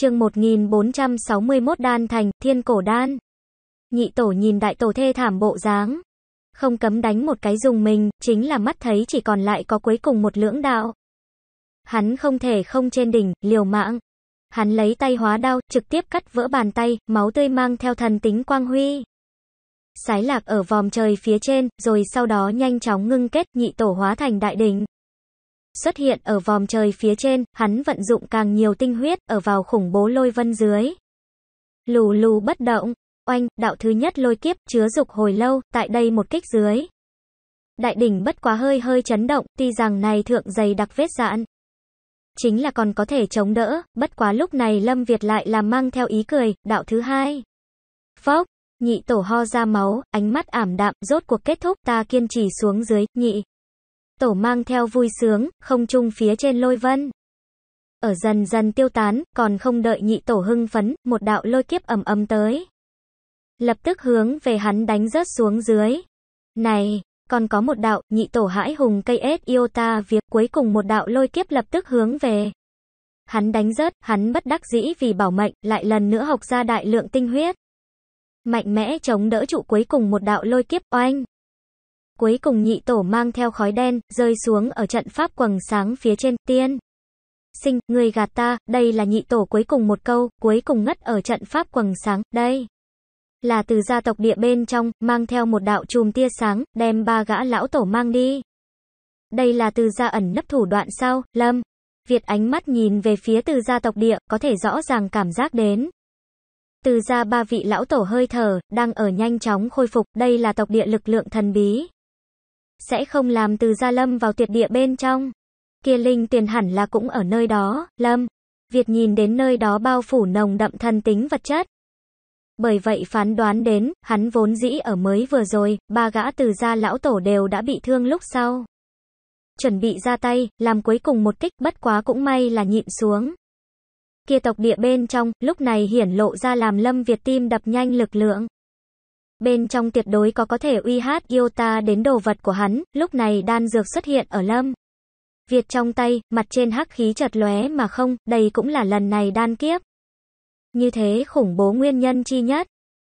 chương 1461 đan thành, thiên cổ đan. Nhị tổ nhìn đại tổ thê thảm bộ dáng. Không cấm đánh một cái dùng mình, chính là mắt thấy chỉ còn lại có cuối cùng một lưỡng đạo. Hắn không thể không trên đỉnh, liều mạng. Hắn lấy tay hóa đao, trực tiếp cắt vỡ bàn tay, máu tươi mang theo thần tính quang huy. Sái lạc ở vòm trời phía trên, rồi sau đó nhanh chóng ngưng kết, nhị tổ hóa thành đại đỉnh xuất hiện ở vòm trời phía trên, hắn vận dụng càng nhiều tinh huyết ở vào khủng bố lôi vân dưới. Lù lù bất động, oanh, đạo thứ nhất lôi kiếp chứa dục hồi lâu, tại đây một kích dưới. Đại đỉnh bất quá hơi hơi chấn động, tuy rằng này thượng dày đặc vết dạn. Chính là còn có thể chống đỡ, bất quá lúc này Lâm Việt lại làm mang theo ý cười, đạo thứ hai. Phốc, nhị tổ ho ra máu, ánh mắt ảm đạm, rốt cuộc kết thúc ta kiên trì xuống dưới, nhị. Tổ mang theo vui sướng, không chung phía trên lôi vân. Ở dần dần tiêu tán, còn không đợi nhị tổ hưng phấn, một đạo lôi kiếp ầm ầm tới. Lập tức hướng về hắn đánh rớt xuống dưới. Này, còn có một đạo, nhị tổ hãi hùng cây ết ta việc cuối cùng một đạo lôi kiếp lập tức hướng về. Hắn đánh rớt, hắn bất đắc dĩ vì bảo mệnh, lại lần nữa học ra đại lượng tinh huyết. Mạnh mẽ chống đỡ trụ cuối cùng một đạo lôi kiếp oanh cuối cùng nhị tổ mang theo khói đen, rơi xuống ở trận pháp quầng sáng phía trên, tiên. Sinh, người gạt ta, đây là nhị tổ cuối cùng một câu, cuối cùng ngất ở trận pháp quầng sáng, đây. Là từ gia tộc địa bên trong, mang theo một đạo chùm tia sáng, đem ba gã lão tổ mang đi. Đây là từ gia ẩn nấp thủ đoạn sau Lâm. Việt ánh mắt nhìn về phía từ gia tộc địa, có thể rõ ràng cảm giác đến. Từ gia ba vị lão tổ hơi thở, đang ở nhanh chóng khôi phục, đây là tộc địa lực lượng thần bí sẽ không làm từ gia lâm vào tuyệt địa bên trong. Kia linh tiền hẳn là cũng ở nơi đó, lâm. Việt nhìn đến nơi đó bao phủ nồng đậm thần tính vật chất. Bởi vậy phán đoán đến, hắn vốn dĩ ở mới vừa rồi, ba gã từ gia lão tổ đều đã bị thương lúc sau. Chuẩn bị ra tay, làm cuối cùng một kích, bất quá cũng may là nhịn xuống. Kia tộc địa bên trong, lúc này hiển lộ ra làm Lâm Việt tim đập nhanh lực lượng. Bên trong tuyệt đối có có thể uy hát Iota đến đồ vật của hắn, lúc này đan dược xuất hiện ở lâm. Việt trong tay, mặt trên hắc khí chợt lóe mà không, đây cũng là lần này đan kiếp. Như thế khủng bố nguyên nhân chi nhất.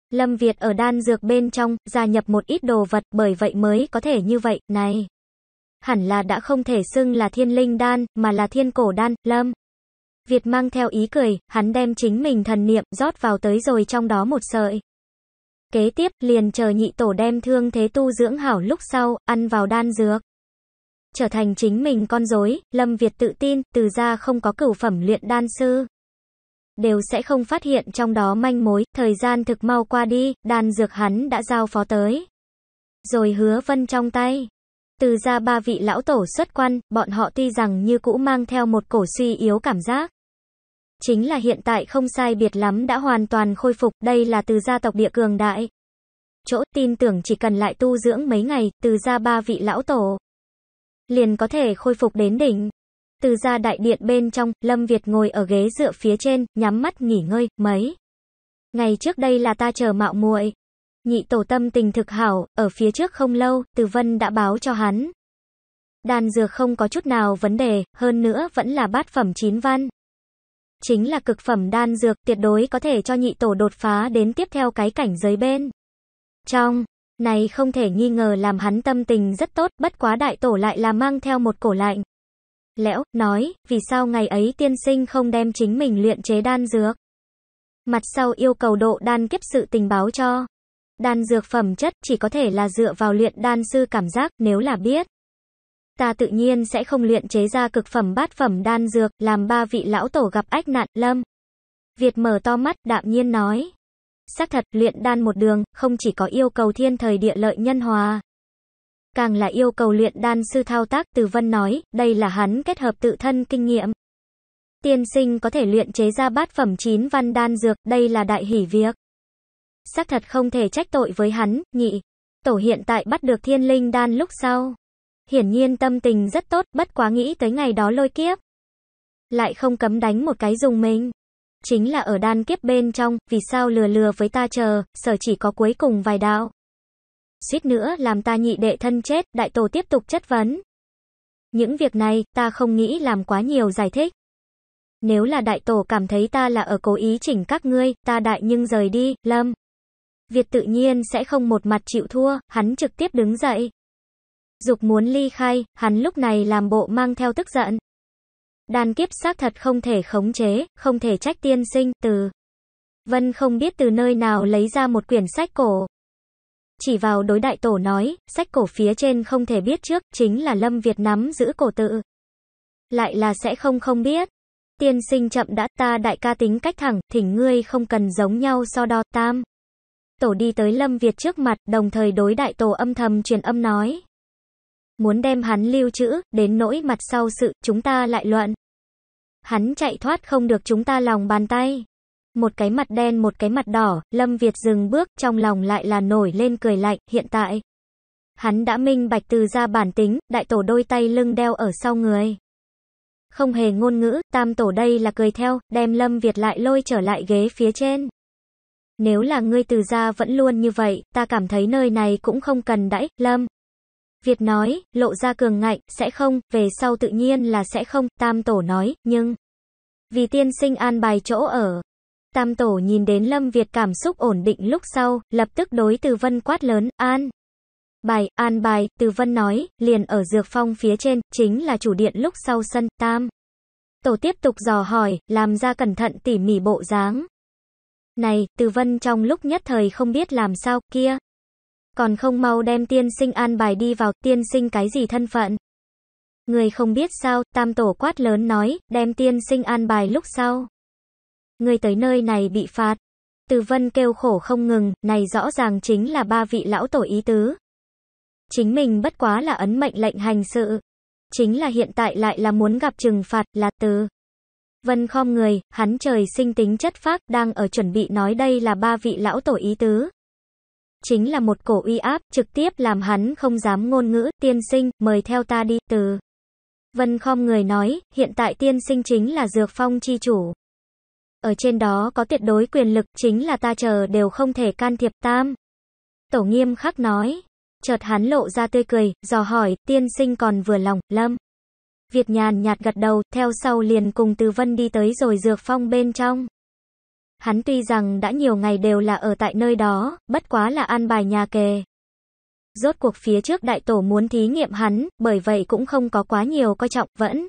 Lâm Việt ở đan dược bên trong, gia nhập một ít đồ vật bởi vậy mới có thể như vậy, này. Hẳn là đã không thể xưng là thiên linh đan, mà là thiên cổ đan, Lâm. Việt mang theo ý cười, hắn đem chính mình thần niệm rót vào tới rồi trong đó một sợi. Kế tiếp liền chờ nhị tổ đem thương thế tu dưỡng hảo lúc sau, ăn vào đan dược. Trở thành chính mình con rối, Lâm Việt tự tin, từ ra không có cửu phẩm luyện đan sư. Đều sẽ không phát hiện trong đó manh mối, thời gian thực mau qua đi, đan dược hắn đã giao phó tới. Rồi hứa vân trong tay. Từ ra ba vị lão tổ xuất quan, bọn họ tuy rằng như cũ mang theo một cổ suy yếu cảm giác chính là hiện tại không sai biệt lắm đã hoàn toàn khôi phục, đây là từ gia tộc địa cường đại. Chỗ tin tưởng chỉ cần lại tu dưỡng mấy ngày, từ gia ba vị lão tổ, liền có thể khôi phục đến đỉnh. Từ gia đại điện bên trong, Lâm Việt ngồi ở ghế dựa phía trên, nhắm mắt nghỉ ngơi, mấy. Ngày trước đây là ta chờ mạo muội Nhị tổ tâm tình thực hảo, ở phía trước không lâu, Từ Vân đã báo cho hắn. đàn dược không có chút nào vấn đề, hơn nữa vẫn là bát phẩm chín văn, chính là cực phẩm đan dược tuyệt đối có thể cho nhị tổ đột phá đến tiếp theo cái cảnh giới bên. Trong, này không thể nghi ngờ làm hắn tâm tình rất tốt, bất quá đại tổ lại là mang theo một cổ lạnh. Lẽo, nói, vì sao ngày ấy tiên sinh không đem chính mình luyện chế đan dược? Mặt sau yêu cầu độ đan kiếp sự tình báo cho. Đan dược phẩm chất chỉ có thể là dựa vào luyện đan sư cảm giác nếu là biết ta tự nhiên sẽ không luyện chế ra cực phẩm bát phẩm đan dược, làm ba vị lão tổ gặp ách nạn, lâm. Việt mở to mắt, đạm nhiên nói. Xác thật, luyện đan một đường, không chỉ có yêu cầu thiên thời địa lợi nhân hòa. Càng là yêu cầu luyện đan sư thao tác, từ vân nói, đây là hắn kết hợp tự thân kinh nghiệm. Tiên sinh có thể luyện chế ra bát phẩm chín văn đan dược, đây là đại hỷ việc. Xác thật không thể trách tội với hắn, nhị. Tổ hiện tại bắt được thiên linh đan lúc sau hiển nhiên tâm tình rất tốt, bất quá nghĩ tới ngày đó lôi kiếp. Lại không cấm đánh một cái dùng mình. Chính là ở đan kiếp bên trong, vì sao lừa lừa với ta chờ, sở chỉ có cuối cùng vài đạo. Suýt nữa làm ta nhị đệ thân chết, đại tổ tiếp tục chất vấn. Những việc này, ta không nghĩ làm quá nhiều giải thích. Nếu là đại tổ cảm thấy ta là ở cố ý chỉnh các ngươi, ta đại nhưng rời đi, lâm. Việt tự nhiên sẽ không một mặt chịu thua, hắn trực tiếp đứng dậy. Dục muốn ly khai, hắn lúc này làm bộ mang theo tức giận. Đàn kiếp xác thật không thể khống chế, không thể trách tiên sinh, từ. Vân không biết từ nơi nào lấy ra một quyển sách cổ. Chỉ vào đối đại tổ nói, sách cổ phía trên không thể biết trước, chính là Lâm Việt nắm giữ cổ tự. Lại là sẽ không không biết. Tiên sinh chậm đã ta đại ca tính cách thẳng, thỉnh ngươi không cần giống nhau so đo tam. Tổ đi tới Lâm Việt trước mặt, đồng thời đối đại tổ âm thầm truyền âm nói muốn đem hắn lưu trữ, đến nỗi mặt sau sự, chúng ta lại luận. Hắn chạy thoát không được chúng ta lòng bàn tay. Một cái mặt đen một cái mặt đỏ, Lâm Việt dừng bước, trong lòng lại là nổi lên cười lạnh, hiện tại. Hắn đã minh bạch từ ra bản tính, đại tổ đôi tay lưng đeo ở sau người. Không hề ngôn ngữ, tam tổ đây là cười theo, đem Lâm Việt lại lôi trở lại ghế phía trên. Nếu là ngươi từ ra vẫn luôn như vậy, ta cảm thấy nơi này cũng không cần đãi, Lâm. Việt nói, lộ ra cường ngạnh, sẽ không, về sau tự nhiên là sẽ không, Tam Tổ nói, nhưng vì tiên sinh an bài chỗ ở. Tam Tổ nhìn đến Lâm Việt cảm xúc ổn định lúc sau, lập tức đối Từ Vân quát lớn, an. Bài, an bài, Từ Vân nói, liền ở dược phong phía trên, chính là chủ điện lúc sau sân, Tam. Tổ tiếp tục dò hỏi, làm ra cẩn thận tỉ mỉ bộ dáng. Này, Từ Vân trong lúc nhất thời không biết làm sao, kia, còn không mau đem tiên sinh an bài đi vào, tiên sinh cái gì thân phận? Người không biết sao, tam tổ quát lớn nói, đem tiên sinh an bài lúc sau. Người tới nơi này bị phạt. Từ vân kêu khổ không ngừng, này rõ ràng chính là ba vị lão tổ ý tứ. Chính mình bất quá là ấn mệnh lệnh hành sự. Chính là hiện tại lại là muốn gặp trừng phạt, là từ. Vân khom người, hắn trời sinh tính chất phác, đang ở chuẩn bị nói đây là ba vị lão tổ ý tứ chính là một cổ uy áp, trực tiếp làm hắn không dám ngôn ngữ, tiên sinh, mời theo ta đi, từ. Vân khom người nói, hiện tại tiên sinh chính là dược phong chi chủ. Ở trên đó có tuyệt đối quyền lực, chính là ta chờ đều không thể can thiệp tam. Tổ nghiêm khắc nói, chợt hắn lộ ra tươi cười, dò hỏi, tiên sinh còn vừa lòng, lâm. Việt nhàn nhạt gật đầu, theo sau liền cùng từ vân đi tới rồi dược phong bên trong. Hắn tuy rằng đã nhiều ngày đều là ở tại nơi đó, bất quá là an bài nhà kề. Rốt cuộc phía trước đại tổ muốn thí nghiệm hắn, bởi vậy cũng không có quá nhiều coi trọng, vẫn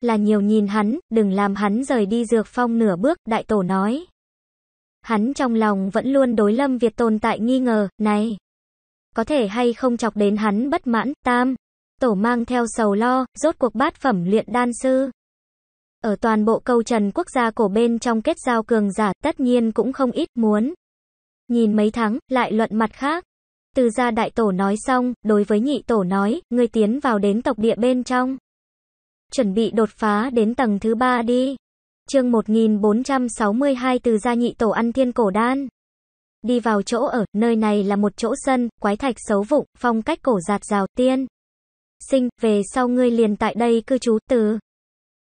là nhiều nhìn hắn, đừng làm hắn rời đi dược phong nửa bước, đại tổ nói. Hắn trong lòng vẫn luôn đối lâm Việt tồn tại nghi ngờ, này, có thể hay không chọc đến hắn bất mãn, tam. Tổ mang theo sầu lo, rốt cuộc bát phẩm luyện đan sư ở toàn bộ câu trần quốc gia cổ bên trong kết giao cường giả, tất nhiên cũng không ít muốn. Nhìn mấy tháng, lại luận mặt khác. Từ gia đại tổ nói xong, đối với nhị tổ nói, ngươi tiến vào đến tộc địa bên trong. Chuẩn bị đột phá đến tầng thứ ba đi. Chương 1462 từ gia nhị tổ ăn thiên cổ đan. Đi vào chỗ ở, nơi này là một chỗ sân, quái thạch xấu vụng, phong cách cổ giạt rào tiên. Sinh, về sau ngươi liền tại đây cư trú từ.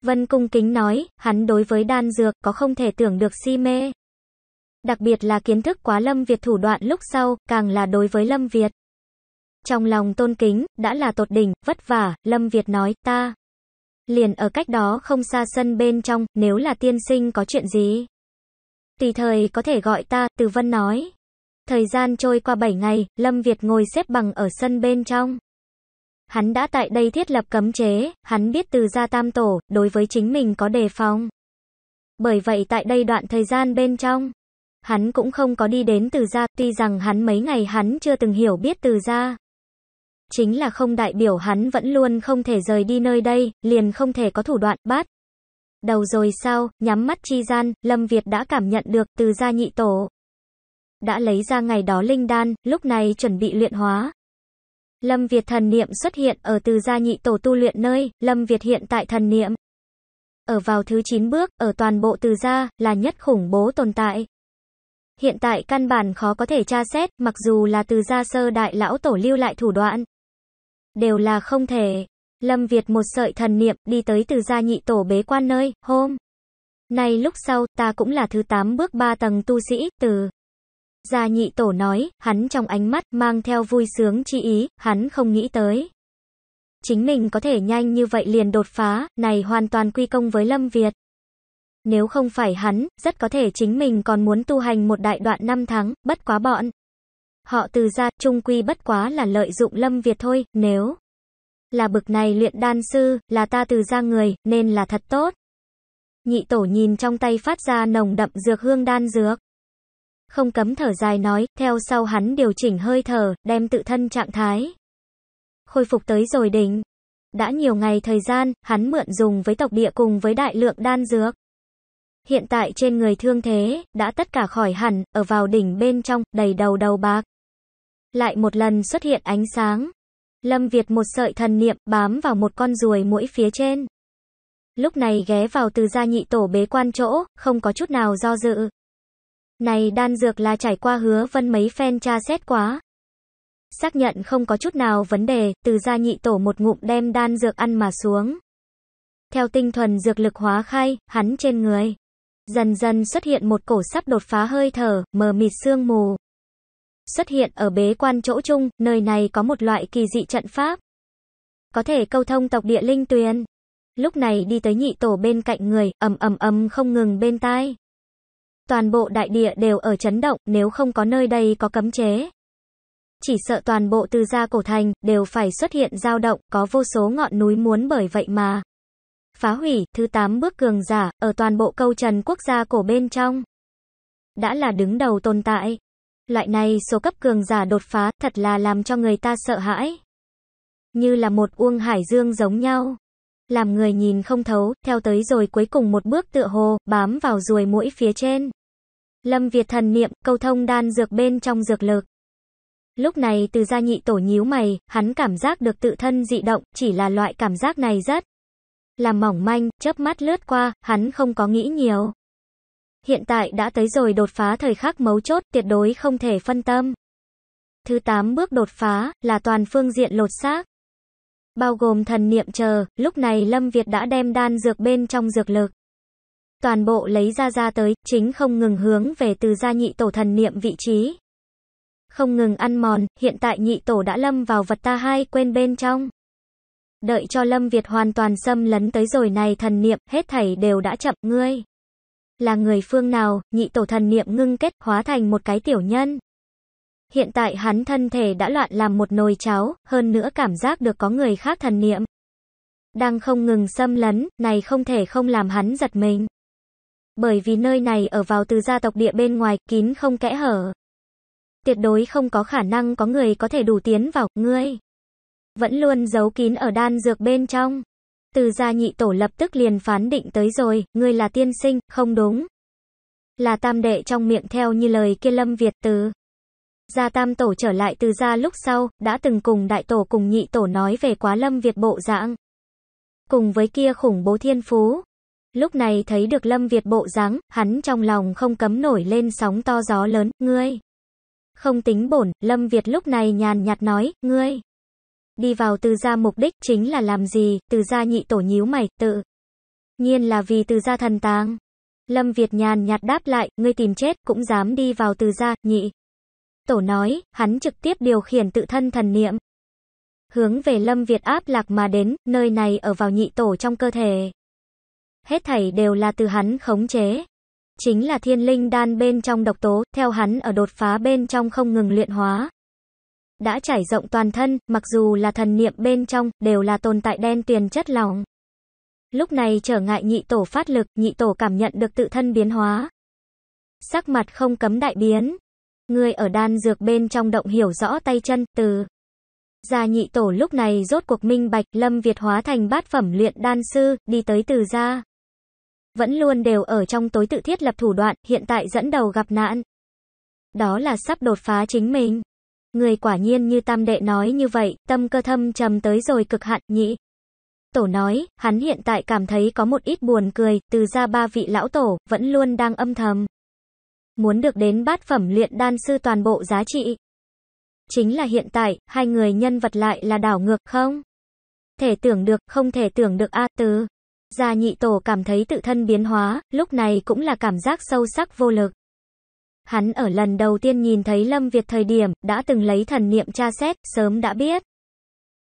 Vân cung kính nói, hắn đối với đan dược có không thể tưởng được si mê. Đặc biệt là kiến thức quá Lâm Việt thủ đoạn lúc sau, càng là đối với Lâm Việt. Trong lòng tôn kính, đã là tột đỉnh, vất vả, Lâm Việt nói, ta. Liền ở cách đó không xa sân bên trong, nếu là tiên sinh có chuyện gì. Tùy thời có thể gọi ta, Từ Vân nói. Thời gian trôi qua 7 ngày, Lâm Việt ngồi xếp bằng ở sân bên trong. Hắn đã tại đây thiết lập cấm chế, hắn biết từ gia tam tổ, đối với chính mình có đề phòng. Bởi vậy tại đây đoạn thời gian bên trong, hắn cũng không có đi đến từ gia, tuy rằng hắn mấy ngày hắn chưa từng hiểu biết từ gia. Chính là không đại biểu hắn vẫn luôn không thể rời đi nơi đây, liền không thể có thủ đoạn bắt. Đầu rồi sao, nhắm mắt chi gian, Lâm Việt đã cảm nhận được từ gia nhị tổ. Đã lấy ra ngày đó linh đan, lúc này chuẩn bị luyện hóa, Lâm Việt thần niệm xuất hiện ở từ gia nhị tổ tu luyện nơi, Lâm Việt hiện tại thần niệm. Ở vào thứ 9 bước, ở toàn bộ từ gia, là nhất khủng bố tồn tại. Hiện tại căn bản khó có thể tra xét, mặc dù là từ gia sơ đại lão tổ lưu lại thủ đoạn. Đều là không thể. Lâm Việt một sợi thần niệm đi tới từ gia nhị tổ bế quan nơi, hôm. Nay lúc sau, ta cũng là thứ 8 bước 3 tầng tu sĩ, từ Gia nhị tổ nói, hắn trong ánh mắt mang theo vui sướng chi ý, hắn không nghĩ tới. Chính mình có thể nhanh như vậy liền đột phá, này hoàn toàn quy công với Lâm Việt. Nếu không phải hắn, rất có thể chính mình còn muốn tu hành một đại đoạn năm tháng, bất quá bọn. Họ từ ra, trung quy bất quá là lợi dụng Lâm Việt thôi, nếu là bực này luyện đan sư, là ta từ ra người, nên là thật tốt. Nhị tổ nhìn trong tay phát ra nồng đậm dược hương đan dược không cấm thở dài nói, theo sau hắn điều chỉnh hơi thở, đem tự thân trạng thái. Khôi phục tới rồi đỉnh. Đã nhiều ngày thời gian, hắn mượn dùng với tộc địa cùng với đại lượng đan dược. Hiện tại trên người thương thế, đã tất cả khỏi hẳn, ở vào đỉnh bên trong, đầy đầu đầu bạc. Lại một lần xuất hiện ánh sáng. Lâm Việt một sợi thần niệm bám vào một con ruồi mũi phía trên. Lúc này ghé vào từ gia nhị tổ bế quan chỗ, không có chút nào do dự, này đan dược là trải qua hứa vân mấy phen tra xét quá. Xác nhận không có chút nào vấn đề, từ gia nhị tổ một ngụm đem đan dược ăn mà xuống. Theo tinh thuần dược lực hóa khai, hắn trên người. Dần dần xuất hiện một cổ sắp đột phá hơi thở, mờ mịt sương mù. Xuất hiện ở bế quan chỗ chung, nơi này có một loại kỳ dị trận pháp. Có thể câu thông tộc địa linh tuyền. Lúc này đi tới nhị tổ bên cạnh người, ầm ầm ầm không ngừng bên tai. Toàn bộ đại địa đều ở chấn động, nếu không có nơi đây có cấm chế. Chỉ sợ toàn bộ từ gia cổ thành, đều phải xuất hiện dao động, có vô số ngọn núi muốn bởi vậy mà. Phá hủy, thứ 8 bước cường giả, ở toàn bộ câu trần quốc gia cổ bên trong. Đã là đứng đầu tồn tại. Loại này số cấp cường giả đột phá, thật là làm cho người ta sợ hãi. Như là một uông hải dương giống nhau làm người nhìn không thấu, theo tới rồi cuối cùng một bước tựa hồ, bám vào ruồi mũi phía trên. Lâm Việt thần niệm, câu thông đan dược bên trong dược lực. Lúc này từ gia nhị tổ nhíu mày, hắn cảm giác được tự thân dị động, chỉ là loại cảm giác này rất là mỏng manh, chớp mắt lướt qua, hắn không có nghĩ nhiều. Hiện tại đã tới rồi đột phá thời khắc mấu chốt, tuyệt đối không thể phân tâm. Thứ 8 bước đột phá, là toàn phương diện lột xác bao gồm thần niệm chờ, lúc này Lâm Việt đã đem đan dược bên trong dược lực. Toàn bộ lấy ra ra tới, chính không ngừng hướng về từ gia nhị tổ thần niệm vị trí. Không ngừng ăn mòn, hiện tại nhị tổ đã lâm vào vật ta hai quên bên trong. Đợi cho Lâm Việt hoàn toàn xâm lấn tới rồi này thần niệm, hết thảy đều đã chậm ngươi. Là người phương nào, nhị tổ thần niệm ngưng kết hóa thành một cái tiểu nhân. Hiện tại hắn thân thể đã loạn làm một nồi cháo, hơn nữa cảm giác được có người khác thần niệm. Đang không ngừng xâm lấn, này không thể không làm hắn giật mình. Bởi vì nơi này ở vào từ gia tộc địa bên ngoài, kín không kẽ hở. Tuyệt đối không có khả năng có người có thể đủ tiến vào, ngươi. Vẫn luôn giấu kín ở đan dược bên trong. Từ gia nhị tổ lập tức liền phán định tới rồi, ngươi là tiên sinh, không đúng. Là tam đệ trong miệng theo như lời kia lâm Việt từ. Gia Tam Tổ trở lại từ gia lúc sau, đã từng cùng Đại Tổ cùng Nhị Tổ nói về quá lâm Việt bộ dạng. Cùng với kia khủng bố thiên phú. Lúc này thấy được lâm Việt bộ dáng hắn trong lòng không cấm nổi lên sóng to gió lớn, ngươi. Không tính bổn, lâm Việt lúc này nhàn nhạt nói, ngươi. Đi vào từ gia mục đích chính là làm gì, từ gia nhị tổ nhíu mày, tự. Nhiên là vì từ gia thần tàng. Lâm Việt nhàn nhạt đáp lại, ngươi tìm chết, cũng dám đi vào từ gia, nhị. Tổ nói, hắn trực tiếp điều khiển tự thân thần niệm. Hướng về Lâm Việt áp lạc mà đến, nơi này ở vào nhị tổ trong cơ thể. Hết thảy đều là từ hắn khống chế. Chính là thiên linh đan bên trong độc tố, theo hắn ở đột phá bên trong không ngừng luyện hóa. Đã trải rộng toàn thân, mặc dù là thần niệm bên trong, đều là tồn tại đen tuyền chất lỏng. Lúc này trở ngại nhị tổ phát lực, nhị tổ cảm nhận được tự thân biến hóa. Sắc mặt không cấm đại biến, Người ở đan dược bên trong động hiểu rõ tay chân, từ. Gia nhị tổ lúc này rốt cuộc minh bạch, Lâm Việt hóa thành bát phẩm luyện đan sư, đi tới từ gia. Vẫn luôn đều ở trong tối tự thiết lập thủ đoạn, hiện tại dẫn đầu gặp nạn. Đó là sắp đột phá chính mình. Người quả nhiên như tam đệ nói như vậy, tâm cơ thâm trầm tới rồi cực hạn, nhị. Tổ nói, hắn hiện tại cảm thấy có một ít buồn cười, từ ra ba vị lão tổ, vẫn luôn đang âm thầm. Muốn được đến bát phẩm luyện đan sư toàn bộ giá trị. Chính là hiện tại, hai người nhân vật lại là đảo ngược không? Thể tưởng được, không thể tưởng được A từ. Gia nhị tổ cảm thấy tự thân biến hóa, lúc này cũng là cảm giác sâu sắc vô lực. Hắn ở lần đầu tiên nhìn thấy Lâm Việt thời điểm, đã từng lấy thần niệm tra xét, sớm đã biết.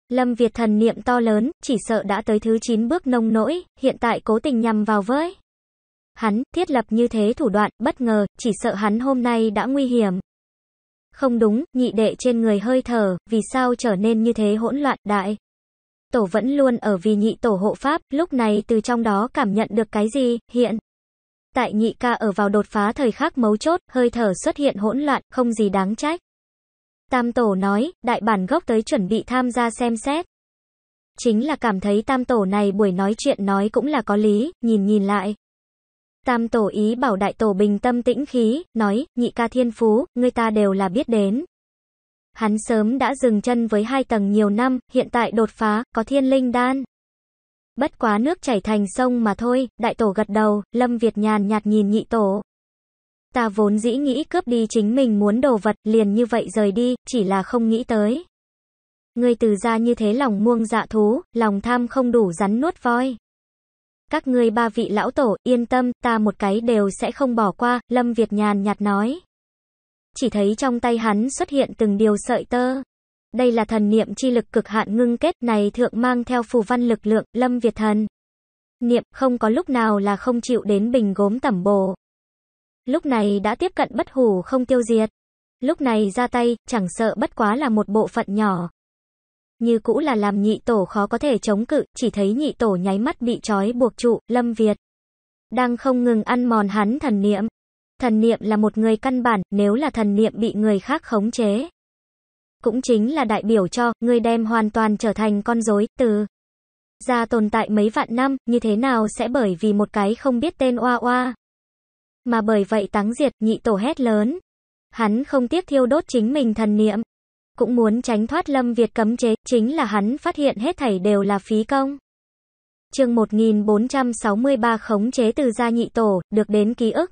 Lâm Việt thần niệm to lớn, chỉ sợ đã tới thứ 9 bước nông nỗi, hiện tại cố tình nhằm vào với. Hắn thiết lập như thế thủ đoạn, bất ngờ, chỉ sợ hắn hôm nay đã nguy hiểm. Không đúng, nhị đệ trên người hơi thở, vì sao trở nên như thế hỗn loạn đại. Tổ vẫn luôn ở vì nhị tổ hộ pháp, lúc này từ trong đó cảm nhận được cái gì, hiện. Tại nhị ca ở vào đột phá thời khắc mấu chốt, hơi thở xuất hiện hỗn loạn, không gì đáng trách. Tam tổ nói, đại bản gốc tới chuẩn bị tham gia xem xét. Chính là cảm thấy tam tổ này buổi nói chuyện nói cũng là có lý, nhìn nhìn lại. Tam tổ ý bảo đại tổ bình tâm tĩnh khí, nói, nhị ca thiên phú, người ta đều là biết đến. Hắn sớm đã dừng chân với hai tầng nhiều năm, hiện tại đột phá, có thiên linh đan. Bất quá nước chảy thành sông mà thôi, đại tổ gật đầu, Lâm Việt nhàn nhạt nhìn nhị tổ. Ta vốn dĩ nghĩ cướp đi chính mình muốn đồ vật, liền như vậy rời đi, chỉ là không nghĩ tới. Người từ ra như thế lòng muông dạ thú, lòng tham không đủ rắn nuốt voi các ngươi ba vị lão tổ, yên tâm, ta một cái đều sẽ không bỏ qua, Lâm Việt nhàn nhạt nói. Chỉ thấy trong tay hắn xuất hiện từng điều sợi tơ. Đây là thần niệm chi lực cực hạn ngưng kết này thượng mang theo phù văn lực lượng, Lâm Việt thần. Niệm không có lúc nào là không chịu đến bình gốm tẩm bồ Lúc này đã tiếp cận bất hủ không tiêu diệt. Lúc này ra tay, chẳng sợ bất quá là một bộ phận nhỏ, như cũ là làm nhị tổ khó có thể chống cự, chỉ thấy nhị tổ nháy mắt bị trói buộc trụ, Lâm Việt. Đang không ngừng ăn mòn hắn thần niệm. Thần niệm là một người căn bản, nếu là thần niệm bị người khác khống chế. Cũng chính là đại biểu cho, người đem hoàn toàn trở thành con rối từ ra tồn tại mấy vạn năm, như thế nào sẽ bởi vì một cái không biết tên oa oa. Mà bởi vậy táng diệt, nhị tổ hét lớn. Hắn không tiếc thiêu đốt chính mình thần niệm cũng muốn tránh thoát Lâm Việt cấm chế, chính là hắn phát hiện hết thảy đều là phí công. Chương 1463 khống chế từ gia nhị tổ, được đến ký ức.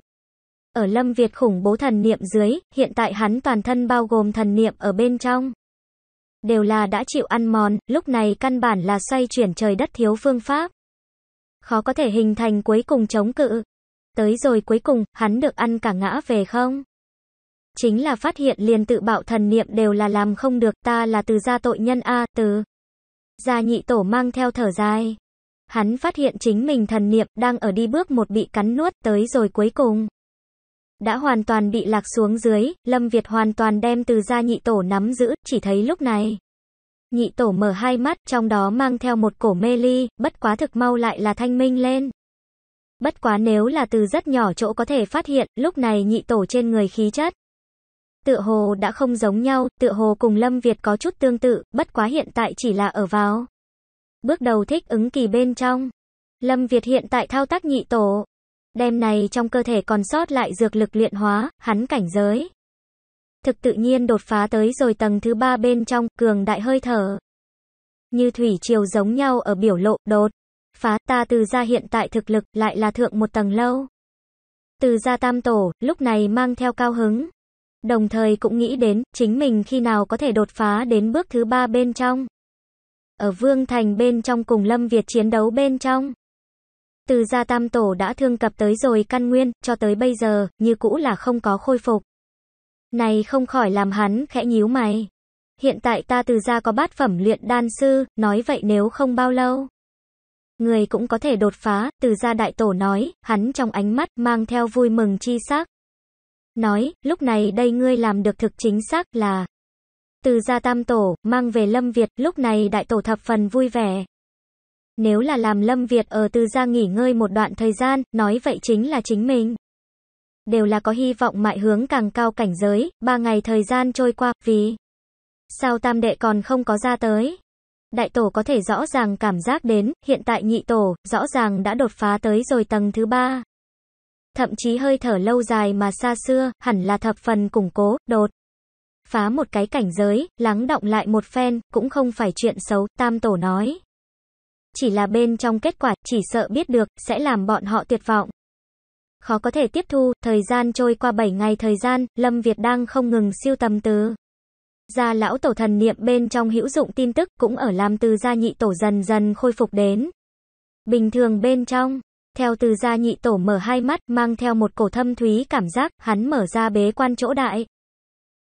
Ở Lâm Việt khủng bố thần niệm dưới, hiện tại hắn toàn thân bao gồm thần niệm ở bên trong. Đều là đã chịu ăn mòn, lúc này căn bản là xoay chuyển trời đất thiếu phương pháp. Khó có thể hình thành cuối cùng chống cự. Tới rồi cuối cùng, hắn được ăn cả ngã về không? chính là phát hiện liền tự bạo thần niệm đều là làm không được, ta là từ gia tội nhân A, từ. Gia nhị tổ mang theo thở dài. Hắn phát hiện chính mình thần niệm đang ở đi bước một bị cắn nuốt tới rồi cuối cùng. Đã hoàn toàn bị lạc xuống dưới, Lâm Việt hoàn toàn đem từ gia nhị tổ nắm giữ, chỉ thấy lúc này. Nhị tổ mở hai mắt, trong đó mang theo một cổ mê ly, bất quá thực mau lại là thanh minh lên. Bất quá nếu là từ rất nhỏ chỗ có thể phát hiện, lúc này nhị tổ trên người khí chất tựa hồ đã không giống nhau, tựa hồ cùng Lâm Việt có chút tương tự, bất quá hiện tại chỉ là ở vào. Bước đầu thích ứng kỳ bên trong. Lâm Việt hiện tại thao tác nhị tổ. đêm này trong cơ thể còn sót lại dược lực luyện hóa, hắn cảnh giới. Thực tự nhiên đột phá tới rồi tầng thứ ba bên trong, cường đại hơi thở. Như thủy triều giống nhau ở biểu lộ, đột. Phá ta từ ra hiện tại thực lực, lại là thượng một tầng lâu. Từ gia tam tổ, lúc này mang theo cao hứng. Đồng thời cũng nghĩ đến chính mình khi nào có thể đột phá đến bước thứ ba bên trong. Ở Vương Thành bên trong cùng Lâm Việt chiến đấu bên trong. Từ gia tam tổ đã thương cập tới rồi căn nguyên, cho tới bây giờ, như cũ là không có khôi phục. Này không khỏi làm hắn khẽ nhíu mày. Hiện tại ta từ gia có bát phẩm luyện đan sư, nói vậy nếu không bao lâu. Người cũng có thể đột phá, từ gia đại tổ nói, hắn trong ánh mắt mang theo vui mừng chi sắc nói, lúc này đây ngươi làm được thực chính xác là từ gia tam tổ, mang về Lâm Việt, lúc này đại tổ thập phần vui vẻ. Nếu là làm Lâm Việt ở từ gia nghỉ ngơi một đoạn thời gian, nói vậy chính là chính mình. Đều là có hy vọng mại hướng càng cao cảnh giới, ba ngày thời gian trôi qua, vì sao tam đệ còn không có ra tới. Đại tổ có thể rõ ràng cảm giác đến, hiện tại nhị tổ, rõ ràng đã đột phá tới rồi tầng thứ ba thậm chí hơi thở lâu dài mà xa xưa, hẳn là thập phần củng cố, đột. Phá một cái cảnh giới, lắng động lại một phen, cũng không phải chuyện xấu, tam tổ nói. Chỉ là bên trong kết quả, chỉ sợ biết được, sẽ làm bọn họ tuyệt vọng. Khó có thể tiếp thu, thời gian trôi qua 7 ngày thời gian, Lâm Việt đang không ngừng siêu tầm từ. Gia lão tổ thần niệm bên trong hữu dụng tin tức cũng ở làm từ gia nhị tổ dần dần khôi phục đến. Bình thường bên trong, theo từ gia nhị tổ mở hai mắt, mang theo một cổ thâm thúy cảm giác, hắn mở ra bế quan chỗ đại.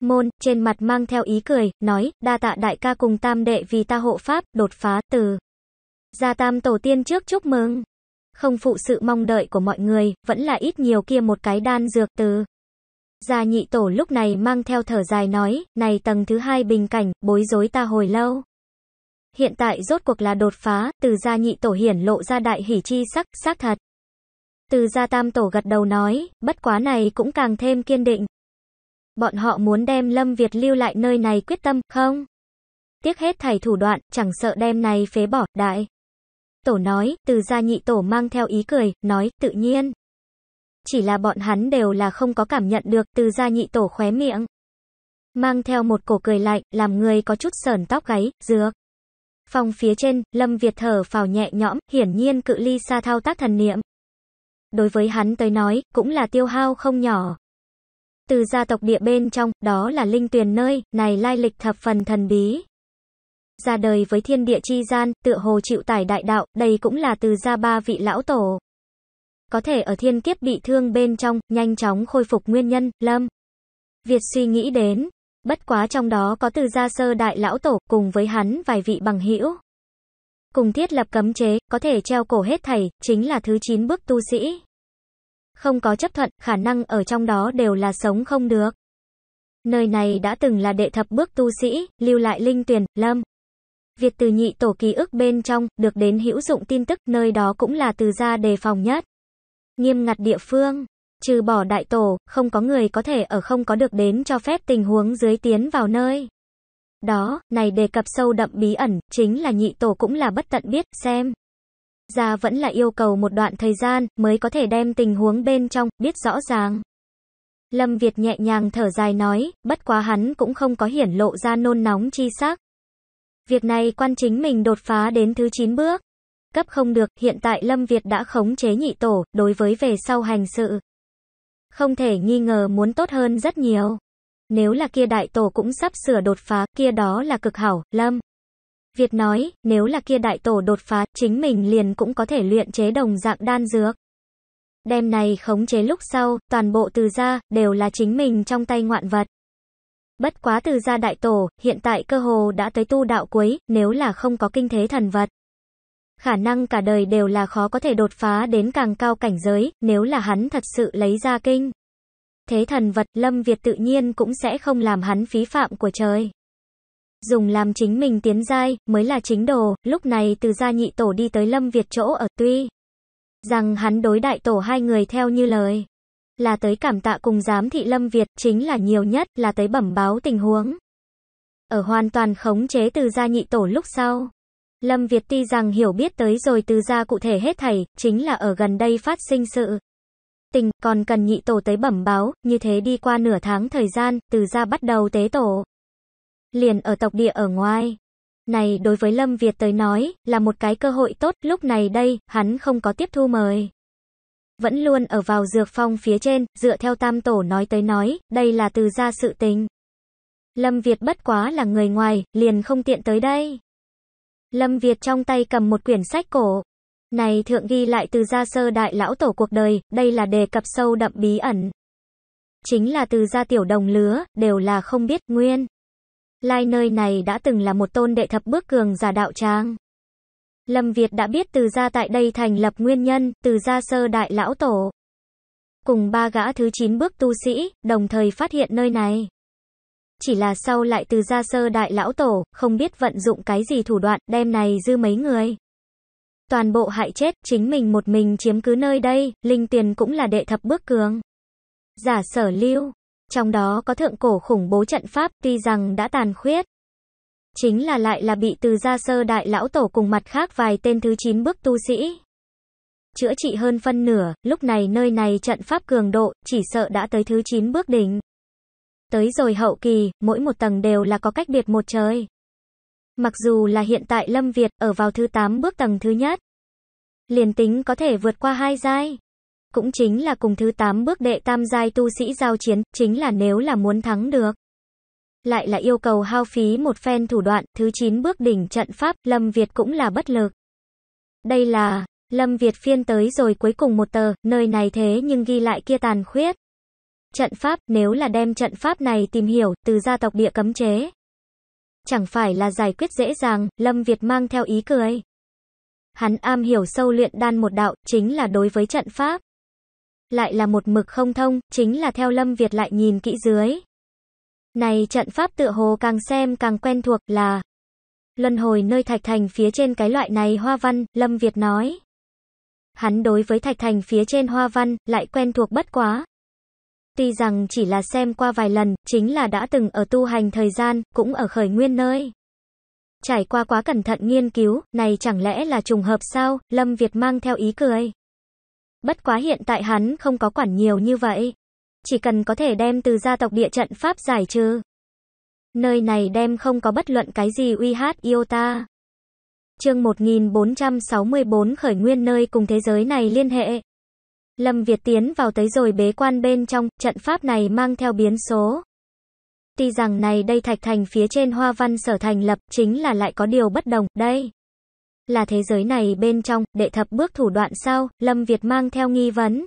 Môn, trên mặt mang theo ý cười, nói, đa tạ đại ca cùng tam đệ vì ta hộ pháp, đột phá, từ. Gia tam tổ tiên trước chúc mừng. Không phụ sự mong đợi của mọi người, vẫn là ít nhiều kia một cái đan dược từ. Gia nhị tổ lúc này mang theo thở dài nói, này tầng thứ hai bình cảnh, bối rối ta hồi lâu. Hiện tại rốt cuộc là đột phá, từ gia nhị tổ hiển lộ ra đại hỉ chi sắc, xác thật. Từ gia tam tổ gật đầu nói, bất quá này cũng càng thêm kiên định. Bọn họ muốn đem Lâm Việt lưu lại nơi này quyết tâm, không? Tiếc hết thảy thủ đoạn, chẳng sợ đem này phế bỏ, đại. Tổ nói, từ gia nhị tổ mang theo ý cười, nói, tự nhiên. Chỉ là bọn hắn đều là không có cảm nhận được, từ gia nhị tổ khóe miệng. Mang theo một cổ cười lạnh, làm người có chút sờn tóc gáy, dược. Phòng phía trên, Lâm Việt thở phào nhẹ nhõm, hiển nhiên cự ly xa thao tác thần niệm đối với hắn tới nói, cũng là tiêu hao không nhỏ. Từ gia tộc địa bên trong, đó là linh tuyền nơi, này lai lịch thập phần thần bí. Ra đời với thiên địa chi gian, tựa hồ chịu tải đại đạo, đây cũng là từ gia ba vị lão tổ. Có thể ở thiên kiếp bị thương bên trong, nhanh chóng khôi phục nguyên nhân, lâm. Việt suy nghĩ đến, bất quá trong đó có từ gia sơ đại lão tổ, cùng với hắn vài vị bằng hữu cùng thiết lập cấm chế, có thể treo cổ hết thầy chính là thứ 9 bước tu sĩ. Không có chấp thuận, khả năng ở trong đó đều là sống không được. Nơi này đã từng là đệ thập bước tu sĩ, lưu lại linh tuyển, lâm. Việc từ nhị tổ ký ức bên trong, được đến hữu dụng tin tức, nơi đó cũng là từ gia đề phòng nhất. Nghiêm ngặt địa phương, trừ bỏ đại tổ, không có người có thể ở không có được đến cho phép tình huống dưới tiến vào nơi. Đó, này đề cập sâu đậm bí ẩn, chính là nhị tổ cũng là bất tận biết, xem. Ra vẫn là yêu cầu một đoạn thời gian, mới có thể đem tình huống bên trong, biết rõ ràng. Lâm Việt nhẹ nhàng thở dài nói, bất quá hắn cũng không có hiển lộ ra nôn nóng chi sắc. Việc này quan chính mình đột phá đến thứ 9 bước. Cấp không được, hiện tại Lâm Việt đã khống chế nhị tổ, đối với về sau hành sự. Không thể nghi ngờ muốn tốt hơn rất nhiều. Nếu là kia đại tổ cũng sắp sửa đột phá, kia đó là cực hảo, lâm. Việt nói, nếu là kia đại tổ đột phá, chính mình liền cũng có thể luyện chế đồng dạng đan dược. đêm này khống chế lúc sau, toàn bộ từ gia, đều là chính mình trong tay ngoạn vật. Bất quá từ gia đại tổ, hiện tại cơ hồ đã tới tu đạo cuối, nếu là không có kinh thế thần vật. Khả năng cả đời đều là khó có thể đột phá đến càng cao cảnh giới, nếu là hắn thật sự lấy ra kinh thế thần vật, Lâm Việt tự nhiên cũng sẽ không làm hắn phí phạm của trời. Dùng làm chính mình tiến giai, mới là chính đồ, lúc này từ gia nhị tổ đi tới Lâm Việt chỗ ở tuy. Rằng hắn đối đại tổ hai người theo như lời. Là tới cảm tạ cùng giám thị Lâm Việt, chính là nhiều nhất, là tới bẩm báo tình huống. Ở hoàn toàn khống chế từ gia nhị tổ lúc sau. Lâm Việt tuy rằng hiểu biết tới rồi từ gia cụ thể hết thảy, chính là ở gần đây phát sinh sự tình, còn cần nhị tổ tới bẩm báo, như thế đi qua nửa tháng thời gian, từ ra bắt đầu tế tổ. Liền ở tộc địa ở ngoài. Này đối với Lâm Việt tới nói, là một cái cơ hội tốt, lúc này đây, hắn không có tiếp thu mời. Vẫn luôn ở vào dược phong phía trên, dựa theo tam tổ nói tới nói, đây là từ ra sự tình. Lâm Việt bất quá là người ngoài, liền không tiện tới đây. Lâm Việt trong tay cầm một quyển sách cổ, này thượng ghi lại từ gia sơ đại lão tổ cuộc đời, đây là đề cập sâu đậm bí ẩn. Chính là từ gia tiểu đồng lứa, đều là không biết nguyên. Lai nơi này đã từng là một tôn đệ thập bước cường giả đạo trang. Lâm Việt đã biết từ gia tại đây thành lập nguyên nhân, từ gia sơ đại lão tổ. Cùng ba gã thứ chín bước tu sĩ, đồng thời phát hiện nơi này. Chỉ là sau lại từ gia sơ đại lão tổ, không biết vận dụng cái gì thủ đoạn, đem này dư mấy người toàn bộ hại chết, chính mình một mình chiếm cứ nơi đây, linh tiền cũng là đệ thập bước cường. Giả sở lưu, trong đó có thượng cổ khủng bố trận pháp tuy rằng đã tàn khuyết. Chính là lại là bị từ gia sơ đại lão tổ cùng mặt khác vài tên thứ 9 bước tu sĩ. Chữa trị hơn phân nửa, lúc này nơi này trận pháp cường độ, chỉ sợ đã tới thứ 9 bước đỉnh. Tới rồi hậu kỳ, mỗi một tầng đều là có cách biệt một trời. Mặc dù là hiện tại Lâm Việt ở vào thứ 8 bước tầng thứ nhất, liền tính có thể vượt qua hai giai. Cũng chính là cùng thứ 8 bước đệ tam giai tu sĩ giao chiến, chính là nếu là muốn thắng được. Lại là yêu cầu hao phí một phen thủ đoạn, thứ 9 bước đỉnh trận pháp, Lâm Việt cũng là bất lực. Đây là, Lâm Việt phiên tới rồi cuối cùng một tờ, nơi này thế nhưng ghi lại kia tàn khuyết. Trận pháp, nếu là đem trận pháp này tìm hiểu, từ gia tộc địa cấm chế chẳng phải là giải quyết dễ dàng, Lâm Việt mang theo ý cười. Hắn am hiểu sâu luyện đan một đạo, chính là đối với trận pháp. Lại là một mực không thông, chính là theo Lâm Việt lại nhìn kỹ dưới. Này trận pháp tựa hồ càng xem càng quen thuộc là Luân hồi nơi thạch thành phía trên cái loại này hoa văn, Lâm Việt nói. Hắn đối với thạch thành phía trên hoa văn, lại quen thuộc bất quá tuy rằng chỉ là xem qua vài lần, chính là đã từng ở tu hành thời gian, cũng ở khởi nguyên nơi. Trải qua quá cẩn thận nghiên cứu, này chẳng lẽ là trùng hợp sao, Lâm Việt mang theo ý cười. Bất quá hiện tại hắn không có quản nhiều như vậy. Chỉ cần có thể đem từ gia tộc địa trận Pháp giải trừ. Nơi này đem không có bất luận cái gì uy hát yêu ta. Chương 1464 khởi nguyên nơi cùng thế giới này liên hệ. Lâm Việt tiến vào tới rồi bế quan bên trong, trận pháp này mang theo biến số. Tuy rằng này đây thạch thành phía trên hoa văn sở thành lập chính là lại có điều bất đồng, đây. Là thế giới này bên trong, đệ thập bước thủ đoạn sao, Lâm Việt mang theo nghi vấn.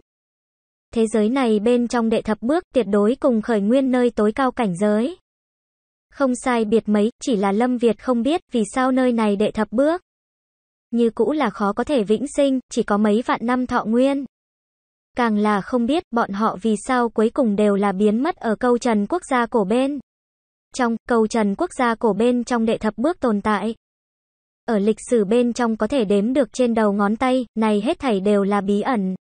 Thế giới này bên trong đệ thập bước tuyệt đối cùng khởi nguyên nơi tối cao cảnh giới. Không sai biệt mấy, chỉ là Lâm Việt không biết vì sao nơi này đệ thập bước. Như cũ là khó có thể vĩnh sinh, chỉ có mấy vạn năm thọ nguyên. Càng là không biết bọn họ vì sao cuối cùng đều là biến mất ở câu trần quốc gia cổ bên. Trong câu trần quốc gia cổ bên trong đệ thập bước tồn tại. Ở lịch sử bên trong có thể đếm được trên đầu ngón tay, này hết thảy đều là bí ẩn.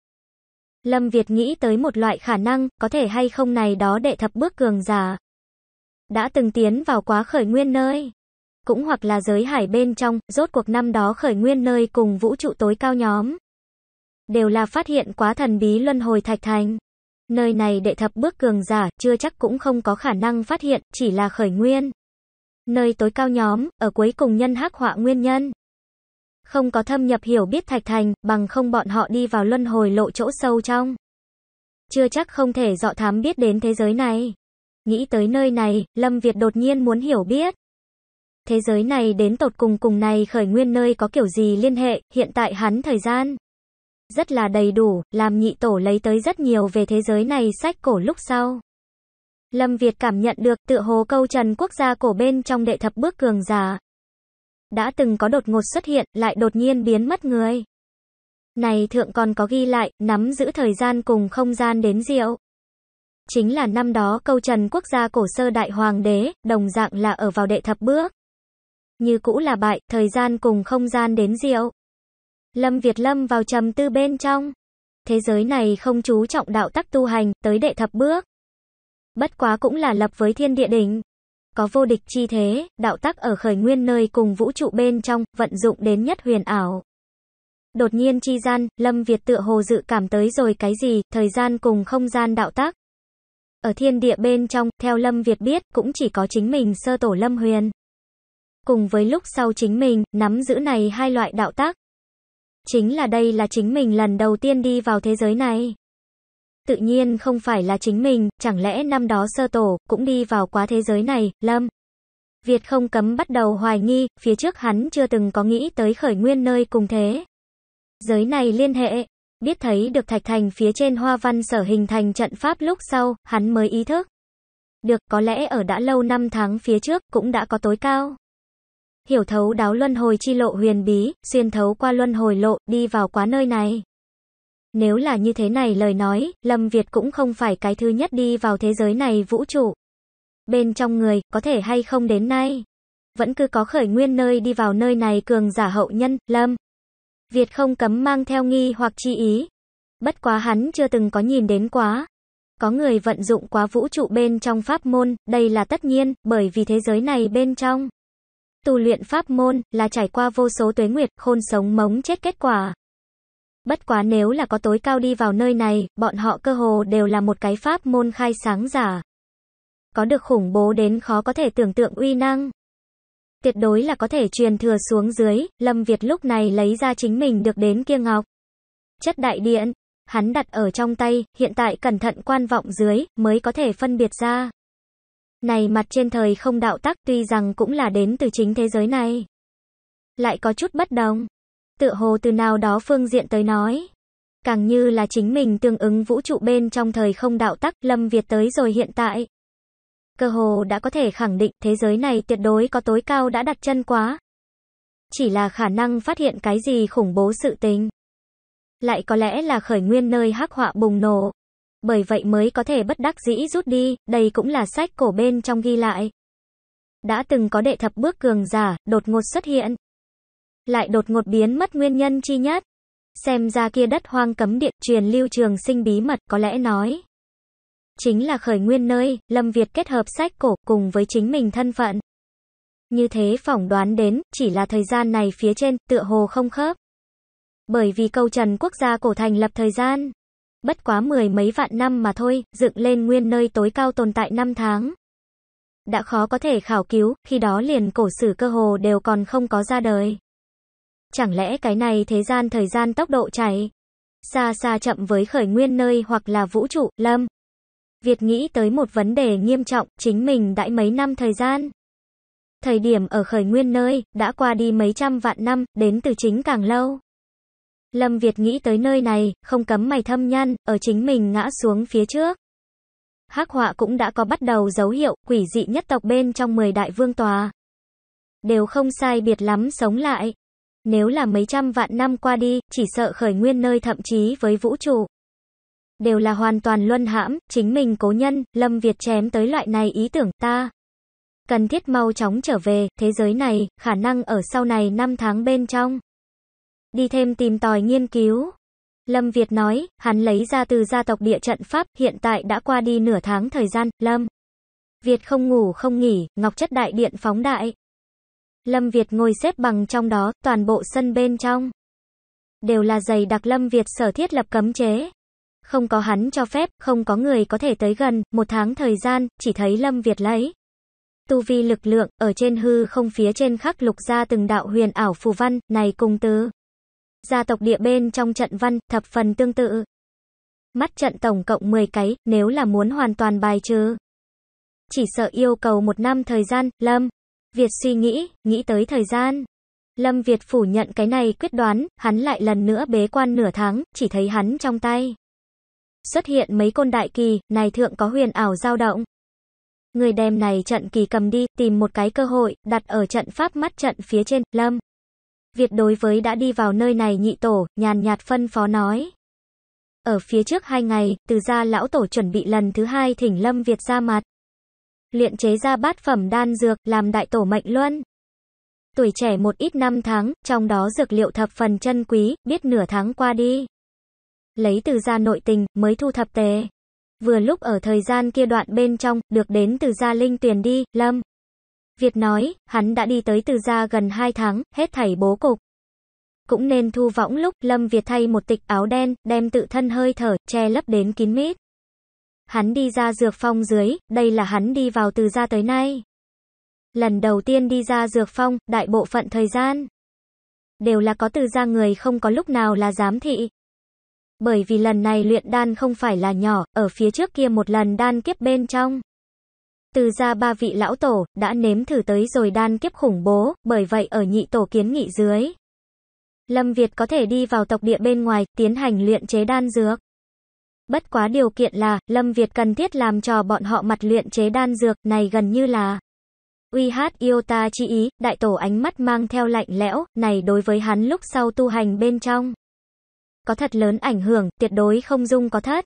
Lâm Việt nghĩ tới một loại khả năng, có thể hay không này đó đệ thập bước cường giả. Đã từng tiến vào quá khởi nguyên nơi. Cũng hoặc là giới hải bên trong, rốt cuộc năm đó khởi nguyên nơi cùng vũ trụ tối cao nhóm đều là phát hiện quá thần bí luân hồi thạch thành. Nơi này đệ thập bước cường giả, chưa chắc cũng không có khả năng phát hiện, chỉ là khởi nguyên. Nơi tối cao nhóm, ở cuối cùng nhân hắc họa nguyên nhân. Không có thâm nhập hiểu biết thạch thành, bằng không bọn họ đi vào luân hồi lộ chỗ sâu trong. Chưa chắc không thể dọ thám biết đến thế giới này. Nghĩ tới nơi này, Lâm Việt đột nhiên muốn hiểu biết. Thế giới này đến tột cùng cùng này khởi nguyên nơi có kiểu gì liên hệ, hiện tại hắn thời gian rất là đầy đủ, làm nhị tổ lấy tới rất nhiều về thế giới này sách cổ lúc sau. Lâm Việt cảm nhận được tự hồ câu trần quốc gia cổ bên trong đệ thập bước cường giả. Đã từng có đột ngột xuất hiện, lại đột nhiên biến mất người. Này thượng còn có ghi lại, nắm giữ thời gian cùng không gian đến diệu. Chính là năm đó câu trần quốc gia cổ sơ đại hoàng đế, đồng dạng là ở vào đệ thập bước. Như cũ là bại, thời gian cùng không gian đến diệu. Lâm Việt Lâm vào trầm tư bên trong. Thế giới này không chú trọng đạo tắc tu hành, tới đệ thập bước. Bất quá cũng là lập với thiên địa đỉnh. Có vô địch chi thế, đạo tắc ở khởi nguyên nơi cùng vũ trụ bên trong, vận dụng đến nhất huyền ảo. Đột nhiên chi gian, Lâm Việt tựa hồ dự cảm tới rồi cái gì, thời gian cùng không gian đạo tắc Ở thiên địa bên trong, theo Lâm Việt biết, cũng chỉ có chính mình sơ tổ Lâm Huyền. Cùng với lúc sau chính mình, nắm giữ này hai loại đạo tắc. Chính là đây là chính mình lần đầu tiên đi vào thế giới này. Tự nhiên không phải là chính mình, chẳng lẽ năm đó sơ tổ, cũng đi vào quá thế giới này, lâm. Việt không cấm bắt đầu hoài nghi, phía trước hắn chưa từng có nghĩ tới khởi nguyên nơi cùng thế. Giới này liên hệ, biết thấy được thạch thành phía trên hoa văn sở hình thành trận pháp lúc sau, hắn mới ý thức. Được, có lẽ ở đã lâu năm tháng phía trước cũng đã có tối cao hiểu thấu đáo luân hồi chi lộ huyền bí, xuyên thấu qua luân hồi lộ, đi vào quá nơi này. Nếu là như thế này lời nói, Lâm Việt cũng không phải cái thứ nhất đi vào thế giới này vũ trụ. Bên trong người, có thể hay không đến nay, vẫn cứ có khởi nguyên nơi đi vào nơi này cường giả hậu nhân, Lâm. Việt không cấm mang theo nghi hoặc chi ý. Bất quá hắn chưa từng có nhìn đến quá. Có người vận dụng quá vũ trụ bên trong pháp môn, đây là tất nhiên, bởi vì thế giới này bên trong Tu luyện pháp môn là trải qua vô số tuế nguyệt, khôn sống mống chết kết quả. Bất quá nếu là có tối cao đi vào nơi này, bọn họ cơ hồ đều là một cái pháp môn khai sáng giả. Có được khủng bố đến khó có thể tưởng tượng uy năng. Tuyệt đối là có thể truyền thừa xuống dưới, Lâm Việt lúc này lấy ra chính mình được đến kia ngọc. Chất đại điện, hắn đặt ở trong tay, hiện tại cẩn thận quan vọng dưới, mới có thể phân biệt ra này mặt trên thời không đạo tắc tuy rằng cũng là đến từ chính thế giới này. Lại có chút bất đồng. Tựa hồ từ nào đó phương diện tới nói. Càng như là chính mình tương ứng vũ trụ bên trong thời không đạo tắc lâm Việt tới rồi hiện tại. Cơ hồ đã có thể khẳng định thế giới này tuyệt đối có tối cao đã đặt chân quá. Chỉ là khả năng phát hiện cái gì khủng bố sự tình. Lại có lẽ là khởi nguyên nơi hắc họa bùng nổ, bởi vậy mới có thể bất đắc dĩ rút đi, đây cũng là sách cổ bên trong ghi lại. Đã từng có đệ thập bước cường giả, đột ngột xuất hiện. Lại đột ngột biến mất nguyên nhân chi nhất. Xem ra kia đất hoang cấm điện truyền lưu trường sinh bí mật có lẽ nói. Chính là khởi nguyên nơi, Lâm Việt kết hợp sách cổ cùng với chính mình thân phận. Như thế phỏng đoán đến, chỉ là thời gian này phía trên, tựa hồ không khớp. Bởi vì câu trần quốc gia cổ thành lập thời gian, Bất quá mười mấy vạn năm mà thôi, dựng lên nguyên nơi tối cao tồn tại năm tháng. Đã khó có thể khảo cứu, khi đó liền cổ sử cơ hồ đều còn không có ra đời. Chẳng lẽ cái này thế gian thời gian tốc độ chảy xa xa chậm với khởi nguyên nơi hoặc là vũ trụ, lâm. Việt nghĩ tới một vấn đề nghiêm trọng, chính mình đãi mấy năm thời gian. Thời điểm ở khởi nguyên nơi, đã qua đi mấy trăm vạn năm, đến từ chính càng lâu. Lâm Việt nghĩ tới nơi này, không cấm mày thâm nhăn, ở chính mình ngã xuống phía trước. Hắc họa cũng đã có bắt đầu dấu hiệu, quỷ dị nhất tộc bên trong 10 đại vương tòa. Đều không sai biệt lắm sống lại. Nếu là mấy trăm vạn năm qua đi, chỉ sợ khởi nguyên nơi thậm chí với vũ trụ. Đều là hoàn toàn luân hãm, chính mình cố nhân, Lâm Việt chém tới loại này ý tưởng ta. Cần thiết mau chóng trở về, thế giới này, khả năng ở sau này năm tháng bên trong đi thêm tìm tòi nghiên cứu. Lâm Việt nói, hắn lấy ra từ gia tộc địa trận Pháp, hiện tại đã qua đi nửa tháng thời gian, Lâm. Việt không ngủ không nghỉ, ngọc chất đại điện phóng đại. Lâm Việt ngồi xếp bằng trong đó, toàn bộ sân bên trong. Đều là giày đặc Lâm Việt sở thiết lập cấm chế. Không có hắn cho phép, không có người có thể tới gần, một tháng thời gian, chỉ thấy Lâm Việt lấy. Tu vi lực lượng, ở trên hư không phía trên khắc lục ra từng đạo huyền ảo phù văn, này cùng tứ gia tộc địa bên trong trận văn, thập phần tương tự. Mắt trận tổng cộng 10 cái, nếu là muốn hoàn toàn bài trừ. Chỉ sợ yêu cầu một năm thời gian, Lâm. Việt suy nghĩ, nghĩ tới thời gian. Lâm Việt phủ nhận cái này quyết đoán, hắn lại lần nữa bế quan nửa tháng, chỉ thấy hắn trong tay. Xuất hiện mấy côn đại kỳ, này thượng có huyền ảo dao động. Người đem này trận kỳ cầm đi, tìm một cái cơ hội, đặt ở trận pháp mắt trận phía trên, Lâm. Việt đối với đã đi vào nơi này nhị tổ, nhàn nhạt phân phó nói. Ở phía trước hai ngày, từ gia lão tổ chuẩn bị lần thứ hai thỉnh Lâm Việt ra mặt. Luyện chế ra bát phẩm đan dược, làm đại tổ mệnh luân. Tuổi trẻ một ít năm tháng, trong đó dược liệu thập phần chân quý, biết nửa tháng qua đi. Lấy từ gia nội tình, mới thu thập tề. Vừa lúc ở thời gian kia đoạn bên trong, được đến từ gia linh tuyển đi, Lâm. Việt nói, hắn đã đi tới từ gia gần 2 tháng, hết thảy bố cục. Cũng nên thu võng lúc Lâm Việt thay một tịch áo đen, đem tự thân hơi thở, che lấp đến kín mít. Hắn đi ra dược phong dưới, đây là hắn đi vào từ gia tới nay. Lần đầu tiên đi ra dược phong, đại bộ phận thời gian. Đều là có từ gia người không có lúc nào là giám thị. Bởi vì lần này luyện đan không phải là nhỏ, ở phía trước kia một lần đan kiếp bên trong từ ra ba vị lão tổ, đã nếm thử tới rồi đan kiếp khủng bố, bởi vậy ở nhị tổ kiến nghị dưới. Lâm Việt có thể đi vào tộc địa bên ngoài, tiến hành luyện chế đan dược. Bất quá điều kiện là, Lâm Việt cần thiết làm cho bọn họ mặt luyện chế đan dược này gần như là Uy hát ta chi ý, đại tổ ánh mắt mang theo lạnh lẽo, này đối với hắn lúc sau tu hành bên trong. Có thật lớn ảnh hưởng, tuyệt đối không dung có thất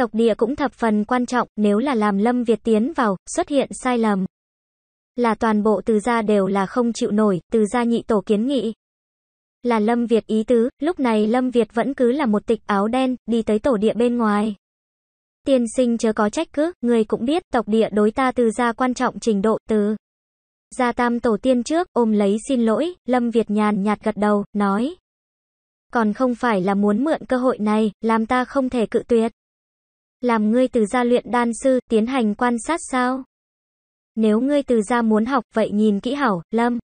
tộc địa cũng thập phần quan trọng, nếu là làm Lâm Việt tiến vào, xuất hiện sai lầm. Là toàn bộ từ gia đều là không chịu nổi, từ gia nhị tổ kiến nghị. Là Lâm Việt ý tứ, lúc này Lâm Việt vẫn cứ là một tịch áo đen, đi tới tổ địa bên ngoài. Tiên sinh chớ có trách cứ, người cũng biết, tộc địa đối ta từ gia quan trọng trình độ, từ gia tam tổ tiên trước, ôm lấy xin lỗi, Lâm Việt nhàn nhạt gật đầu, nói. Còn không phải là muốn mượn cơ hội này, làm ta không thể cự tuyệt. Làm ngươi từ gia luyện đan sư, tiến hành quan sát sao? Nếu ngươi từ gia muốn học, vậy nhìn kỹ hảo, Lâm.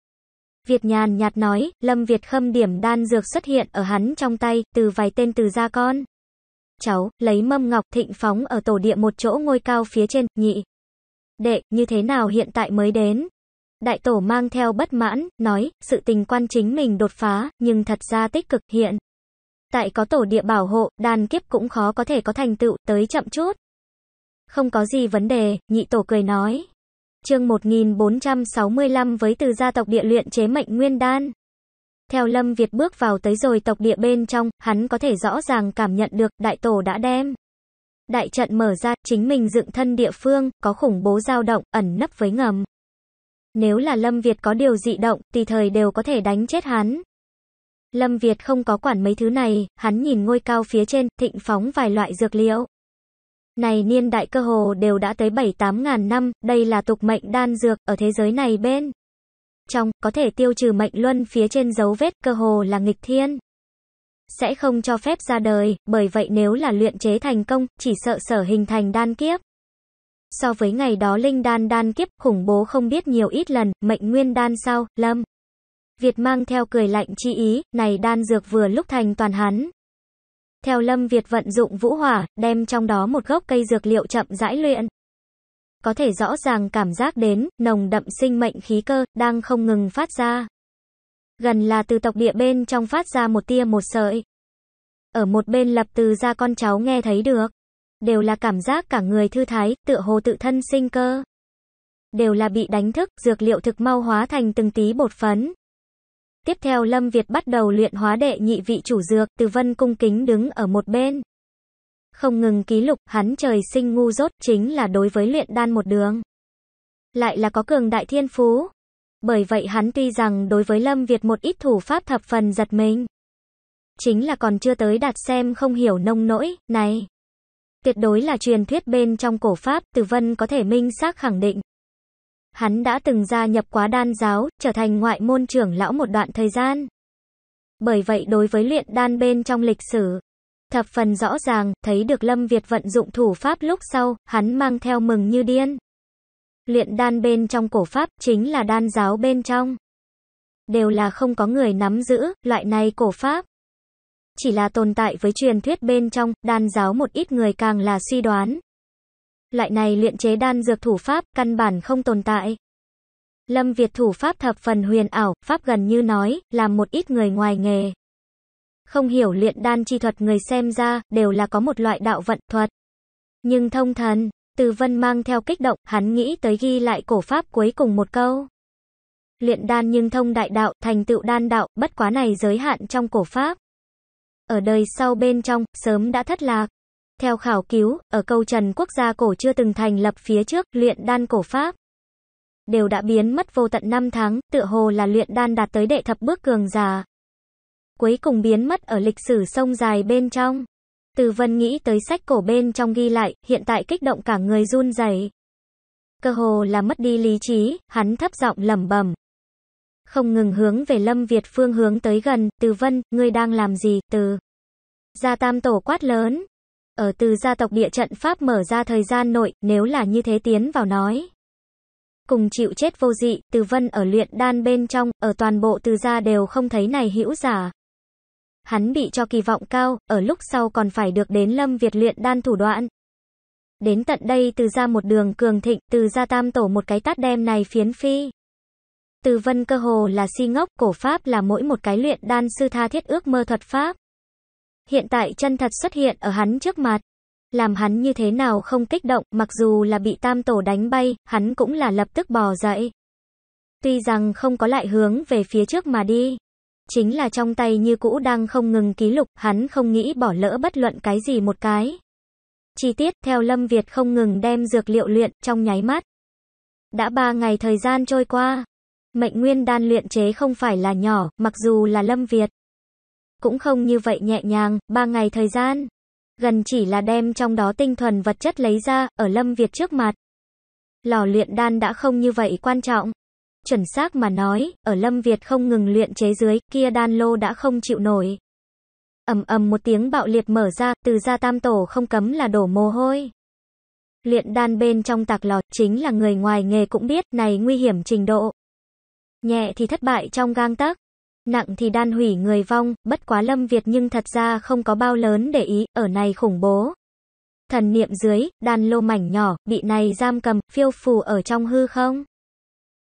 Việt nhàn nhạt nói, Lâm Việt khâm điểm đan dược xuất hiện ở hắn trong tay, từ vài tên từ gia con. Cháu, lấy mâm ngọc thịnh phóng ở tổ địa một chỗ ngôi cao phía trên, nhị. Đệ, như thế nào hiện tại mới đến? Đại tổ mang theo bất mãn, nói, sự tình quan chính mình đột phá, nhưng thật ra tích cực hiện tại có tổ địa bảo hộ, đàn kiếp cũng khó có thể có thành tựu, tới chậm chút. Không có gì vấn đề, nhị tổ cười nói. Chương 1465 với từ gia tộc địa luyện chế mệnh nguyên đan. Theo Lâm Việt bước vào tới rồi tộc địa bên trong, hắn có thể rõ ràng cảm nhận được đại tổ đã đem. Đại trận mở ra, chính mình dựng thân địa phương, có khủng bố dao động, ẩn nấp với ngầm. Nếu là Lâm Việt có điều dị động, tùy thời đều có thể đánh chết hắn, Lâm Việt không có quản mấy thứ này, hắn nhìn ngôi cao phía trên, thịnh phóng vài loại dược liệu. Này niên đại cơ hồ đều đã tới 7-8 ngàn năm, đây là tục mệnh đan dược, ở thế giới này bên. Trong, có thể tiêu trừ mệnh luân phía trên dấu vết, cơ hồ là nghịch thiên. Sẽ không cho phép ra đời, bởi vậy nếu là luyện chế thành công, chỉ sợ sở hình thành đan kiếp. So với ngày đó linh đan đan kiếp, khủng bố không biết nhiều ít lần, mệnh nguyên đan sao, lâm. Việt mang theo cười lạnh chi ý, này đan dược vừa lúc thành toàn hắn. Theo Lâm Việt vận dụng vũ hỏa, đem trong đó một gốc cây dược liệu chậm rãi luyện. Có thể rõ ràng cảm giác đến, nồng đậm sinh mệnh khí cơ, đang không ngừng phát ra. Gần là từ tộc địa bên trong phát ra một tia một sợi. Ở một bên lập từ ra con cháu nghe thấy được. Đều là cảm giác cả người thư thái, tựa hồ tự thân sinh cơ. Đều là bị đánh thức, dược liệu thực mau hóa thành từng tí bột phấn. Tiếp theo Lâm Việt bắt đầu luyện hóa đệ nhị vị chủ dược, Từ Vân cung kính đứng ở một bên. Không ngừng ký lục, hắn trời sinh ngu dốt chính là đối với luyện đan một đường. Lại là có cường đại thiên phú. Bởi vậy hắn tuy rằng đối với Lâm Việt một ít thủ pháp thập phần giật mình. Chính là còn chưa tới đạt xem không hiểu nông nỗi, này. Tuyệt đối là truyền thuyết bên trong cổ pháp, Từ Vân có thể minh xác khẳng định, Hắn đã từng gia nhập quá đan giáo, trở thành ngoại môn trưởng lão một đoạn thời gian. Bởi vậy đối với luyện đan bên trong lịch sử, thập phần rõ ràng, thấy được Lâm Việt vận dụng thủ pháp lúc sau, hắn mang theo mừng như điên. Luyện đan bên trong cổ pháp chính là đan giáo bên trong. Đều là không có người nắm giữ, loại này cổ pháp. Chỉ là tồn tại với truyền thuyết bên trong, đan giáo một ít người càng là suy đoán, loại này luyện chế đan dược thủ pháp căn bản không tồn tại. Lâm Việt thủ pháp thập phần huyền ảo, pháp gần như nói, làm một ít người ngoài nghề. Không hiểu luyện đan chi thuật người xem ra, đều là có một loại đạo vận thuật. Nhưng thông thần, từ vân mang theo kích động, hắn nghĩ tới ghi lại cổ pháp cuối cùng một câu. Luyện đan nhưng thông đại đạo, thành tựu đan đạo, bất quá này giới hạn trong cổ pháp. Ở đời sau bên trong, sớm đã thất lạc. Theo khảo cứu, ở câu Trần quốc gia cổ chưa từng thành lập phía trước, luyện đan cổ Pháp đều đã biến mất vô tận năm tháng, tựa hồ là luyện đan đạt tới đệ thập bước cường già. Cuối cùng biến mất ở lịch sử sông dài bên trong. Từ vân nghĩ tới sách cổ bên trong ghi lại, hiện tại kích động cả người run rẩy. Cơ hồ là mất đi lý trí, hắn thấp giọng lẩm bẩm. Không ngừng hướng về Lâm Việt phương hướng tới gần, Từ Vân, ngươi đang làm gì, Từ? Gia Tam Tổ quát lớn, ở từ gia tộc địa trận Pháp mở ra thời gian nội, nếu là như thế tiến vào nói. Cùng chịu chết vô dị, từ vân ở luyện đan bên trong, ở toàn bộ từ gia đều không thấy này hữu giả. Hắn bị cho kỳ vọng cao, ở lúc sau còn phải được đến lâm Việt luyện đan thủ đoạn. Đến tận đây từ gia một đường cường thịnh, từ gia tam tổ một cái tát đem này phiến phi. Từ vân cơ hồ là si ngốc, cổ pháp là mỗi một cái luyện đan sư tha thiết ước mơ thuật pháp. Hiện tại chân thật xuất hiện ở hắn trước mặt. Làm hắn như thế nào không kích động, mặc dù là bị tam tổ đánh bay, hắn cũng là lập tức bò dậy. Tuy rằng không có lại hướng về phía trước mà đi. Chính là trong tay như cũ đang không ngừng ký lục, hắn không nghĩ bỏ lỡ bất luận cái gì một cái. Chi tiết, theo Lâm Việt không ngừng đem dược liệu luyện, trong nháy mắt. Đã ba ngày thời gian trôi qua. Mệnh nguyên đan luyện chế không phải là nhỏ, mặc dù là Lâm Việt cũng không như vậy nhẹ nhàng, ba ngày thời gian. Gần chỉ là đem trong đó tinh thuần vật chất lấy ra, ở Lâm Việt trước mặt. Lò luyện đan đã không như vậy quan trọng. Chuẩn xác mà nói, ở Lâm Việt không ngừng luyện chế dưới, kia đan lô đã không chịu nổi. ầm ầm một tiếng bạo liệt mở ra, từ ra tam tổ không cấm là đổ mồ hôi. Luyện đan bên trong tạc lò, chính là người ngoài nghề cũng biết, này nguy hiểm trình độ. Nhẹ thì thất bại trong gang tấc Nặng thì đan hủy người vong, bất quá Lâm Việt nhưng thật ra không có bao lớn để ý, ở này khủng bố. Thần niệm dưới, đan lô mảnh nhỏ, bị này giam cầm, phiêu phù ở trong hư không.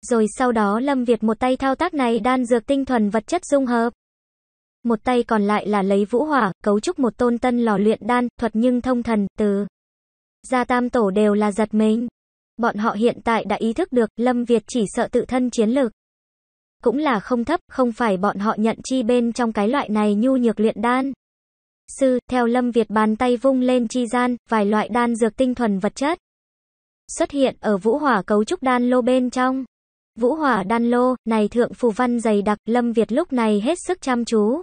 Rồi sau đó Lâm Việt một tay thao tác này đan dược tinh thuần vật chất dung hợp. Một tay còn lại là lấy vũ hỏa, cấu trúc một tôn tân lò luyện đan, thuật nhưng thông thần, từ. Gia tam tổ đều là giật mình. Bọn họ hiện tại đã ý thức được, Lâm Việt chỉ sợ tự thân chiến lược cũng là không thấp, không phải bọn họ nhận chi bên trong cái loại này nhu nhược luyện đan. Sư, theo Lâm Việt bàn tay vung lên chi gian, vài loại đan dược tinh thuần vật chất xuất hiện ở vũ hỏa cấu trúc đan lô bên trong. Vũ hỏa đan lô, này thượng phù văn dày đặc, Lâm Việt lúc này hết sức chăm chú.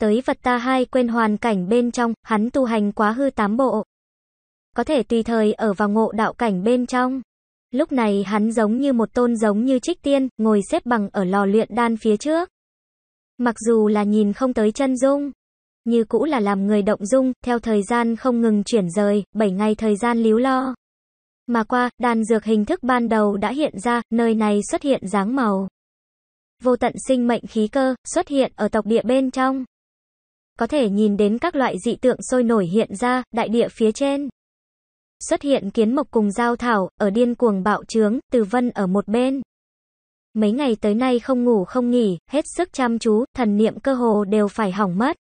Tới vật ta hai quên hoàn cảnh bên trong, hắn tu hành quá hư tám bộ. Có thể tùy thời ở vào ngộ đạo cảnh bên trong. Lúc này hắn giống như một tôn giống như trích tiên, ngồi xếp bằng ở lò luyện đan phía trước. Mặc dù là nhìn không tới chân dung, như cũ là làm người động dung, theo thời gian không ngừng chuyển rời, 7 ngày thời gian líu lo. Mà qua, đan dược hình thức ban đầu đã hiện ra, nơi này xuất hiện dáng màu. Vô tận sinh mệnh khí cơ, xuất hiện ở tộc địa bên trong. Có thể nhìn đến các loại dị tượng sôi nổi hiện ra, đại địa phía trên. Xuất hiện kiến mộc cùng giao thảo, ở điên cuồng bạo trướng, từ vân ở một bên. Mấy ngày tới nay không ngủ không nghỉ, hết sức chăm chú, thần niệm cơ hồ đều phải hỏng mất.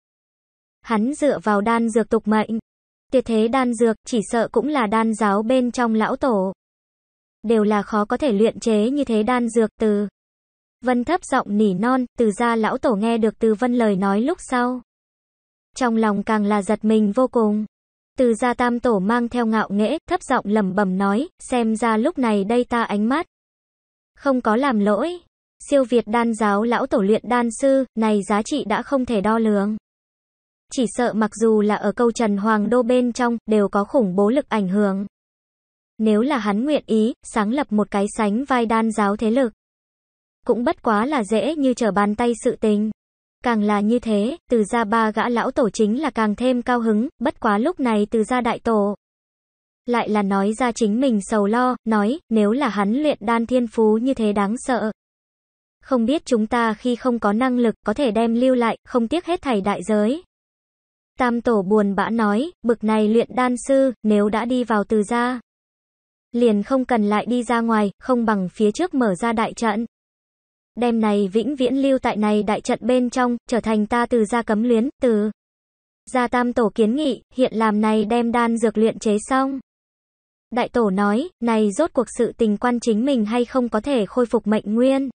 Hắn dựa vào đan dược tục mệnh. Tiệt thế đan dược, chỉ sợ cũng là đan giáo bên trong lão tổ. Đều là khó có thể luyện chế như thế đan dược từ. Vân thấp giọng nỉ non, từ ra lão tổ nghe được từ vân lời nói lúc sau. Trong lòng càng là giật mình vô cùng. Từ gia tam tổ mang theo ngạo nghễ, thấp giọng lầm bầm nói, xem ra lúc này đây ta ánh mắt. Không có làm lỗi. Siêu Việt đan giáo lão tổ luyện đan sư, này giá trị đã không thể đo lường. Chỉ sợ mặc dù là ở câu trần hoàng đô bên trong, đều có khủng bố lực ảnh hưởng. Nếu là hắn nguyện ý, sáng lập một cái sánh vai đan giáo thế lực. Cũng bất quá là dễ như trở bàn tay sự tình. Càng là như thế, từ gia ba gã lão tổ chính là càng thêm cao hứng, bất quá lúc này từ gia đại tổ. Lại là nói ra chính mình sầu lo, nói, nếu là hắn luyện đan thiên phú như thế đáng sợ. Không biết chúng ta khi không có năng lực có thể đem lưu lại, không tiếc hết thảy đại giới. Tam tổ buồn bã nói, bực này luyện đan sư, nếu đã đi vào từ gia. Liền không cần lại đi ra ngoài, không bằng phía trước mở ra đại trận đem này vĩnh viễn lưu tại này đại trận bên trong, trở thành ta từ gia cấm luyến, từ gia tam tổ kiến nghị, hiện làm này đem đan dược luyện chế xong. Đại tổ nói, này rốt cuộc sự tình quan chính mình hay không có thể khôi phục mệnh nguyên.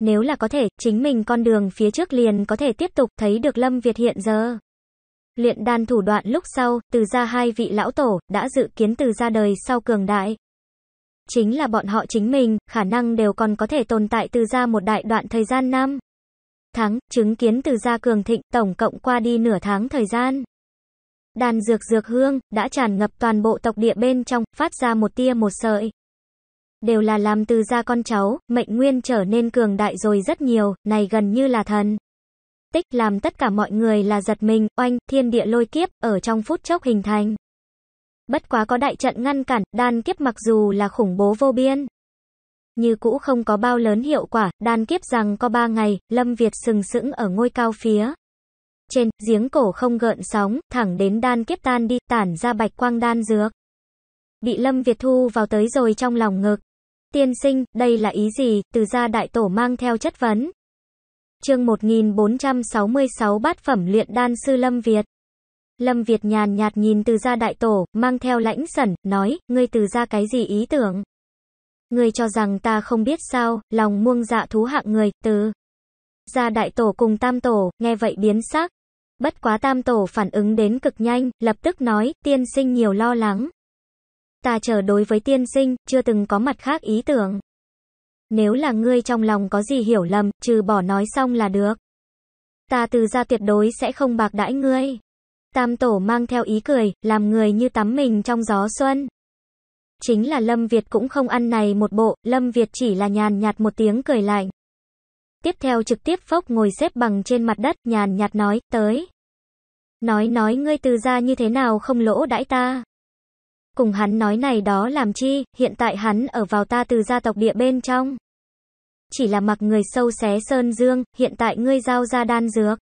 Nếu là có thể, chính mình con đường phía trước liền có thể tiếp tục thấy được Lâm Việt hiện giờ. Luyện đan thủ đoạn lúc sau, từ gia hai vị lão tổ, đã dự kiến từ gia đời sau cường đại chính là bọn họ chính mình, khả năng đều còn có thể tồn tại từ ra một đại đoạn thời gian năm tháng, chứng kiến từ gia cường thịnh, tổng cộng qua đi nửa tháng thời gian. Đàn dược dược hương, đã tràn ngập toàn bộ tộc địa bên trong, phát ra một tia một sợi. Đều là làm từ gia con cháu, mệnh nguyên trở nên cường đại rồi rất nhiều, này gần như là thần. Tích làm tất cả mọi người là giật mình, oanh, thiên địa lôi kiếp, ở trong phút chốc hình thành. Bất quá có đại trận ngăn cản, đan kiếp mặc dù là khủng bố vô biên. Như cũ không có bao lớn hiệu quả, đan kiếp rằng có ba ngày, Lâm Việt sừng sững ở ngôi cao phía. Trên, giếng cổ không gợn sóng, thẳng đến đan kiếp tan đi, tản ra bạch quang đan dược. Bị Lâm Việt thu vào tới rồi trong lòng ngực. Tiên sinh, đây là ý gì, từ gia đại tổ mang theo chất vấn. Chương 1466 bát phẩm luyện đan sư Lâm Việt. Lâm Việt nhàn nhạt nhìn từ gia đại tổ, mang theo lãnh sẩn, nói, ngươi từ gia cái gì ý tưởng? Ngươi cho rằng ta không biết sao, lòng muông dạ thú hạng người, từ gia đại tổ cùng tam tổ, nghe vậy biến sắc. Bất quá tam tổ phản ứng đến cực nhanh, lập tức nói, tiên sinh nhiều lo lắng. Ta chờ đối với tiên sinh, chưa từng có mặt khác ý tưởng. Nếu là ngươi trong lòng có gì hiểu lầm, trừ bỏ nói xong là được. Ta từ gia tuyệt đối sẽ không bạc đãi ngươi. Tam Tổ mang theo ý cười, làm người như tắm mình trong gió xuân. Chính là Lâm Việt cũng không ăn này một bộ, Lâm Việt chỉ là nhàn nhạt một tiếng cười lạnh. Tiếp theo trực tiếp phốc ngồi xếp bằng trên mặt đất, nhàn nhạt nói, tới. Nói nói ngươi từ ra như thế nào không lỗ đãi ta. Cùng hắn nói này đó làm chi, hiện tại hắn ở vào ta từ gia tộc địa bên trong. Chỉ là mặc người sâu xé sơn dương, hiện tại ngươi giao ra đan dược.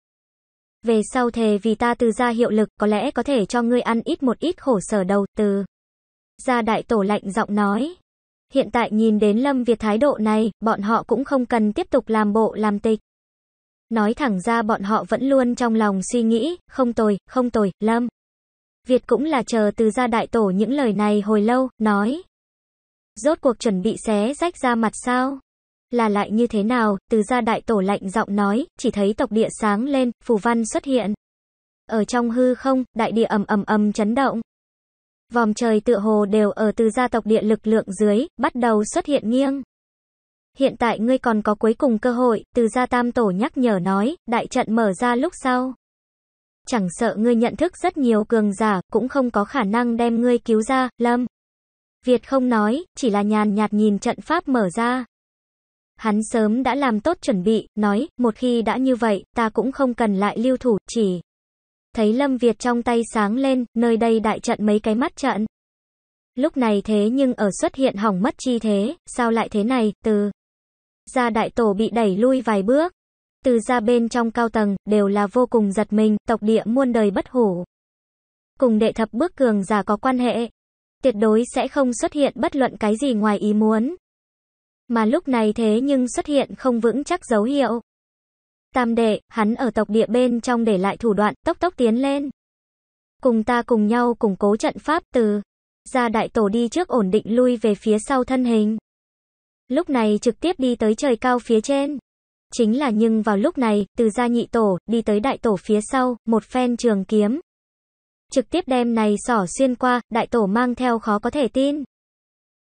Về sau thề vì ta từ gia hiệu lực, có lẽ có thể cho ngươi ăn ít một ít khổ sở đầu từ. Gia đại tổ lạnh giọng nói. Hiện tại nhìn đến Lâm Việt thái độ này, bọn họ cũng không cần tiếp tục làm bộ làm tịch. Nói thẳng ra bọn họ vẫn luôn trong lòng suy nghĩ, không tồi, không tồi, Lâm. Việt cũng là chờ từ gia đại tổ những lời này hồi lâu, nói. Rốt cuộc chuẩn bị xé rách ra mặt sao? là lại như thế nào, từ gia đại tổ lạnh giọng nói, chỉ thấy tộc địa sáng lên, phù văn xuất hiện. Ở trong hư không, đại địa ầm ầm ầm chấn động. Vòng trời tựa hồ đều ở từ gia tộc địa lực lượng dưới, bắt đầu xuất hiện nghiêng. Hiện tại ngươi còn có cuối cùng cơ hội, từ gia tam tổ nhắc nhở nói, đại trận mở ra lúc sau. Chẳng sợ ngươi nhận thức rất nhiều cường giả, cũng không có khả năng đem ngươi cứu ra, lâm. Việt không nói, chỉ là nhàn nhạt nhìn trận pháp mở ra. Hắn sớm đã làm tốt chuẩn bị, nói, một khi đã như vậy, ta cũng không cần lại lưu thủ, chỉ. Thấy Lâm Việt trong tay sáng lên, nơi đây đại trận mấy cái mắt trận. Lúc này thế nhưng ở xuất hiện hỏng mất chi thế, sao lại thế này, từ. Ra đại tổ bị đẩy lui vài bước. Từ ra bên trong cao tầng, đều là vô cùng giật mình, tộc địa muôn đời bất hủ. Cùng đệ thập bước cường giả có quan hệ. Tuyệt đối sẽ không xuất hiện bất luận cái gì ngoài ý muốn, mà lúc này thế nhưng xuất hiện không vững chắc dấu hiệu. Tam đệ, hắn ở tộc địa bên trong để lại thủ đoạn, tốc tốc tiến lên. Cùng ta cùng nhau củng cố trận pháp từ ra đại tổ đi trước ổn định lui về phía sau thân hình. Lúc này trực tiếp đi tới trời cao phía trên. Chính là nhưng vào lúc này, từ gia nhị tổ, đi tới đại tổ phía sau, một phen trường kiếm. Trực tiếp đem này sỏ xuyên qua, đại tổ mang theo khó có thể tin.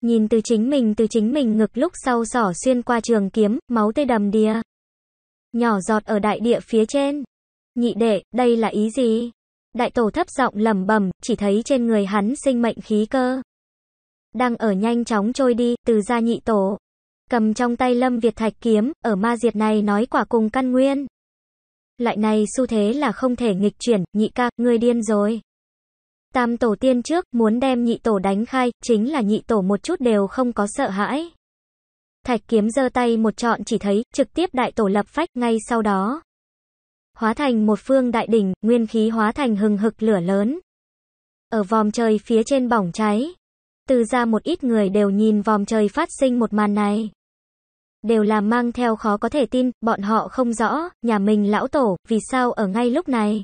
Nhìn từ chính mình từ chính mình ngực lúc sau sỏ xuyên qua trường kiếm, máu tê đầm đìa. Nhỏ giọt ở đại địa phía trên. Nhị đệ, đây là ý gì? Đại tổ thấp giọng lầm bầm, chỉ thấy trên người hắn sinh mệnh khí cơ. Đang ở nhanh chóng trôi đi, từ ra nhị tổ. Cầm trong tay lâm Việt thạch kiếm, ở ma diệt này nói quả cùng căn nguyên. Lại này xu thế là không thể nghịch chuyển, nhị ca, ngươi điên rồi. Tam tổ tiên trước, muốn đem nhị tổ đánh khai, chính là nhị tổ một chút đều không có sợ hãi. Thạch kiếm giơ tay một trọn chỉ thấy, trực tiếp đại tổ lập phách ngay sau đó. Hóa thành một phương đại đỉnh, nguyên khí hóa thành hừng hực lửa lớn. Ở vòm trời phía trên bỏng cháy. Từ ra một ít người đều nhìn vòm trời phát sinh một màn này. Đều là mang theo khó có thể tin, bọn họ không rõ, nhà mình lão tổ, vì sao ở ngay lúc này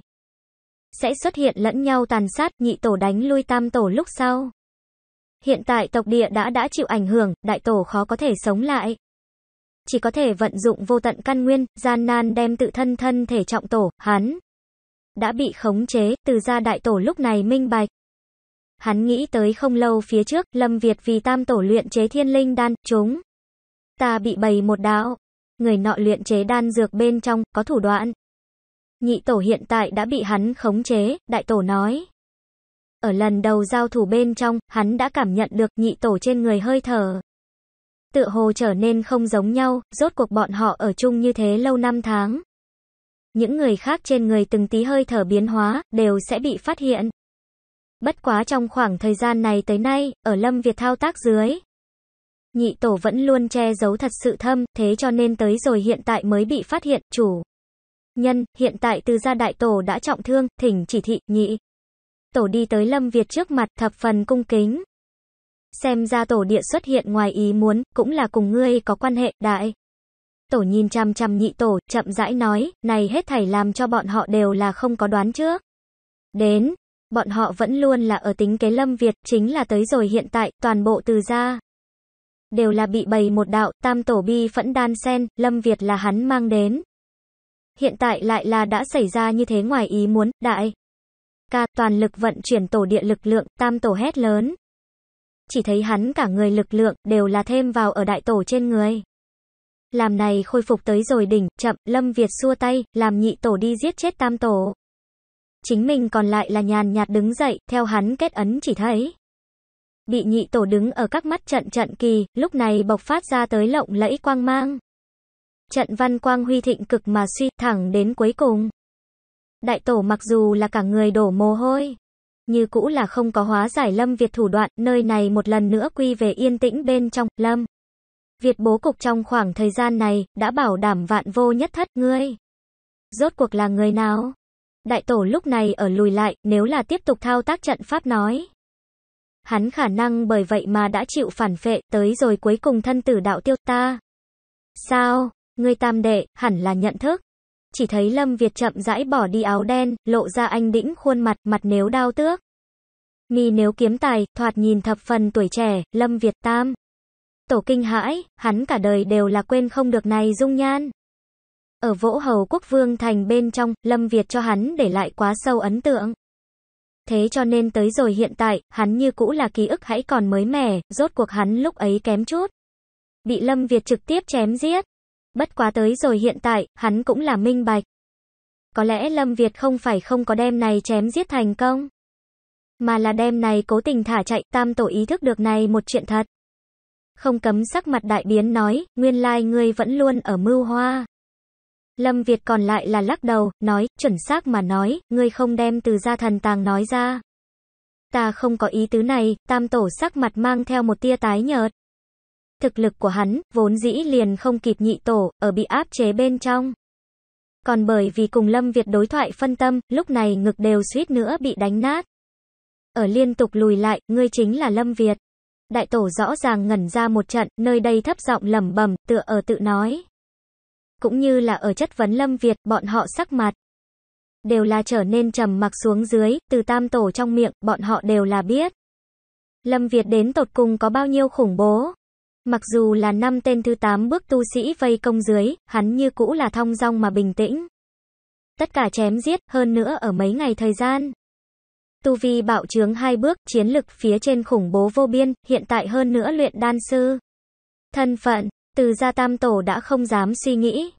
sẽ xuất hiện lẫn nhau tàn sát, nhị tổ đánh lui tam tổ lúc sau. Hiện tại tộc địa đã đã chịu ảnh hưởng, đại tổ khó có thể sống lại. Chỉ có thể vận dụng vô tận căn nguyên, gian nan đem tự thân thân thể trọng tổ, hắn. Đã bị khống chế, từ ra đại tổ lúc này minh bạch. Hắn nghĩ tới không lâu phía trước, Lâm Việt vì tam tổ luyện chế thiên linh đan, chúng. Ta bị bày một đạo. Người nọ luyện chế đan dược bên trong, có thủ đoạn. Nhị tổ hiện tại đã bị hắn khống chế, đại tổ nói. Ở lần đầu giao thủ bên trong, hắn đã cảm nhận được nhị tổ trên người hơi thở. Tựa hồ trở nên không giống nhau, rốt cuộc bọn họ ở chung như thế lâu năm tháng. Những người khác trên người từng tí hơi thở biến hóa, đều sẽ bị phát hiện. Bất quá trong khoảng thời gian này tới nay, ở Lâm Việt thao tác dưới. Nhị tổ vẫn luôn che giấu thật sự thâm, thế cho nên tới rồi hiện tại mới bị phát hiện, chủ nhân, hiện tại từ gia đại tổ đã trọng thương, thỉnh chỉ thị, nhị. Tổ đi tới Lâm Việt trước mặt, thập phần cung kính. Xem ra tổ địa xuất hiện ngoài ý muốn, cũng là cùng ngươi có quan hệ, đại. Tổ nhìn chăm chăm nhị tổ, chậm rãi nói, này hết thảy làm cho bọn họ đều là không có đoán trước. Đến, bọn họ vẫn luôn là ở tính kế Lâm Việt, chính là tới rồi hiện tại, toàn bộ từ gia. Đều là bị bày một đạo, tam tổ bi phẫn đan sen, Lâm Việt là hắn mang đến. Hiện tại lại là đã xảy ra như thế ngoài ý muốn, đại. Ca toàn lực vận chuyển tổ địa lực lượng, tam tổ hét lớn. Chỉ thấy hắn cả người lực lượng đều là thêm vào ở đại tổ trên người. Làm này khôi phục tới rồi đỉnh, chậm, Lâm Việt xua tay, làm nhị tổ đi giết chết tam tổ. Chính mình còn lại là nhàn nhạt đứng dậy, theo hắn kết ấn chỉ thấy. Bị nhị tổ đứng ở các mắt trận trận kỳ, lúc này bộc phát ra tới lộng lẫy quang mang. Trận văn quang huy thịnh cực mà suy thẳng đến cuối cùng. Đại tổ mặc dù là cả người đổ mồ hôi, như cũ là không có hóa giải Lâm Việt thủ đoạn, nơi này một lần nữa quy về yên tĩnh bên trong, Lâm. Việt bố cục trong khoảng thời gian này, đã bảo đảm vạn vô nhất thất ngươi. Rốt cuộc là người nào? Đại tổ lúc này ở lùi lại, nếu là tiếp tục thao tác trận pháp nói. Hắn khả năng bởi vậy mà đã chịu phản phệ, tới rồi cuối cùng thân tử đạo tiêu ta. Sao? Người tam đệ, hẳn là nhận thức. Chỉ thấy Lâm Việt chậm rãi bỏ đi áo đen, lộ ra anh đĩnh khuôn mặt, mặt nếu đau tước. Mi nếu kiếm tài, thoạt nhìn thập phần tuổi trẻ, Lâm Việt tam. Tổ kinh hãi, hắn cả đời đều là quên không được này dung nhan. Ở vỗ hầu quốc vương thành bên trong, Lâm Việt cho hắn để lại quá sâu ấn tượng. Thế cho nên tới rồi hiện tại, hắn như cũ là ký ức hãy còn mới mẻ, rốt cuộc hắn lúc ấy kém chút. Bị Lâm Việt trực tiếp chém giết. Bất quá tới rồi hiện tại, hắn cũng là minh bạch. Có lẽ Lâm Việt không phải không có đem này chém giết thành công, mà là đem này cố tình thả chạy, tam tổ ý thức được này một chuyện thật. Không cấm sắc mặt đại biến nói, nguyên lai ngươi vẫn luôn ở mưu hoa. Lâm Việt còn lại là lắc đầu, nói, chuẩn xác mà nói, ngươi không đem từ gia thần tàng nói ra. Ta không có ý tứ này, tam tổ sắc mặt mang theo một tia tái nhợt thực lực của hắn, vốn dĩ liền không kịp nhị tổ, ở bị áp chế bên trong. Còn bởi vì cùng Lâm Việt đối thoại phân tâm, lúc này ngực đều suýt nữa bị đánh nát. Ở liên tục lùi lại, ngươi chính là Lâm Việt. Đại tổ rõ ràng ngẩn ra một trận, nơi đây thấp giọng lẩm bẩm, tựa ở tự nói. Cũng như là ở chất vấn Lâm Việt, bọn họ sắc mặt. Đều là trở nên trầm mặc xuống dưới, từ tam tổ trong miệng, bọn họ đều là biết. Lâm Việt đến tột cùng có bao nhiêu khủng bố. Mặc dù là năm tên thứ 8 bước tu sĩ vây công dưới, hắn như cũ là thong dong mà bình tĩnh. Tất cả chém giết, hơn nữa ở mấy ngày thời gian. Tu vi bạo trướng hai bước, chiến lực phía trên khủng bố vô biên, hiện tại hơn nữa luyện đan sư. Thân phận, từ gia tam tổ đã không dám suy nghĩ.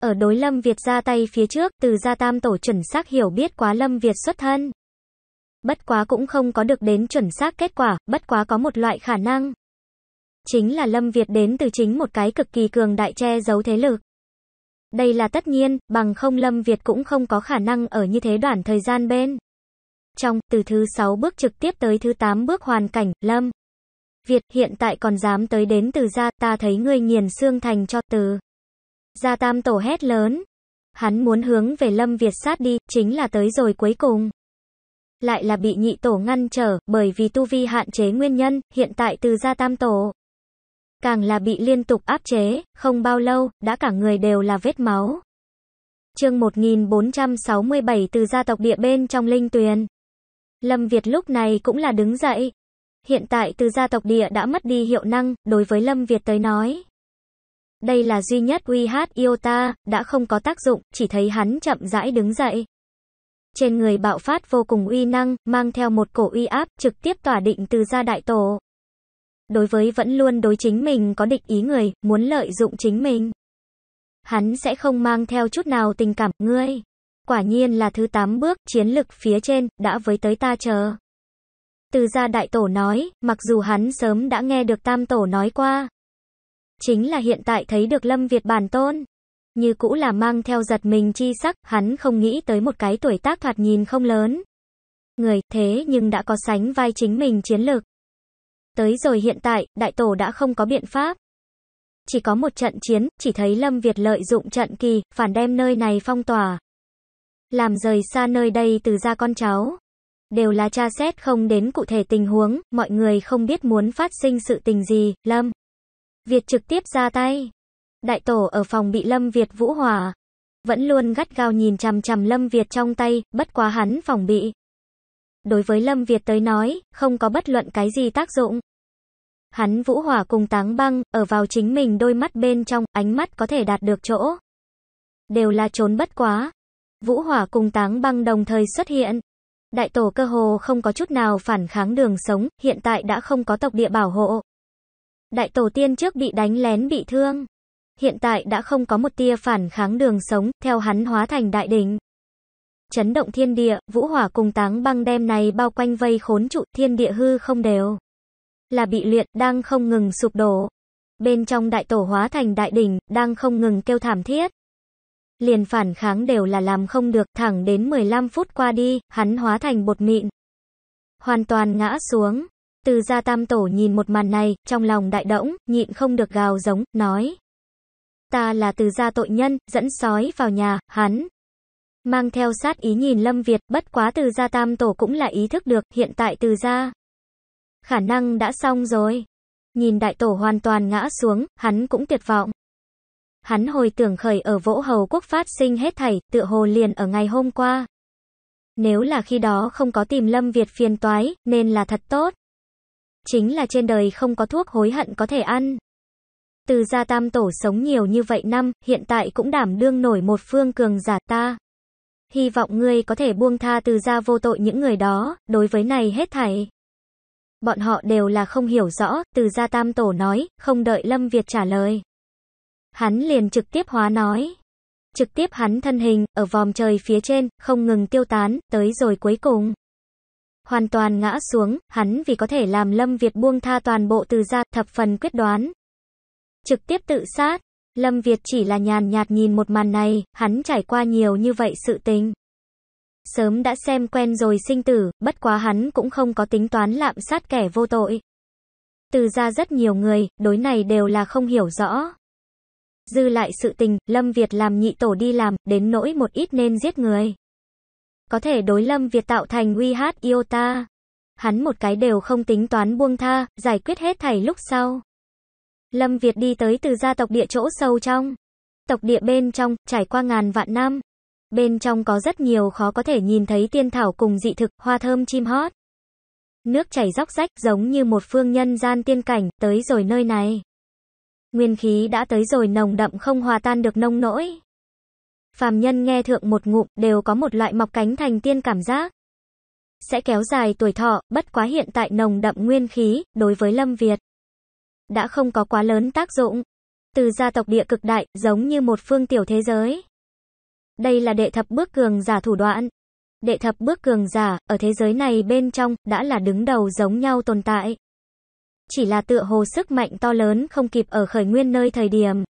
Ở đối lâm Việt ra tay phía trước, từ gia tam tổ chuẩn xác hiểu biết quá lâm Việt xuất thân. Bất quá cũng không có được đến chuẩn xác kết quả, bất quá có một loại khả năng chính là Lâm Việt đến từ chính một cái cực kỳ cường đại che giấu thế lực. Đây là tất nhiên, bằng không Lâm Việt cũng không có khả năng ở như thế đoạn thời gian bên. Trong, từ thứ 6 bước trực tiếp tới thứ 8 bước hoàn cảnh, Lâm. Việt hiện tại còn dám tới đến từ gia, ta thấy ngươi nghiền xương thành cho từ. Gia tam tổ hét lớn. Hắn muốn hướng về Lâm Việt sát đi, chính là tới rồi cuối cùng. Lại là bị nhị tổ ngăn trở, bởi vì tu vi hạn chế nguyên nhân, hiện tại từ gia tam tổ càng là bị liên tục áp chế, không bao lâu, đã cả người đều là vết máu. Chương 1467 từ gia tộc địa bên trong linh tuyền. Lâm Việt lúc này cũng là đứng dậy. Hiện tại từ gia tộc địa đã mất đi hiệu năng, đối với Lâm Việt tới nói. Đây là duy nhất uy hát yêu đã không có tác dụng, chỉ thấy hắn chậm rãi đứng dậy. Trên người bạo phát vô cùng uy năng, mang theo một cổ uy áp, trực tiếp tỏa định từ gia đại tổ. Đối với vẫn luôn đối chính mình có địch ý người, muốn lợi dụng chính mình. Hắn sẽ không mang theo chút nào tình cảm, ngươi. Quả nhiên là thứ tám bước, chiến lực phía trên, đã với tới ta chờ. Từ gia đại tổ nói, mặc dù hắn sớm đã nghe được tam tổ nói qua. Chính là hiện tại thấy được Lâm Việt bản tôn. Như cũ là mang theo giật mình chi sắc, hắn không nghĩ tới một cái tuổi tác thoạt nhìn không lớn. Người thế nhưng đã có sánh vai chính mình chiến lược. Tới rồi hiện tại, đại tổ đã không có biện pháp. Chỉ có một trận chiến, chỉ thấy Lâm Việt lợi dụng trận kỳ, phản đem nơi này phong tỏa. Làm rời xa nơi đây từ ra con cháu. Đều là cha xét không đến cụ thể tình huống, mọi người không biết muốn phát sinh sự tình gì, Lâm. Việt trực tiếp ra tay. Đại tổ ở phòng bị Lâm Việt vũ hỏa. Vẫn luôn gắt gao nhìn chằm chằm Lâm Việt trong tay, bất quá hắn phòng bị đối với Lâm Việt tới nói, không có bất luận cái gì tác dụng. Hắn vũ hỏa cùng táng băng, ở vào chính mình đôi mắt bên trong, ánh mắt có thể đạt được chỗ. Đều là trốn bất quá. Vũ hỏa cùng táng băng đồng thời xuất hiện. Đại tổ cơ hồ không có chút nào phản kháng đường sống, hiện tại đã không có tộc địa bảo hộ. Đại tổ tiên trước bị đánh lén bị thương. Hiện tại đã không có một tia phản kháng đường sống, theo hắn hóa thành đại đỉnh chấn động thiên địa, vũ hỏa cùng táng băng đem này bao quanh vây khốn trụ thiên địa hư không đều. Là bị luyện, đang không ngừng sụp đổ. Bên trong đại tổ hóa thành đại đỉnh, đang không ngừng kêu thảm thiết. Liền phản kháng đều là làm không được, thẳng đến 15 phút qua đi, hắn hóa thành bột mịn. Hoàn toàn ngã xuống. Từ gia tam tổ nhìn một màn này, trong lòng đại động, nhịn không được gào giống, nói. Ta là từ gia tội nhân, dẫn sói vào nhà, hắn, mang theo sát ý nhìn Lâm Việt, bất quá từ gia tam tổ cũng là ý thức được, hiện tại từ gia. Khả năng đã xong rồi. Nhìn đại tổ hoàn toàn ngã xuống, hắn cũng tuyệt vọng. Hắn hồi tưởng khởi ở vỗ hầu quốc phát sinh hết thảy, tựa hồ liền ở ngày hôm qua. Nếu là khi đó không có tìm Lâm Việt phiền toái, nên là thật tốt. Chính là trên đời không có thuốc hối hận có thể ăn. Từ gia tam tổ sống nhiều như vậy năm, hiện tại cũng đảm đương nổi một phương cường giả ta hy vọng ngươi có thể buông tha từ ra vô tội những người đó, đối với này hết thảy. Bọn họ đều là không hiểu rõ, từ gia tam tổ nói, không đợi Lâm Việt trả lời. Hắn liền trực tiếp hóa nói. Trực tiếp hắn thân hình, ở vòm trời phía trên, không ngừng tiêu tán, tới rồi cuối cùng. Hoàn toàn ngã xuống, hắn vì có thể làm Lâm Việt buông tha toàn bộ từ gia, thập phần quyết đoán. Trực tiếp tự sát. Lâm Việt chỉ là nhàn nhạt nhìn một màn này, hắn trải qua nhiều như vậy sự tình. Sớm đã xem quen rồi sinh tử, bất quá hắn cũng không có tính toán lạm sát kẻ vô tội. Từ ra rất nhiều người, đối này đều là không hiểu rõ. Dư lại sự tình, Lâm Việt làm nhị tổ đi làm, đến nỗi một ít nên giết người. Có thể đối Lâm Việt tạo thành uy hát yêu ta. Hắn một cái đều không tính toán buông tha, giải quyết hết thảy lúc sau. Lâm Việt đi tới từ gia tộc địa chỗ sâu trong. Tộc địa bên trong, trải qua ngàn vạn năm. Bên trong có rất nhiều khó có thể nhìn thấy tiên thảo cùng dị thực, hoa thơm chim hót. Nước chảy róc rách giống như một phương nhân gian tiên cảnh, tới rồi nơi này. Nguyên khí đã tới rồi nồng đậm không hòa tan được nông nỗi. Phàm nhân nghe thượng một ngụm đều có một loại mọc cánh thành tiên cảm giác. Sẽ kéo dài tuổi thọ, bất quá hiện tại nồng đậm nguyên khí, đối với Lâm Việt đã không có quá lớn tác dụng. Từ gia tộc địa cực đại, giống như một phương tiểu thế giới. Đây là đệ thập bước cường giả thủ đoạn. Đệ thập bước cường giả, ở thế giới này bên trong, đã là đứng đầu giống nhau tồn tại. Chỉ là tựa hồ sức mạnh to lớn không kịp ở khởi nguyên nơi thời điểm.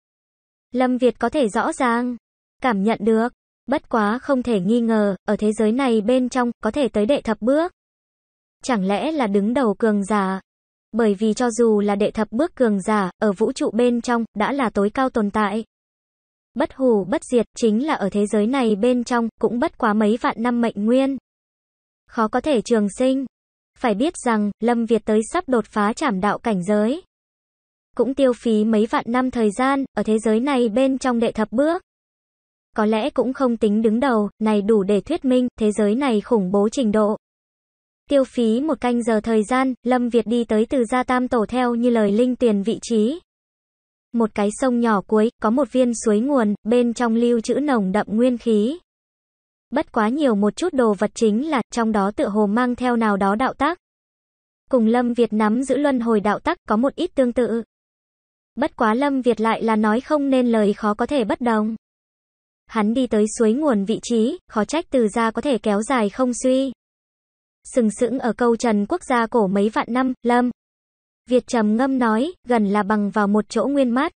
Lâm Việt có thể rõ ràng, cảm nhận được, bất quá không thể nghi ngờ, ở thế giới này bên trong, có thể tới đệ thập bước. Chẳng lẽ là đứng đầu cường giả, bởi vì cho dù là đệ thập bước cường giả, ở vũ trụ bên trong, đã là tối cao tồn tại. Bất hủ bất diệt, chính là ở thế giới này bên trong, cũng bất quá mấy vạn năm mệnh nguyên. Khó có thể trường sinh. Phải biết rằng, Lâm Việt tới sắp đột phá trảm đạo cảnh giới. Cũng tiêu phí mấy vạn năm thời gian, ở thế giới này bên trong đệ thập bước. Có lẽ cũng không tính đứng đầu, này đủ để thuyết minh, thế giới này khủng bố trình độ. Tiêu phí một canh giờ thời gian, Lâm Việt đi tới từ gia tam tổ theo như lời linh tiền vị trí. Một cái sông nhỏ cuối, có một viên suối nguồn, bên trong lưu chữ nồng đậm nguyên khí. Bất quá nhiều một chút đồ vật chính là, trong đó tựa hồ mang theo nào đó đạo tác. Cùng Lâm Việt nắm giữ luân hồi đạo tắc có một ít tương tự. Bất quá Lâm Việt lại là nói không nên lời khó có thể bất đồng. Hắn đi tới suối nguồn vị trí, khó trách từ ra có thể kéo dài không suy sừng sững ở câu trần quốc gia cổ mấy vạn năm, lâm. Việt trầm ngâm nói, gần là bằng vào một chỗ nguyên mát.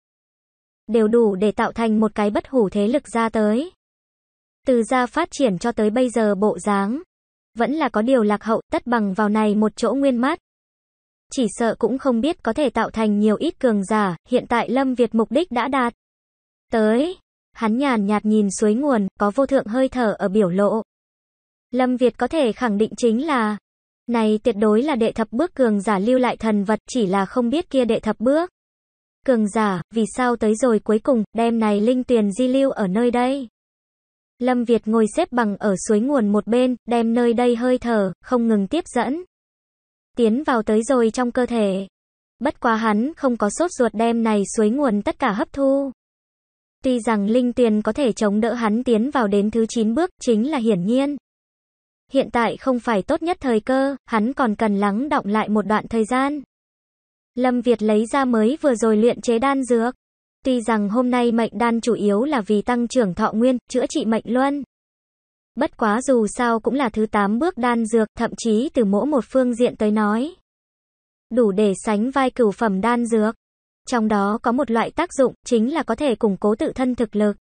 Đều đủ để tạo thành một cái bất hủ thế lực ra tới. Từ ra phát triển cho tới bây giờ bộ dáng. Vẫn là có điều lạc hậu, tất bằng vào này một chỗ nguyên mát. Chỉ sợ cũng không biết có thể tạo thành nhiều ít cường giả, hiện tại Lâm Việt mục đích đã đạt. Tới, hắn nhàn nhạt nhìn suối nguồn, có vô thượng hơi thở ở biểu lộ. Lâm Việt có thể khẳng định chính là này tuyệt đối là đệ thập bước cường giả lưu lại thần vật chỉ là không biết kia đệ thập bước. Cường giả, vì sao tới rồi cuối cùng, đem này linh tuyền di lưu ở nơi đây? Lâm Việt ngồi xếp bằng ở suối nguồn một bên, đem nơi đây hơi thở, không ngừng tiếp dẫn. Tiến vào tới rồi trong cơ thể. Bất quá hắn không có sốt ruột đem này suối nguồn tất cả hấp thu. Tuy rằng linh tuyền có thể chống đỡ hắn tiến vào đến thứ 9 bước, chính là hiển nhiên. Hiện tại không phải tốt nhất thời cơ, hắn còn cần lắng động lại một đoạn thời gian. Lâm Việt lấy ra mới vừa rồi luyện chế đan dược. Tuy rằng hôm nay mệnh đan chủ yếu là vì tăng trưởng thọ nguyên, chữa trị mệnh luân. Bất quá dù sao cũng là thứ 8 bước đan dược, thậm chí từ mỗi một phương diện tới nói. Đủ để sánh vai cửu phẩm đan dược. Trong đó có một loại tác dụng, chính là có thể củng cố tự thân thực lực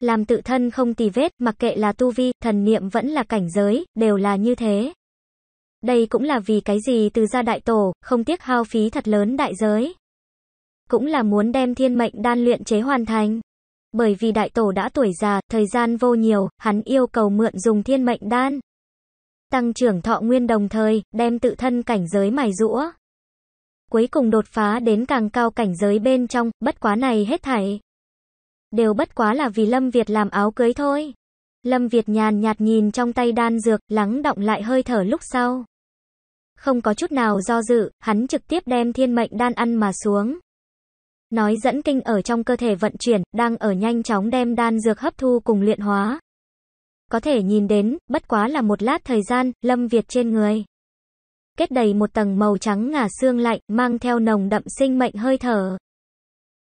làm tự thân không tì vết, mặc kệ là tu vi, thần niệm vẫn là cảnh giới, đều là như thế. Đây cũng là vì cái gì từ gia đại tổ, không tiếc hao phí thật lớn đại giới. Cũng là muốn đem thiên mệnh đan luyện chế hoàn thành. Bởi vì đại tổ đã tuổi già, thời gian vô nhiều, hắn yêu cầu mượn dùng thiên mệnh đan. Tăng trưởng thọ nguyên đồng thời, đem tự thân cảnh giới mài rũa. Cuối cùng đột phá đến càng cao cảnh giới bên trong, bất quá này hết thảy đều bất quá là vì Lâm Việt làm áo cưới thôi. Lâm Việt nhàn nhạt nhìn trong tay đan dược, lắng động lại hơi thở lúc sau. Không có chút nào do dự, hắn trực tiếp đem thiên mệnh đan ăn mà xuống. Nói dẫn kinh ở trong cơ thể vận chuyển, đang ở nhanh chóng đem đan dược hấp thu cùng luyện hóa. Có thể nhìn đến, bất quá là một lát thời gian, Lâm Việt trên người. Kết đầy một tầng màu trắng ngả xương lạnh, mang theo nồng đậm sinh mệnh hơi thở.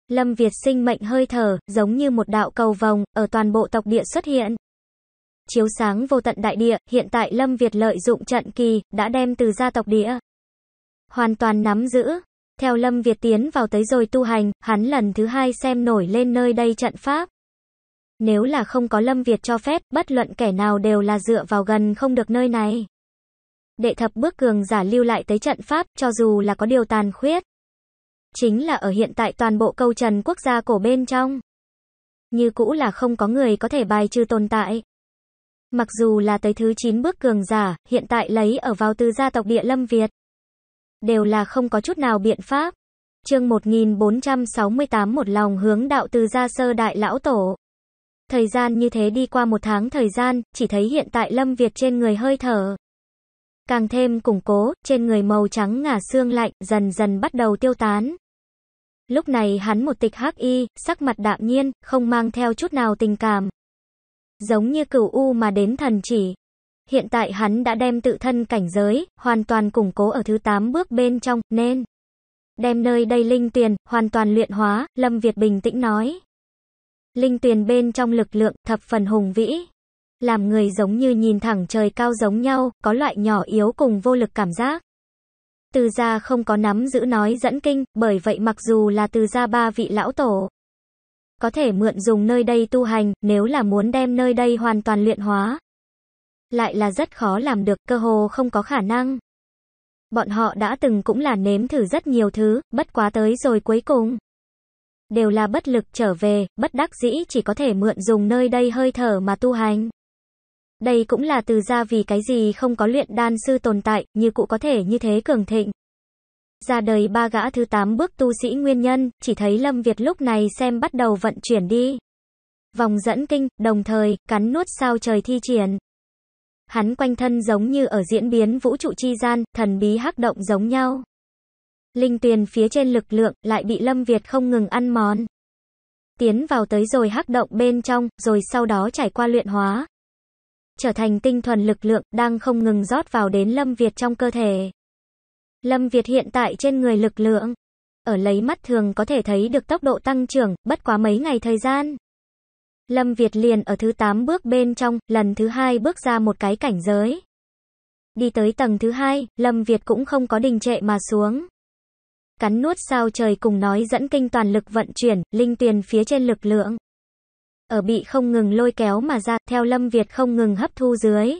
Lâm Việt sinh mệnh hơi thở, giống như một đạo cầu vòng, ở toàn bộ tộc địa xuất hiện. Chiếu sáng vô tận đại địa, hiện tại Lâm Việt lợi dụng trận kỳ, đã đem từ gia tộc địa. Hoàn toàn nắm giữ. Theo Lâm Việt tiến vào tới rồi tu hành, hắn lần thứ hai xem nổi lên nơi đây trận pháp. Nếu là không có Lâm Việt cho phép, bất luận kẻ nào đều là dựa vào gần không được nơi này. Đệ thập bước cường giả lưu lại tới trận pháp, cho dù là có điều tàn khuyết, chính là ở hiện tại toàn bộ câu trần quốc gia cổ bên trong. Như cũ là không có người có thể bài trừ tồn tại. Mặc dù là tới thứ 9 bước cường giả, hiện tại lấy ở vào từ gia tộc địa lâm Việt. Đều là không có chút nào biện pháp. chương 1468 một lòng hướng đạo từ gia sơ đại lão tổ. Thời gian như thế đi qua một tháng thời gian, chỉ thấy hiện tại lâm Việt trên người hơi thở, càng thêm củng cố, trên người màu trắng ngả xương lạnh, dần dần bắt đầu tiêu tán. Lúc này hắn một tịch hắc y, sắc mặt đạm nhiên, không mang theo chút nào tình cảm. Giống như cửu u mà đến thần chỉ. Hiện tại hắn đã đem tự thân cảnh giới, hoàn toàn củng cố ở thứ 8 bước bên trong, nên đem nơi đây linh tuyền hoàn toàn luyện hóa, Lâm Việt bình tĩnh nói. Linh tuyền bên trong lực lượng, thập phần hùng vĩ, làm người giống như nhìn thẳng trời cao giống nhau, có loại nhỏ yếu cùng vô lực cảm giác. Từ gia không có nắm giữ nói dẫn kinh, bởi vậy mặc dù là từ gia ba vị lão tổ, có thể mượn dùng nơi đây tu hành, nếu là muốn đem nơi đây hoàn toàn luyện hóa. Lại là rất khó làm được, cơ hồ không có khả năng. Bọn họ đã từng cũng là nếm thử rất nhiều thứ, bất quá tới rồi cuối cùng. Đều là bất lực trở về, bất đắc dĩ chỉ có thể mượn dùng nơi đây hơi thở mà tu hành. Đây cũng là từ ra vì cái gì không có luyện đan sư tồn tại, như cụ có thể như thế cường thịnh. Ra đời ba gã thứ tám bước tu sĩ nguyên nhân, chỉ thấy Lâm Việt lúc này xem bắt đầu vận chuyển đi. Vòng dẫn kinh, đồng thời, cắn nuốt sao trời thi triển. Hắn quanh thân giống như ở diễn biến vũ trụ chi gian, thần bí hắc động giống nhau. Linh tuyền phía trên lực lượng, lại bị Lâm Việt không ngừng ăn mòn. Tiến vào tới rồi hắc động bên trong, rồi sau đó trải qua luyện hóa, trở thành tinh thuần lực lượng đang không ngừng rót vào đến Lâm Việt trong cơ thể. Lâm Việt hiện tại trên người lực lượng, ở lấy mắt thường có thể thấy được tốc độ tăng trưởng, bất quá mấy ngày thời gian. Lâm Việt liền ở thứ 8 bước bên trong, lần thứ hai bước ra một cái cảnh giới. Đi tới tầng thứ hai, Lâm Việt cũng không có đình trệ mà xuống. Cắn nuốt sao trời cùng nói dẫn kinh toàn lực vận chuyển, linh tuyền phía trên lực lượng ở bị không ngừng lôi kéo mà ra, theo Lâm Việt không ngừng hấp thu dưới.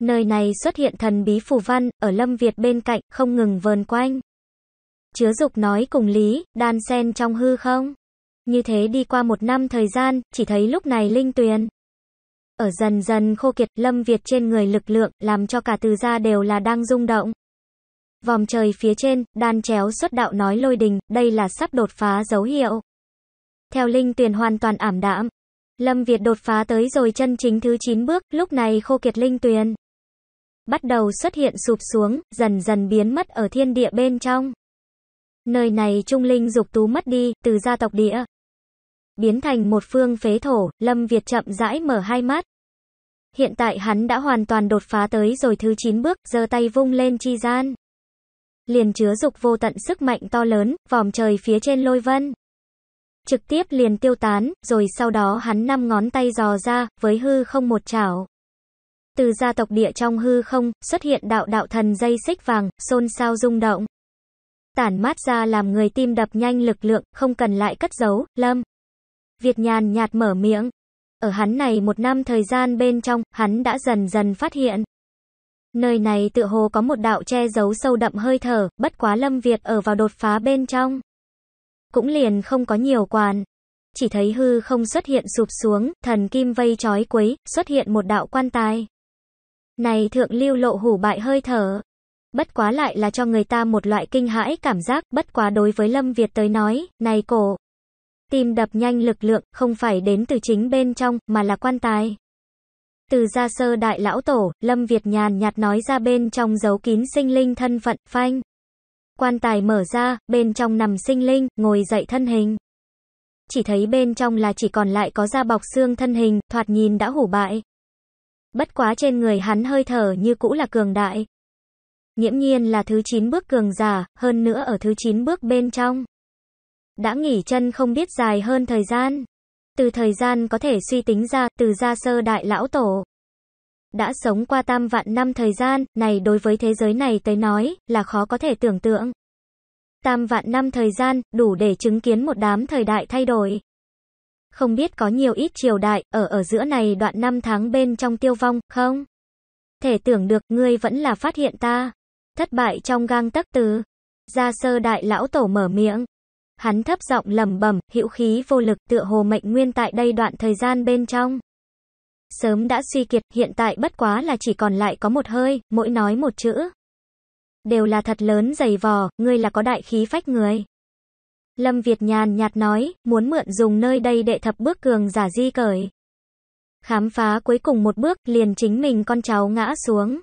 Nơi này xuất hiện thần bí phù văn, ở Lâm Việt bên cạnh, không ngừng vờn quanh. Chứa dục nói cùng lý, đan sen trong hư không. Như thế đi qua một năm thời gian, chỉ thấy lúc này linh tuyền. Ở dần dần khô kiệt, Lâm Việt trên người lực lượng, làm cho cả từ gia đều là đang rung động. Vòng trời phía trên, đan chéo xuất đạo nói lôi đình, đây là sắp đột phá dấu hiệu theo Linh Tuyền hoàn toàn ảm đạm. Lâm Việt đột phá tới rồi chân chính thứ 9 bước, lúc này khô kiệt Linh Tuyền. Bắt đầu xuất hiện sụp xuống, dần dần biến mất ở thiên địa bên trong. Nơi này trung linh dục tú mất đi, từ gia tộc địa. Biến thành một phương phế thổ, Lâm Việt chậm rãi mở hai mắt. Hiện tại hắn đã hoàn toàn đột phá tới rồi thứ 9 bước, giơ tay vung lên chi gian. Liền chứa dục vô tận sức mạnh to lớn, vòm trời phía trên lôi vân trực tiếp liền tiêu tán, rồi sau đó hắn năm ngón tay dò ra, với hư không một chảo. Từ gia tộc địa trong hư không, xuất hiện đạo đạo thần dây xích vàng, xôn xao rung động. Tản mát ra làm người tim đập nhanh lực lượng, không cần lại cất giấu, lâm. Việt nhàn nhạt mở miệng. Ở hắn này một năm thời gian bên trong, hắn đã dần dần phát hiện. Nơi này tự hồ có một đạo che giấu sâu đậm hơi thở, bất quá Lâm Việt ở vào đột phá bên trong cũng liền không có nhiều quan Chỉ thấy hư không xuất hiện sụp xuống, thần kim vây trói quấy, xuất hiện một đạo quan tài. Này thượng lưu lộ hủ bại hơi thở. Bất quá lại là cho người ta một loại kinh hãi cảm giác, bất quá đối với Lâm Việt tới nói, này cổ. Tim đập nhanh lực lượng, không phải đến từ chính bên trong, mà là quan tài. Từ gia sơ đại lão tổ, Lâm Việt nhàn nhạt nói ra bên trong giấu kín sinh linh thân phận, phanh. Quan tài mở ra, bên trong nằm sinh linh, ngồi dậy thân hình. Chỉ thấy bên trong là chỉ còn lại có da bọc xương thân hình, thoạt nhìn đã hủ bại. Bất quá trên người hắn hơi thở như cũ là cường đại. Nghiễm nhiên là thứ 9 bước cường giả, hơn nữa ở thứ 9 bước bên trong. Đã nghỉ chân không biết dài hơn thời gian. Từ thời gian có thể suy tính ra, từ gia sơ đại lão tổ đã sống qua tam vạn năm thời gian, này đối với thế giới này tới nói, là khó có thể tưởng tượng. Tam vạn năm thời gian, đủ để chứng kiến một đám thời đại thay đổi. Không biết có nhiều ít triều đại, ở ở giữa này đoạn năm tháng bên trong tiêu vong, không? Thể tưởng được, ngươi vẫn là phát hiện ta. Thất bại trong gang tắc từ. Gia sơ đại lão tổ mở miệng. Hắn thấp giọng lầm bẩm hữu khí vô lực tựa hồ mệnh nguyên tại đây đoạn thời gian bên trong sớm đã suy kiệt, hiện tại bất quá là chỉ còn lại có một hơi, mỗi nói một chữ. Đều là thật lớn dày vò, ngươi là có đại khí phách người. Lâm Việt nhàn nhạt nói, muốn mượn dùng nơi đây đệ thập bước cường giả di cởi. Khám phá cuối cùng một bước, liền chính mình con cháu ngã xuống.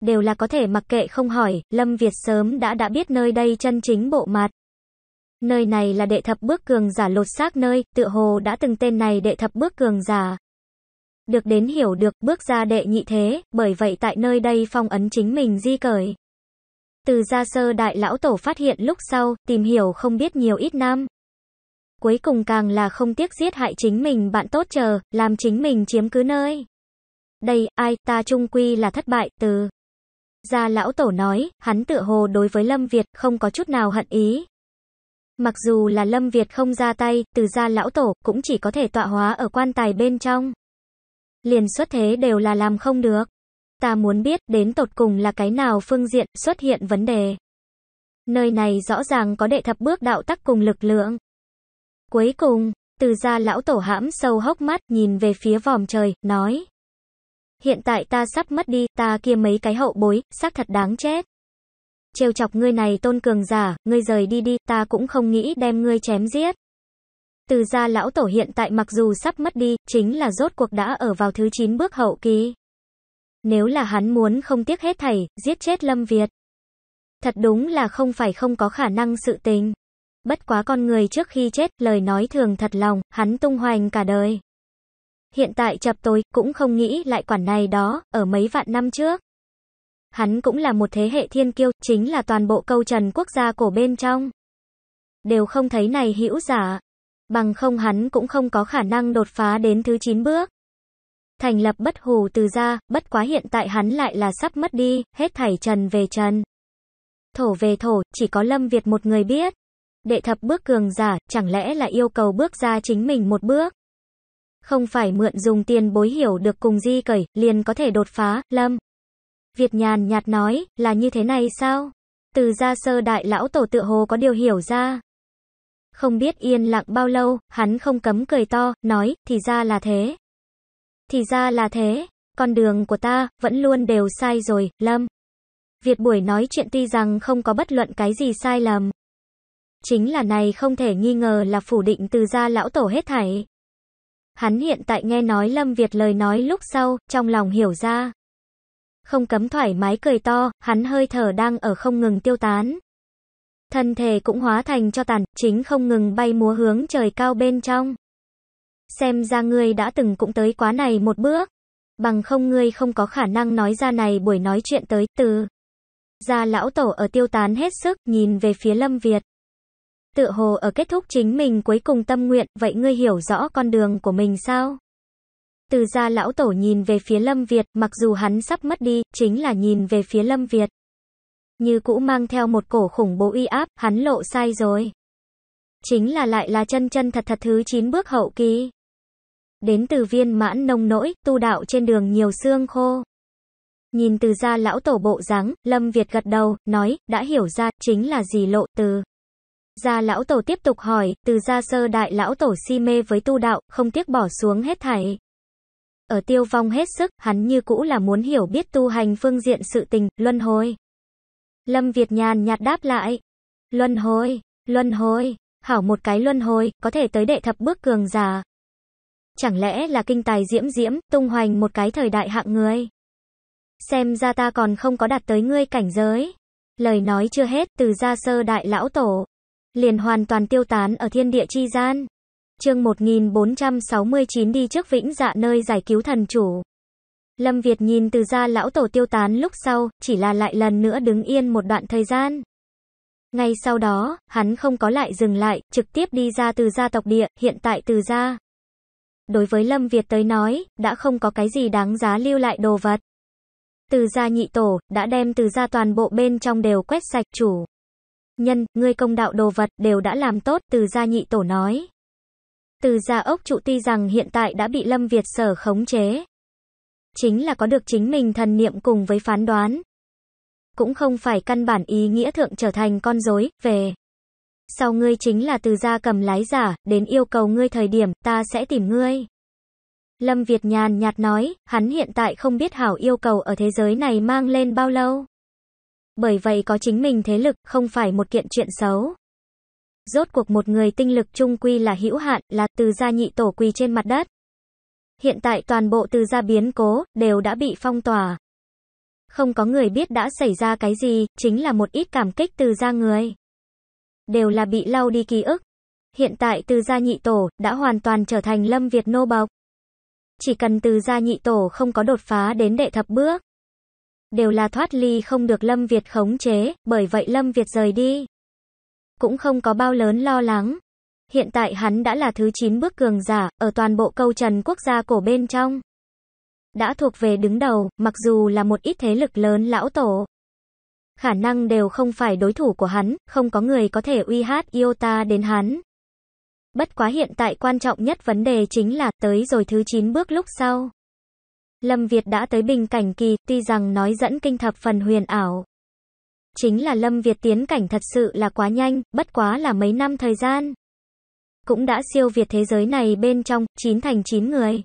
Đều là có thể mặc kệ không hỏi, Lâm Việt sớm đã đã biết nơi đây chân chính bộ mặt. Nơi này là đệ thập bước cường giả lột xác nơi, tựa hồ đã từng tên này đệ thập bước cường giả. Được đến hiểu được, bước ra đệ nhị thế, bởi vậy tại nơi đây phong ấn chính mình di cởi. Từ gia sơ đại lão tổ phát hiện lúc sau, tìm hiểu không biết nhiều ít năm. Cuối cùng càng là không tiếc giết hại chính mình bạn tốt chờ, làm chính mình chiếm cứ nơi. Đây, ai, ta trung quy là thất bại, từ. Gia lão tổ nói, hắn tựa hồ đối với Lâm Việt, không có chút nào hận ý. Mặc dù là Lâm Việt không ra tay, từ gia lão tổ, cũng chỉ có thể tọa hóa ở quan tài bên trong liền xuất thế đều là làm không được. Ta muốn biết đến tột cùng là cái nào phương diện xuất hiện vấn đề. Nơi này rõ ràng có đệ thập bước đạo tắc cùng lực lượng. Cuối cùng, từ gia lão tổ hãm sâu hốc mắt nhìn về phía vòm trời, nói. Hiện tại ta sắp mất đi, ta kia mấy cái hậu bối, xác thật đáng chết. Trêu chọc ngươi này tôn cường giả, ngươi rời đi đi, ta cũng không nghĩ đem ngươi chém giết. Từ gia lão tổ hiện tại mặc dù sắp mất đi, chính là rốt cuộc đã ở vào thứ 9 bước hậu kỳ. Nếu là hắn muốn không tiếc hết thầy giết chết Lâm Việt. Thật đúng là không phải không có khả năng sự tình. Bất quá con người trước khi chết, lời nói thường thật lòng, hắn tung hoành cả đời. Hiện tại chập tối, cũng không nghĩ lại quản này đó, ở mấy vạn năm trước. Hắn cũng là một thế hệ thiên kiêu, chính là toàn bộ câu trần quốc gia cổ bên trong. Đều không thấy này hữu giả, bằng không hắn cũng không có khả năng đột phá đến thứ 9 bước. Thành lập bất hủ từ gia, bất quá hiện tại hắn lại là sắp mất đi, hết thảy trần về trần. Thổ về thổ, chỉ có Lâm Việt một người biết. Đệ thập bước cường giả, chẳng lẽ là yêu cầu bước ra chính mình một bước? Không phải mượn dùng tiền bối hiểu được cùng di cẩy, liền có thể đột phá, Lâm. Việt nhàn nhạt nói, là như thế này sao? Từ gia sơ đại lão tổ tự hồ có điều hiểu ra, không biết yên lặng bao lâu, hắn không cấm cười to, nói, thì ra là thế. Thì ra là thế, con đường của ta, vẫn luôn đều sai rồi, Lâm. Việt buổi nói chuyện tuy rằng không có bất luận cái gì sai lầm. Chính là này không thể nghi ngờ là phủ định từ gia lão tổ hết thảy. Hắn hiện tại nghe nói Lâm Việt lời nói lúc sau, trong lòng hiểu ra. Không cấm thoải mái cười to, hắn hơi thở đang ở không ngừng tiêu tán thân thể cũng hóa thành cho tàn, chính không ngừng bay múa hướng trời cao bên trong. Xem ra ngươi đã từng cũng tới quá này một bước. Bằng không ngươi không có khả năng nói ra này buổi nói chuyện tới từ. Gia lão tổ ở tiêu tán hết sức, nhìn về phía Lâm Việt. Tựa hồ ở kết thúc chính mình cuối cùng tâm nguyện, vậy ngươi hiểu rõ con đường của mình sao? Từ gia lão tổ nhìn về phía Lâm Việt, mặc dù hắn sắp mất đi, chính là nhìn về phía Lâm Việt như cũ mang theo một cổ khủng bố uy áp, hắn lộ sai rồi. Chính là lại là chân chân thật thật thứ 9 bước hậu kỳ. Đến từ viên mãn nông nỗi, tu đạo trên đường nhiều xương khô. Nhìn từ ra lão tổ bộ dáng Lâm Việt gật đầu, nói, đã hiểu ra, chính là gì lộ từ. Gia lão tổ tiếp tục hỏi, từ gia sơ đại lão tổ si mê với tu đạo, không tiếc bỏ xuống hết thảy. Ở tiêu vong hết sức, hắn như cũ là muốn hiểu biết tu hành phương diện sự tình, luân hồi. Lâm Việt nhàn nhạt đáp lại. Luân hồi, luân hồi, hảo một cái luân hồi, có thể tới đệ thập bước cường giả. Chẳng lẽ là kinh tài diễm diễm, tung hoành một cái thời đại hạng người? Xem ra ta còn không có đạt tới ngươi cảnh giới. Lời nói chưa hết, từ gia sơ đại lão tổ, liền hoàn toàn tiêu tán ở thiên địa chi gian. Chương 1469 đi trước vĩnh dạ nơi giải cứu thần chủ. Lâm Việt nhìn từ gia lão tổ tiêu tán lúc sau, chỉ là lại lần nữa đứng yên một đoạn thời gian. Ngay sau đó, hắn không có lại dừng lại, trực tiếp đi ra từ gia tộc địa, hiện tại từ gia. Đối với Lâm Việt tới nói, đã không có cái gì đáng giá lưu lại đồ vật. Từ gia nhị tổ, đã đem từ gia toàn bộ bên trong đều quét sạch chủ. Nhân, ngươi công đạo đồ vật đều đã làm tốt, từ gia nhị tổ nói. Từ gia ốc trụ ti rằng hiện tại đã bị Lâm Việt sở khống chế, chính là có được chính mình thần niệm cùng với phán đoán. Cũng không phải căn bản ý nghĩa thượng trở thành con rối, về. Sau ngươi chính là từ gia cầm lái giả, đến yêu cầu ngươi thời điểm, ta sẽ tìm ngươi. Lâm Việt nhàn nhạt nói, hắn hiện tại không biết hảo yêu cầu ở thế giới này mang lên bao lâu. Bởi vậy có chính mình thế lực, không phải một kiện chuyện xấu. Rốt cuộc một người tinh lực trung quy là hữu hạn, là từ gia nhị tổ quỳ trên mặt đất. Hiện tại toàn bộ từ gia biến cố, đều đã bị phong tỏa. Không có người biết đã xảy ra cái gì, chính là một ít cảm kích từ gia người. Đều là bị lau đi ký ức. Hiện tại từ gia nhị tổ, đã hoàn toàn trở thành lâm Việt nô bọc. Chỉ cần từ gia nhị tổ không có đột phá đến đệ thập bước. Đều là thoát ly không được lâm Việt khống chế, bởi vậy lâm Việt rời đi. Cũng không có bao lớn lo lắng. Hiện tại hắn đã là thứ 9 bước cường giả, ở toàn bộ câu trần quốc gia cổ bên trong. Đã thuộc về đứng đầu, mặc dù là một ít thế lực lớn lão tổ. Khả năng đều không phải đối thủ của hắn, không có người có thể uy hát Iota đến hắn. Bất quá hiện tại quan trọng nhất vấn đề chính là tới rồi thứ 9 bước lúc sau. Lâm Việt đã tới bình cảnh kỳ, tuy rằng nói dẫn kinh thập phần huyền ảo. Chính là Lâm Việt tiến cảnh thật sự là quá nhanh, bất quá là mấy năm thời gian cũng đã siêu việt thế giới này bên trong 9 thành 9 người.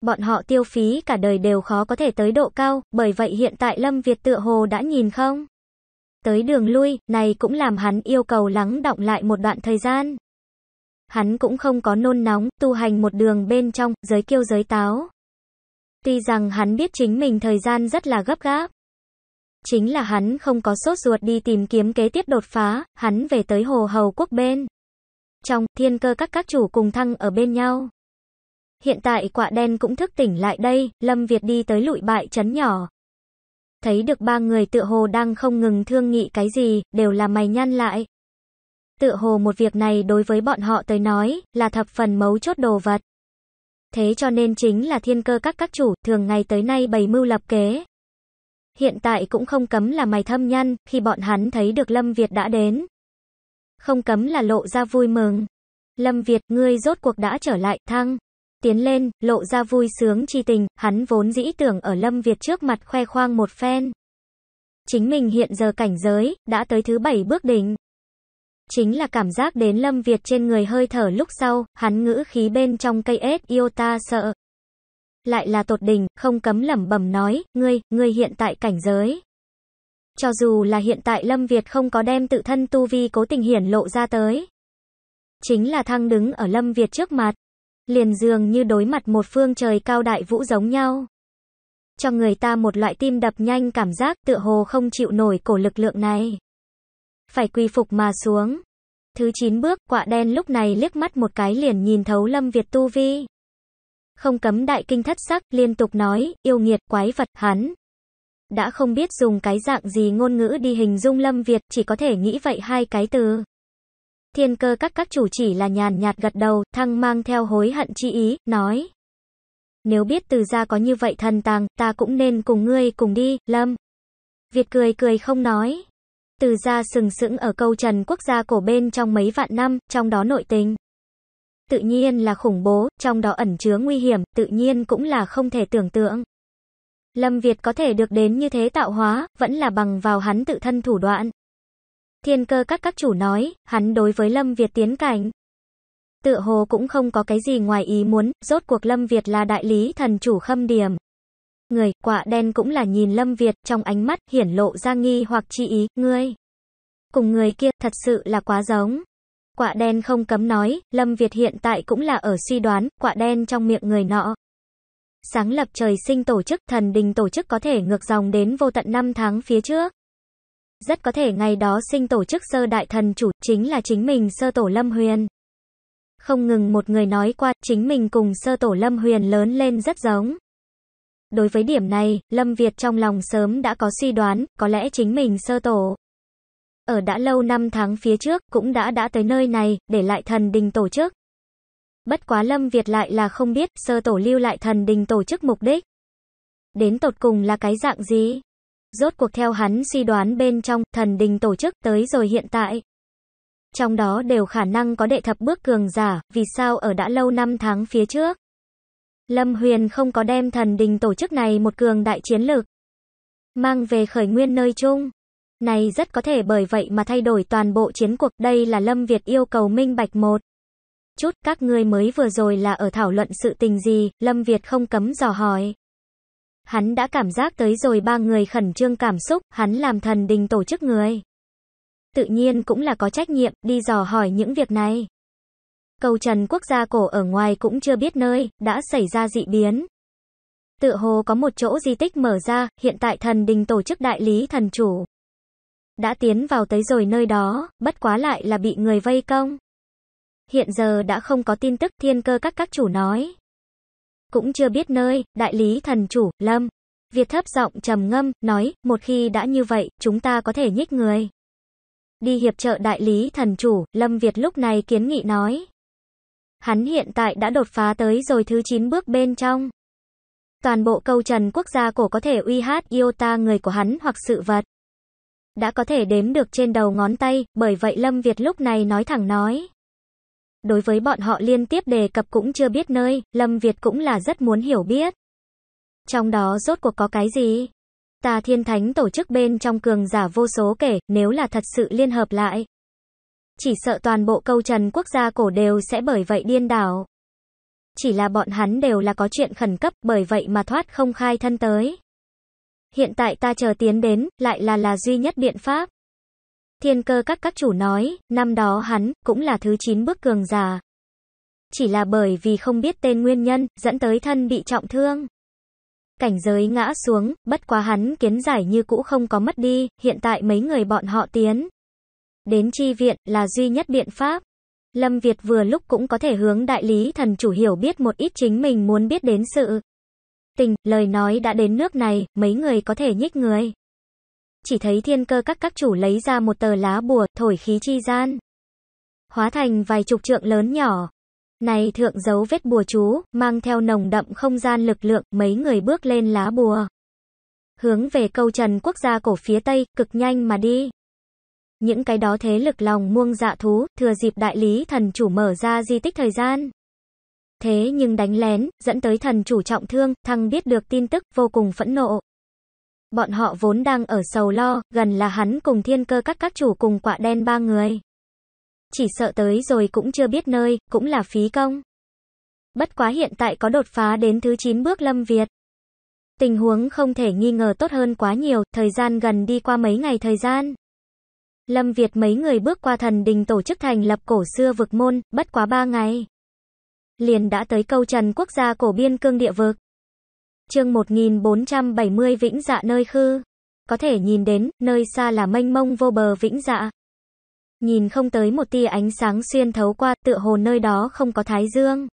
Bọn họ tiêu phí cả đời đều khó có thể tới độ cao, bởi vậy hiện tại Lâm Việt tựa hồ đã nhìn không? Tới đường lui, này cũng làm hắn yêu cầu lắng động lại một đoạn thời gian. Hắn cũng không có nôn nóng, tu hành một đường bên trong, giới kiêu giới táo. Tuy rằng hắn biết chính mình thời gian rất là gấp gáp. Chính là hắn không có sốt ruột đi tìm kiếm kế tiếp đột phá, hắn về tới hồ hầu quốc bên. Trong thiên cơ các các chủ cùng thăng ở bên nhau. Hiện tại quả đen cũng thức tỉnh lại đây, Lâm Việt đi tới lụi bại chấn nhỏ. Thấy được ba người tựa hồ đang không ngừng thương nghị cái gì, đều là mày nhăn lại. Tựa hồ một việc này đối với bọn họ tới nói, là thập phần mấu chốt đồ vật. Thế cho nên chính là thiên cơ các các chủ, thường ngày tới nay bày mưu lập kế. Hiện tại cũng không cấm là mày thâm nhăn, khi bọn hắn thấy được Lâm Việt đã đến, không cấm là lộ ra vui mừng. Lâm Việt, ngươi rốt cuộc đã trở lại, thăng. Tiến lên, lộ ra vui sướng chi tình, hắn vốn dĩ tưởng ở Lâm Việt trước mặt khoe khoang một phen. Chính mình hiện giờ cảnh giới, đã tới thứ bảy bước đỉnh. Chính là cảm giác đến Lâm Việt trên người hơi thở lúc sau, hắn ngữ khí bên trong cây ết yêu ta sợ. Lại là tột đỉnh, không cấm lẩm bẩm nói, ngươi, ngươi hiện tại cảnh giới. Cho dù là hiện tại Lâm Việt không có đem tự thân tu vi cố tình hiển lộ ra tới. Chính là thăng đứng ở Lâm Việt trước mặt. Liền dường như đối mặt một phương trời cao đại vũ giống nhau. Cho người ta một loại tim đập nhanh cảm giác tựa hồ không chịu nổi cổ lực lượng này. Phải quy phục mà xuống. Thứ 9 bước, quạ đen lúc này liếc mắt một cái liền nhìn thấu Lâm Việt tu vi. Không cấm đại kinh thất sắc, liên tục nói, yêu nghiệt, quái vật, hắn, đã không biết dùng cái dạng gì ngôn ngữ đi hình dung Lâm Việt, chỉ có thể nghĩ vậy hai cái từ. Thiên cơ các các chủ chỉ là nhàn nhạt gật đầu, thăng mang theo hối hận chi ý, nói. Nếu biết từ ra có như vậy thần tàng, ta cũng nên cùng ngươi cùng đi, Lâm. Việt cười cười không nói. Từ ra sừng sững ở câu trần quốc gia cổ bên trong mấy vạn năm, trong đó nội tình. Tự nhiên là khủng bố, trong đó ẩn chứa nguy hiểm, tự nhiên cũng là không thể tưởng tượng. Lâm Việt có thể được đến như thế tạo hóa, vẫn là bằng vào hắn tự thân thủ đoạn. Thiên cơ các các chủ nói, hắn đối với Lâm Việt tiến cảnh. Tựa hồ cũng không có cái gì ngoài ý muốn, rốt cuộc Lâm Việt là đại lý thần chủ khâm điểm. Người, quạ đen cũng là nhìn Lâm Việt, trong ánh mắt, hiển lộ ra nghi hoặc chi ý, ngươi. Cùng người kia, thật sự là quá giống. Quạ đen không cấm nói, Lâm Việt hiện tại cũng là ở suy đoán, quạ đen trong miệng người nọ, sáng lập trời sinh tổ chức, thần đình tổ chức có thể ngược dòng đến vô tận năm tháng phía trước. Rất có thể ngày đó sinh tổ chức sơ đại thần chủ, chính là chính mình sơ tổ Lâm Huyền. Không ngừng một người nói qua, chính mình cùng sơ tổ Lâm Huyền lớn lên rất giống. Đối với điểm này, Lâm Việt trong lòng sớm đã có suy đoán, có lẽ chính mình sơ tổ. Ở đã lâu năm tháng phía trước, cũng đã đã tới nơi này, để lại thần đình tổ chức. Bất quá Lâm Việt lại là không biết, sơ tổ lưu lại thần đình tổ chức mục đích. Đến tột cùng là cái dạng gì? Rốt cuộc theo hắn suy đoán bên trong, thần đình tổ chức tới rồi hiện tại. Trong đó đều khả năng có đệ thập bước cường giả, vì sao ở đã lâu năm tháng phía trước. Lâm Huyền không có đem thần đình tổ chức này một cường đại chiến lược. Mang về khởi nguyên nơi chung. Này rất có thể bởi vậy mà thay đổi toàn bộ chiến cuộc. Đây là Lâm Việt yêu cầu minh bạch một chút, các ngươi mới vừa rồi là ở thảo luận sự tình gì, Lâm Việt không cấm dò hỏi. Hắn đã cảm giác tới rồi ba người khẩn trương cảm xúc, hắn làm thần đình tổ chức người. Tự nhiên cũng là có trách nhiệm, đi dò hỏi những việc này. Cầu trần quốc gia cổ ở ngoài cũng chưa biết nơi, đã xảy ra dị biến. tự hồ có một chỗ di tích mở ra, hiện tại thần đình tổ chức đại lý thần chủ. Đã tiến vào tới rồi nơi đó, bất quá lại là bị người vây công hiện giờ đã không có tin tức thiên cơ các các chủ nói. Cũng chưa biết nơi, đại lý thần chủ, lâm. Việt thấp giọng trầm ngâm, nói, một khi đã như vậy, chúng ta có thể nhích người. Đi hiệp trợ đại lý thần chủ, Lâm Việt lúc này kiến nghị nói. Hắn hiện tại đã đột phá tới rồi thứ 9 bước bên trong. Toàn bộ câu trần quốc gia cổ có thể uy hát yêu ta người của hắn hoặc sự vật. Đã có thể đếm được trên đầu ngón tay, bởi vậy Lâm Việt lúc này nói thẳng nói. Đối với bọn họ liên tiếp đề cập cũng chưa biết nơi, Lâm Việt cũng là rất muốn hiểu biết. Trong đó rốt cuộc có cái gì? Tà thiên thánh tổ chức bên trong cường giả vô số kể, nếu là thật sự liên hợp lại. Chỉ sợ toàn bộ câu trần quốc gia cổ đều sẽ bởi vậy điên đảo. Chỉ là bọn hắn đều là có chuyện khẩn cấp, bởi vậy mà thoát không khai thân tới. Hiện tại ta chờ tiến đến, lại là là duy nhất biện pháp. Thiên cơ các các chủ nói, năm đó hắn cũng là thứ 9 bước cường giả. Chỉ là bởi vì không biết tên nguyên nhân, dẫn tới thân bị trọng thương. Cảnh giới ngã xuống, bất quá hắn kiến giải như cũ không có mất đi, hiện tại mấy người bọn họ tiến. Đến chi viện là duy nhất biện pháp. Lâm Việt vừa lúc cũng có thể hướng đại lý thần chủ hiểu biết một ít chính mình muốn biết đến sự. Tình, lời nói đã đến nước này, mấy người có thể nhích người chỉ thấy thiên cơ các các chủ lấy ra một tờ lá bùa, thổi khí chi gian. Hóa thành vài chục trượng lớn nhỏ. Này thượng dấu vết bùa chú, mang theo nồng đậm không gian lực lượng, mấy người bước lên lá bùa. Hướng về câu trần quốc gia cổ phía tây, cực nhanh mà đi. Những cái đó thế lực lòng muông dạ thú, thừa dịp đại lý thần chủ mở ra di tích thời gian. Thế nhưng đánh lén, dẫn tới thần chủ trọng thương, thăng biết được tin tức, vô cùng phẫn nộ. Bọn họ vốn đang ở sầu lo, gần là hắn cùng thiên cơ các các chủ cùng quạ đen ba người. Chỉ sợ tới rồi cũng chưa biết nơi, cũng là phí công. Bất quá hiện tại có đột phá đến thứ 9 bước lâm Việt. Tình huống không thể nghi ngờ tốt hơn quá nhiều, thời gian gần đi qua mấy ngày thời gian. Lâm Việt mấy người bước qua thần đình tổ chức thành lập cổ xưa vực môn, bất quá ba ngày. Liền đã tới câu trần quốc gia cổ biên cương địa vực chương 1470 Vĩnh Dạ nơi khư. Có thể nhìn đến, nơi xa là mênh mông vô bờ Vĩnh Dạ. Nhìn không tới một tia ánh sáng xuyên thấu qua, tựa hồ nơi đó không có thái dương.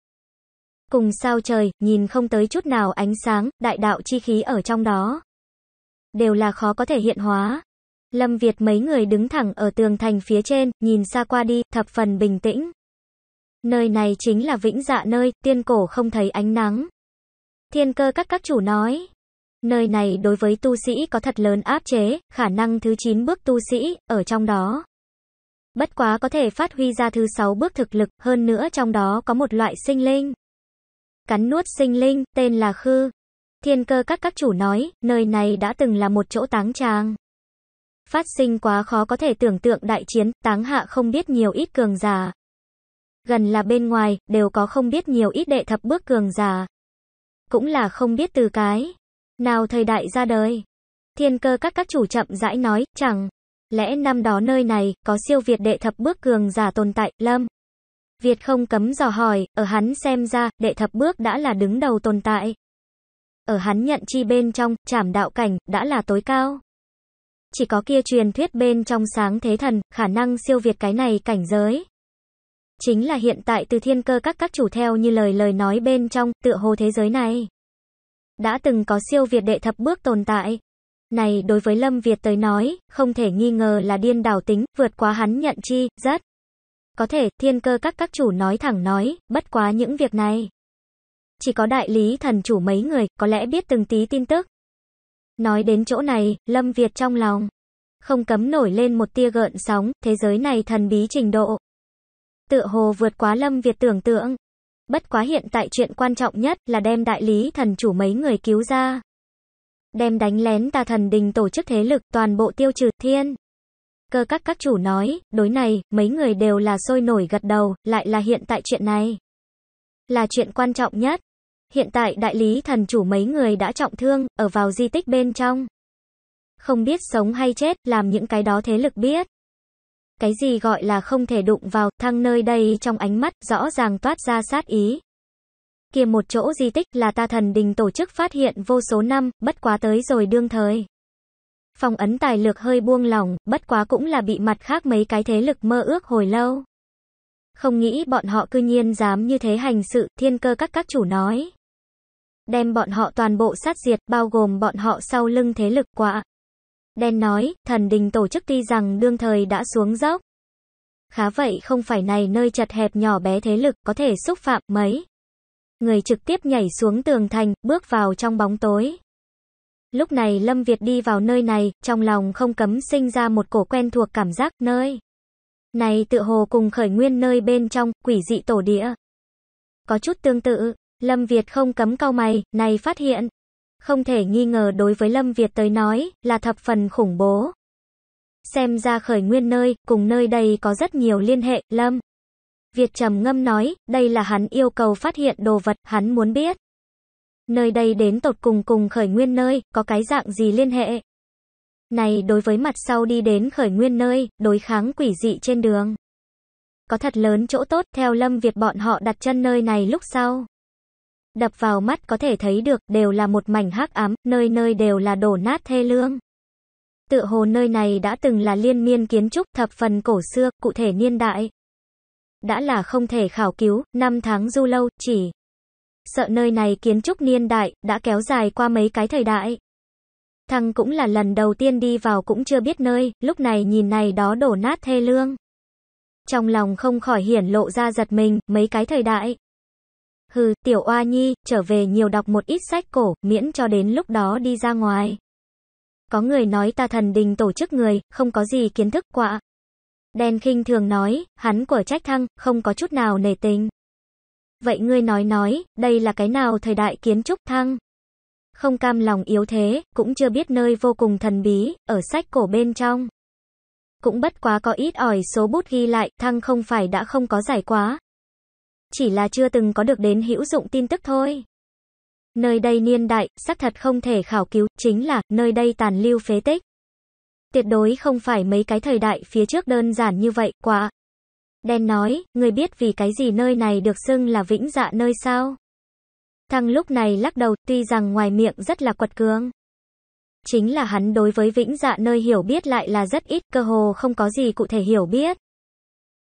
Cùng sao trời, nhìn không tới chút nào ánh sáng, đại đạo chi khí ở trong đó. Đều là khó có thể hiện hóa. Lâm Việt mấy người đứng thẳng ở tường thành phía trên, nhìn xa qua đi, thập phần bình tĩnh. Nơi này chính là vĩnh dạ nơi, tiên cổ không thấy ánh nắng. Thiên cơ các các chủ nói, nơi này đối với tu sĩ có thật lớn áp chế, khả năng thứ 9 bước tu sĩ, ở trong đó. Bất quá có thể phát huy ra thứ 6 bước thực lực, hơn nữa trong đó có một loại sinh linh. Cắn nuốt sinh linh, tên là khư. Thiên cơ các các chủ nói, nơi này đã từng là một chỗ táng trang Phát sinh quá khó có thể tưởng tượng đại chiến, táng hạ không biết nhiều ít cường giả. Gần là bên ngoài, đều có không biết nhiều ít đệ thập bước cường giả cũng là không biết từ cái nào thời đại ra đời. Thiên cơ các các chủ chậm rãi nói, chẳng lẽ năm đó nơi này có siêu việt đệ thập bước cường giả tồn tại, Lâm. Việt không cấm dò hỏi, ở hắn xem ra, đệ thập bước đã là đứng đầu tồn tại. Ở hắn nhận chi bên trong, trảm đạo cảnh, đã là tối cao. Chỉ có kia truyền thuyết bên trong sáng thế thần, khả năng siêu việt cái này cảnh giới. Chính là hiện tại từ thiên cơ các các chủ theo như lời lời nói bên trong, tựa hồ thế giới này. Đã từng có siêu việt đệ thập bước tồn tại. Này đối với Lâm Việt tới nói, không thể nghi ngờ là điên đảo tính, vượt quá hắn nhận chi, rất. Có thể, thiên cơ các các chủ nói thẳng nói, bất quá những việc này. Chỉ có đại lý thần chủ mấy người, có lẽ biết từng tí tin tức. Nói đến chỗ này, Lâm Việt trong lòng. Không cấm nổi lên một tia gợn sóng, thế giới này thần bí trình độ tựa hồ vượt quá Lâm Việt tưởng tượng. Bất quá hiện tại chuyện quan trọng nhất là đem đại lý thần chủ mấy người cứu ra. Đem đánh lén ta thần đình tổ chức thế lực toàn bộ tiêu trừ thiên. Cơ các các chủ nói, đối này, mấy người đều là sôi nổi gật đầu, lại là hiện tại chuyện này. Là chuyện quan trọng nhất. Hiện tại đại lý thần chủ mấy người đã trọng thương, ở vào di tích bên trong. Không biết sống hay chết, làm những cái đó thế lực biết. Cái gì gọi là không thể đụng vào, thăng nơi đây trong ánh mắt, rõ ràng toát ra sát ý. Kia một chỗ di tích là ta thần đình tổ chức phát hiện vô số năm, bất quá tới rồi đương thời. Phong ấn tài lược hơi buông lỏng, bất quá cũng là bị mặt khác mấy cái thế lực mơ ước hồi lâu. Không nghĩ bọn họ cư nhiên dám như thế hành sự, thiên cơ các các chủ nói. Đem bọn họ toàn bộ sát diệt, bao gồm bọn họ sau lưng thế lực quạ Đen nói, thần đình tổ chức tuy rằng đương thời đã xuống dốc. Khá vậy không phải này nơi chật hẹp nhỏ bé thế lực có thể xúc phạm mấy. Người trực tiếp nhảy xuống tường thành, bước vào trong bóng tối. Lúc này Lâm Việt đi vào nơi này, trong lòng không cấm sinh ra một cổ quen thuộc cảm giác nơi. Này tựa hồ cùng khởi nguyên nơi bên trong, quỷ dị tổ địa. Có chút tương tự, Lâm Việt không cấm cau mày, này phát hiện. Không thể nghi ngờ đối với Lâm Việt tới nói, là thập phần khủng bố. Xem ra khởi nguyên nơi, cùng nơi đây có rất nhiều liên hệ, Lâm. Việt trầm ngâm nói, đây là hắn yêu cầu phát hiện đồ vật, hắn muốn biết. Nơi đây đến tột cùng cùng khởi nguyên nơi, có cái dạng gì liên hệ? Này đối với mặt sau đi đến khởi nguyên nơi, đối kháng quỷ dị trên đường. Có thật lớn chỗ tốt theo Lâm Việt bọn họ đặt chân nơi này lúc sau đập vào mắt có thể thấy được đều là một mảnh hắc ám, nơi nơi đều là đổ nát thê lương. Tựa hồ nơi này đã từng là liên miên kiến trúc thập phần cổ xưa, cụ thể niên đại. Đã là không thể khảo cứu, năm tháng du lâu, chỉ. Sợ nơi này kiến trúc niên đại, đã kéo dài qua mấy cái thời đại. Thằng cũng là lần đầu tiên đi vào cũng chưa biết nơi, lúc này nhìn này đó đổ nát thê lương. Trong lòng không khỏi hiển lộ ra giật mình, mấy cái thời đại. Hừ, tiểu oa nhi, trở về nhiều đọc một ít sách cổ, miễn cho đến lúc đó đi ra ngoài. Có người nói ta thần đình tổ chức người, không có gì kiến thức quạ. Đen khinh thường nói, hắn của trách thăng, không có chút nào nể tình. Vậy ngươi nói nói, đây là cái nào thời đại kiến trúc thăng? Không cam lòng yếu thế, cũng chưa biết nơi vô cùng thần bí, ở sách cổ bên trong. Cũng bất quá có ít ỏi số bút ghi lại, thăng không phải đã không có giải quá, chỉ là chưa từng có được đến hữu dụng tin tức thôi. Nơi đây niên đại, xác thật không thể khảo cứu, chính là nơi đây tàn lưu phế tích. Tuyệt đối không phải mấy cái thời đại phía trước đơn giản như vậy, quá. Đen nói, người biết vì cái gì nơi này được xưng là vĩnh dạ nơi sao? Thằng lúc này lắc đầu, tuy rằng ngoài miệng rất là quật cường. Chính là hắn đối với vĩnh dạ nơi hiểu biết lại là rất ít, cơ hồ không có gì cụ thể hiểu biết.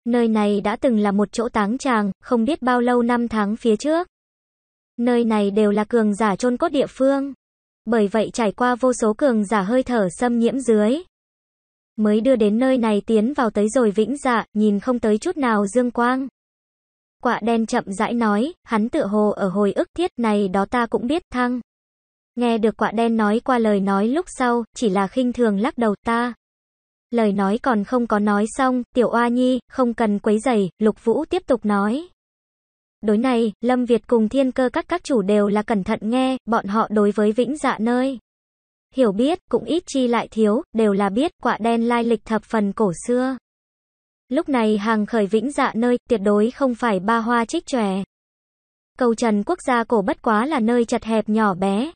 Nơi này đã từng là một chỗ táng tràng, không biết bao lâu năm tháng phía trước. Nơi này đều là cường giả chôn cốt địa phương. Bởi vậy trải qua vô số cường giả hơi thở xâm nhiễm dưới. Mới đưa đến nơi này tiến vào tới rồi vĩnh dạ, nhìn không tới chút nào dương quang. Quạ đen chậm rãi nói, hắn tự hồ ở hồi ức thiết này đó ta cũng biết thăng. Nghe được quạ đen nói qua lời nói lúc sau, chỉ là khinh thường lắc đầu ta. Lời nói còn không có nói xong, tiểu oa nhi, không cần quấy giày, lục vũ tiếp tục nói. Đối này, Lâm Việt cùng thiên cơ các các chủ đều là cẩn thận nghe, bọn họ đối với vĩnh dạ nơi. Hiểu biết, cũng ít chi lại thiếu, đều là biết, quả đen lai lịch thập phần cổ xưa. Lúc này hàng khởi vĩnh dạ nơi, tuyệt đối không phải ba hoa trích tròe. Cầu trần quốc gia cổ bất quá là nơi chật hẹp nhỏ bé.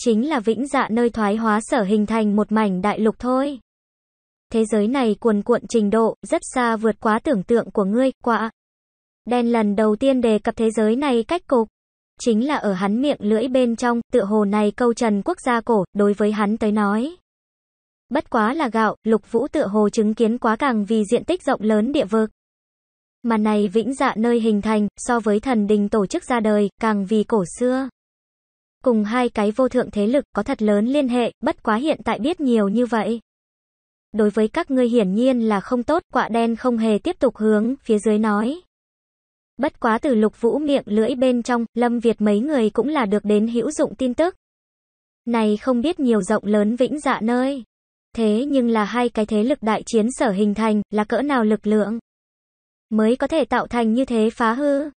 Chính là vĩnh dạ nơi thoái hóa sở hình thành một mảnh đại lục thôi. Thế giới này cuồn cuộn trình độ, rất xa vượt quá tưởng tượng của ngươi, quả. Đen lần đầu tiên đề cập thế giới này cách cục. Chính là ở hắn miệng lưỡi bên trong, tựa hồ này câu trần quốc gia cổ, đối với hắn tới nói. Bất quá là gạo, lục vũ tựa hồ chứng kiến quá càng vì diện tích rộng lớn địa vực. Mà này vĩnh dạ nơi hình thành, so với thần đình tổ chức ra đời, càng vì cổ xưa. Cùng hai cái vô thượng thế lực có thật lớn liên hệ, bất quá hiện tại biết nhiều như vậy đối với các ngươi hiển nhiên là không tốt, quạ đen không hề tiếp tục hướng phía dưới nói. Bất quá từ lục vũ miệng lưỡi bên trong, Lâm Việt mấy người cũng là được đến hữu dụng tin tức. Này không biết nhiều rộng lớn vĩnh dạ nơi. Thế nhưng là hai cái thế lực đại chiến sở hình thành, là cỡ nào lực lượng. Mới có thể tạo thành như thế phá hư.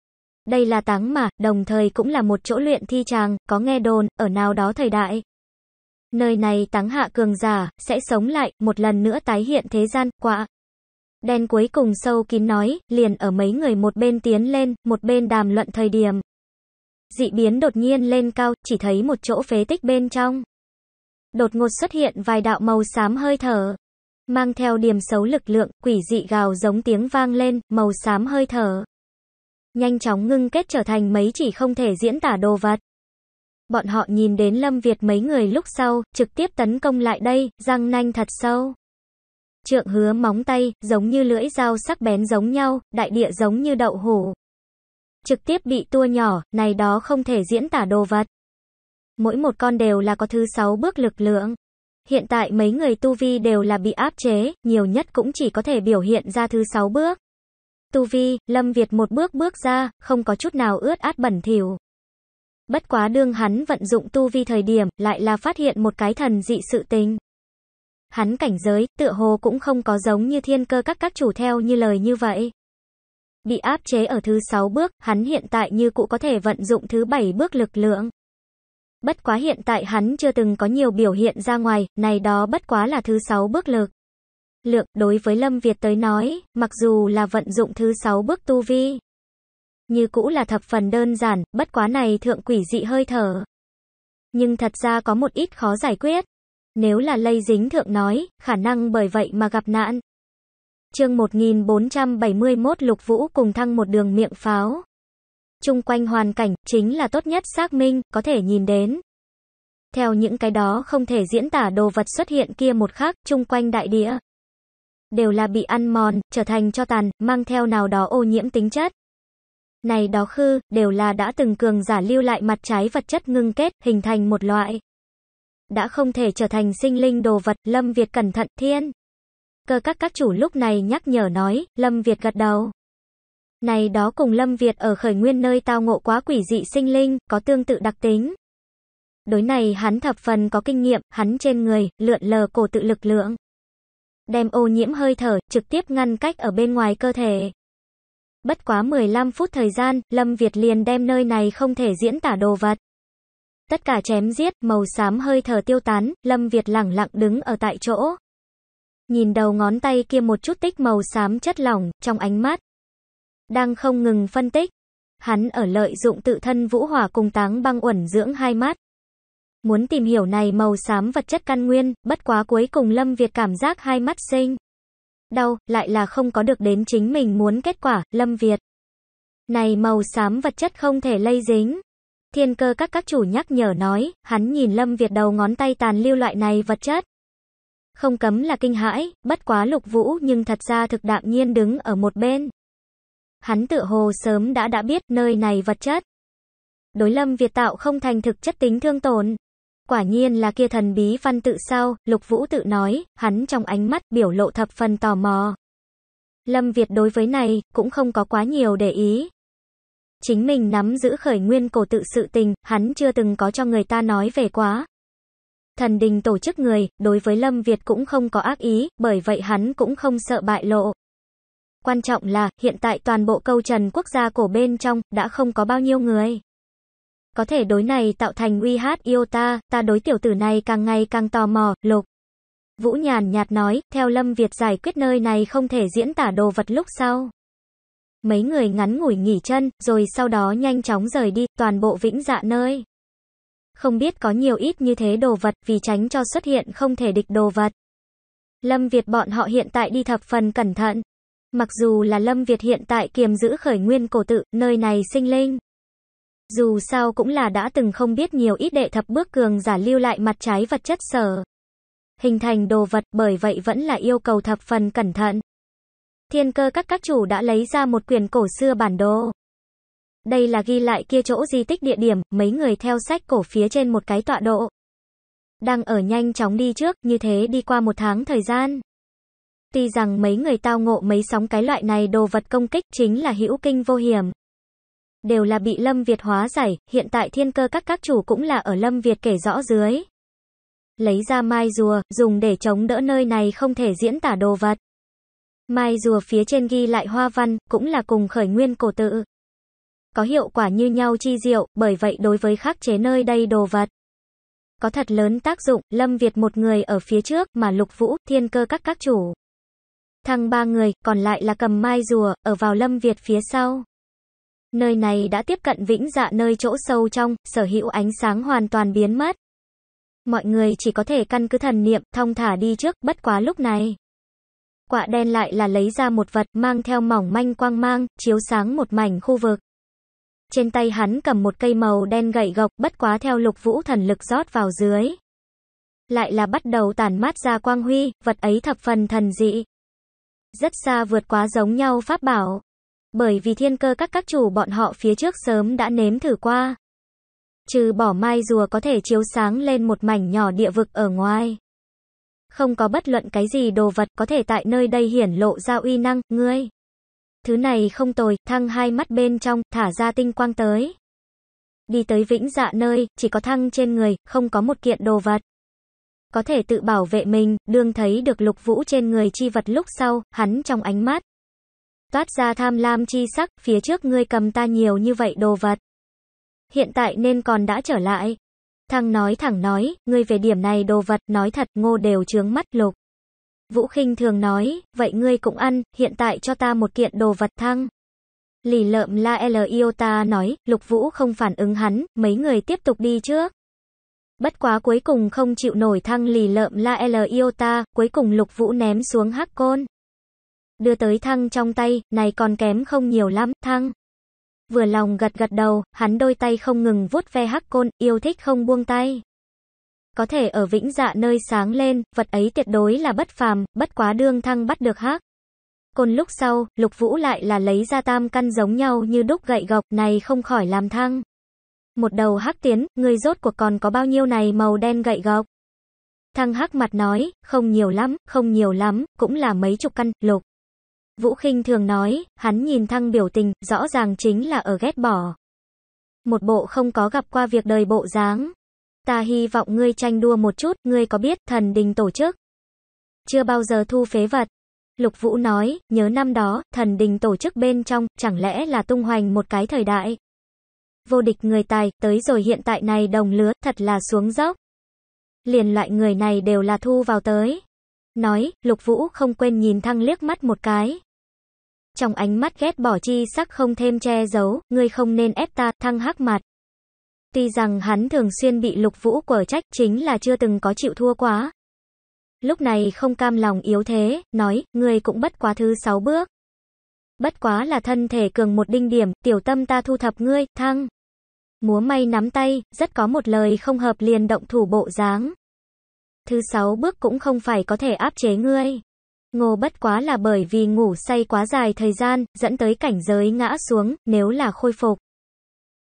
Đây là táng mà, đồng thời cũng là một chỗ luyện thi tràng có nghe đồn, ở nào đó thời đại, Nơi này táng hạ cường giả, sẽ sống lại, một lần nữa tái hiện thế gian, quả. Đen cuối cùng sâu kín nói, liền ở mấy người một bên tiến lên, một bên đàm luận thời điểm. Dị biến đột nhiên lên cao, chỉ thấy một chỗ phế tích bên trong. Đột ngột xuất hiện vài đạo màu xám hơi thở. Mang theo điểm xấu lực lượng, quỷ dị gào giống tiếng vang lên, màu xám hơi thở. Nhanh chóng ngưng kết trở thành mấy chỉ không thể diễn tả đồ vật bọn họ nhìn đến Lâm Việt mấy người lúc sau, trực tiếp tấn công lại đây, răng nanh thật sâu. Trượng hứa móng tay, giống như lưỡi dao sắc bén giống nhau, đại địa giống như đậu hủ. Trực tiếp bị tua nhỏ, này đó không thể diễn tả đồ vật. Mỗi một con đều là có thứ sáu bước lực lượng. Hiện tại mấy người tu vi đều là bị áp chế, nhiều nhất cũng chỉ có thể biểu hiện ra thứ sáu bước. Tu vi, Lâm Việt một bước bước ra, không có chút nào ướt át bẩn thỉu. Bất quá đương hắn vận dụng tu vi thời điểm, lại là phát hiện một cái thần dị sự tình. Hắn cảnh giới, tựa hồ cũng không có giống như thiên cơ các các chủ theo như lời như vậy. Bị áp chế ở thứ sáu bước, hắn hiện tại như cũ có thể vận dụng thứ bảy bước lực lượng. Bất quá hiện tại hắn chưa từng có nhiều biểu hiện ra ngoài, này đó bất quá là thứ sáu bước lực. Lượng, đối với Lâm Việt tới nói, mặc dù là vận dụng thứ sáu bước tu vi, như cũ là thập phần đơn giản, bất quá này thượng quỷ dị hơi thở. Nhưng thật ra có một ít khó giải quyết. Nếu là lây dính thượng nói, khả năng bởi vậy mà gặp nạn. Chương 1471 Lục Vũ cùng thăng một đường miệng pháo. Trung quanh hoàn cảnh chính là tốt nhất xác minh, có thể nhìn đến. Theo những cái đó không thể diễn tả đồ vật xuất hiện kia một khắc, chung quanh đại địa đều là bị ăn mòn, trở thành cho tàn, mang theo nào đó ô nhiễm tính chất này đó khư, đều là đã từng cường giả lưu lại mặt trái vật chất ngưng kết, hình thành một loại. Đã không thể trở thành sinh linh đồ vật, Lâm Việt cẩn thận, thiên. Cơ các các chủ lúc này nhắc nhở nói, Lâm Việt gật đầu. Này đó cùng Lâm Việt ở khởi nguyên nơi tao ngộ quá quỷ dị sinh linh, có tương tự đặc tính. Đối này hắn thập phần có kinh nghiệm, hắn trên người, lượn lờ cổ tự lực lượng. Đem ô nhiễm hơi thở, trực tiếp ngăn cách ở bên ngoài cơ thể. Bất quá 15 phút thời gian, Lâm Việt liền đem nơi này không thể diễn tả đồ vật. Tất cả chém giết, màu xám hơi thở tiêu tán, Lâm Việt lặng lặng đứng ở tại chỗ. Nhìn đầu ngón tay kia một chút tích màu xám chất lỏng, trong ánh mắt. Đang không ngừng phân tích. Hắn ở lợi dụng tự thân vũ hỏa cùng táng băng uẩn dưỡng hai mắt. Muốn tìm hiểu này màu xám vật chất căn nguyên, bất quá cuối cùng Lâm Việt cảm giác hai mắt sinh. Đau, lại là không có được đến chính mình muốn kết quả, Lâm Việt. Này màu xám vật chất không thể lây dính. Thiên cơ các các chủ nhắc nhở nói, hắn nhìn Lâm Việt đầu ngón tay tàn lưu loại này vật chất. Không cấm là kinh hãi, bất quá lục vũ nhưng thật ra thực đạm nhiên đứng ở một bên. Hắn tự hồ sớm đã đã biết nơi này vật chất. Đối Lâm Việt tạo không thành thực chất tính thương tổn quả nhiên là kia thần bí văn tự sao, Lục Vũ tự nói, hắn trong ánh mắt biểu lộ thập phần tò mò. Lâm Việt đối với này, cũng không có quá nhiều để ý. Chính mình nắm giữ khởi nguyên cổ tự sự tình, hắn chưa từng có cho người ta nói về quá. Thần đình tổ chức người, đối với Lâm Việt cũng không có ác ý, bởi vậy hắn cũng không sợ bại lộ. Quan trọng là, hiện tại toàn bộ câu trần quốc gia cổ bên trong, đã không có bao nhiêu người. Có thể đối này tạo thành uy hát yêu ta, ta đối tiểu tử này càng ngày càng tò mò, lục. Vũ nhàn nhạt nói, theo Lâm Việt giải quyết nơi này không thể diễn tả đồ vật lúc sau. Mấy người ngắn ngủi nghỉ chân, rồi sau đó nhanh chóng rời đi, toàn bộ vĩnh dạ nơi. Không biết có nhiều ít như thế đồ vật, vì tránh cho xuất hiện không thể địch đồ vật. Lâm Việt bọn họ hiện tại đi thập phần cẩn thận. Mặc dù là Lâm Việt hiện tại kiềm giữ khởi nguyên cổ tự, nơi này sinh linh. Dù sao cũng là đã từng không biết nhiều ít đệ thập bước cường giả lưu lại mặt trái vật chất sở. Hình thành đồ vật bởi vậy vẫn là yêu cầu thập phần cẩn thận. Thiên cơ các các chủ đã lấy ra một quyển cổ xưa bản đồ. Đây là ghi lại kia chỗ di tích địa điểm, mấy người theo sách cổ phía trên một cái tọa độ. Đang ở nhanh chóng đi trước, như thế đi qua một tháng thời gian. Tuy rằng mấy người tao ngộ mấy sóng cái loại này đồ vật công kích chính là hữu kinh vô hiểm đều là bị Lâm Việt hóa giải, hiện tại thiên cơ các các chủ cũng là ở Lâm Việt kể rõ dưới. Lấy ra mai rùa, dùng để chống đỡ nơi này không thể diễn tả đồ vật. Mai rùa phía trên ghi lại hoa văn, cũng là cùng khởi nguyên cổ tự. Có hiệu quả như nhau chi diệu, bởi vậy đối với khắc chế nơi đây đồ vật. Có thật lớn tác dụng, Lâm Việt một người ở phía trước, mà lục vũ, thiên cơ các các chủ. Thăng ba người, còn lại là cầm mai rùa, ở vào Lâm Việt phía sau. Nơi này đã tiếp cận vĩnh dạ nơi chỗ sâu trong, sở hữu ánh sáng hoàn toàn biến mất. Mọi người chỉ có thể căn cứ thần niệm, thông thả đi trước, bất quá lúc này. Quạ đen lại là lấy ra một vật, mang theo mỏng manh quang mang, chiếu sáng một mảnh khu vực. Trên tay hắn cầm một cây màu đen gậy gộc, bất quá theo lục vũ thần lực rót vào dưới. Lại là bắt đầu tản mát ra quang huy, vật ấy thập phần thần dị. Rất xa vượt quá giống nhau pháp bảo. Bởi vì thiên cơ các các chủ bọn họ phía trước sớm đã nếm thử qua. Trừ bỏ mai rùa có thể chiếu sáng lên một mảnh nhỏ địa vực ở ngoài. Không có bất luận cái gì đồ vật có thể tại nơi đây hiển lộ ra uy năng, ngươi. Thứ này không tồi, thăng hai mắt bên trong, thả ra tinh quang tới. Đi tới vĩnh dạ nơi, chỉ có thăng trên người, không có một kiện đồ vật có thể tự bảo vệ mình, đương thấy được lục vũ trên người chi vật lúc sau, hắn trong ánh mắt toát ra tham lam chi sắc, phía trước ngươi cầm ta nhiều như vậy đồ vật. Hiện tại nên còn đã trở lại. Thằng nói thẳng nói, ngươi về điểm này đồ vật, nói thật ngô đều trướng mắt lục. Vũ khinh thường nói, vậy ngươi cũng ăn, hiện tại cho ta một kiện đồ vật thăng. Lì lợm la e L Iota nói, lục vũ không phản ứng hắn, mấy người tiếp tục đi trước. Bất quá cuối cùng không chịu nổi thăng lì lợm la e L Iota, cuối cùng lục vũ ném xuống hắc côn đưa tới thăng trong tay, này còn kém không nhiều lắm, thăng. Vừa lòng gật gật đầu, hắn đôi tay không ngừng vuốt ve hắc côn, yêu thích không buông tay. Có thể ở vĩnh dạ nơi sáng lên, vật ấy tuyệt đối là bất phàm, bất quá đương thăng bắt được hắc. Côn lúc sau, lục vũ lại là lấy ra tam căn giống nhau như đúc gậy gộc, này không khỏi làm thăng. Một đầu hắc tiến, người rốt cuộc còn có bao nhiêu này màu đen gậy gộc. Thăng hắc mặt nói, không nhiều lắm, không nhiều lắm, cũng là mấy chục căn, lục. Vũ khinh thường nói, hắn nhìn thăng biểu tình, rõ ràng chính là ở ghét bỏ. Một bộ không có gặp qua việc đời bộ dáng. Ta hy vọng ngươi tranh đua một chút, ngươi có biết, thần đình tổ chức. Chưa bao giờ thu phế vật. Lục Vũ nói, nhớ năm đó, thần đình tổ chức bên trong, chẳng lẽ là tung hoành một cái thời đại. Vô địch người tài, tới rồi hiện tại này đồng lứa, thật là xuống dốc. Liền loại người này đều là thu vào tới. Nói, Lục Vũ không quên nhìn thăng liếc mắt một cái. Trong ánh mắt ghét bỏ chi sắc không thêm che giấu, ngươi không nên ép ta, thăng hắc mặt. Tuy rằng hắn thường xuyên bị lục vũ quở trách chính là chưa từng có chịu thua quá. Lúc này không cam lòng yếu thế, nói, ngươi cũng bất quá thứ sáu bước. Bất quá là thân thể cường một đinh điểm, tiểu tâm ta thu thập ngươi, thăng. Múa may nắm tay, rất có một lời không hợp liền động thủ bộ dáng. Thứ sáu bước cũng không phải có thể áp chế ngươi. Ngô bất quá là bởi vì ngủ say quá dài thời gian, dẫn tới cảnh giới ngã xuống, nếu là khôi phục.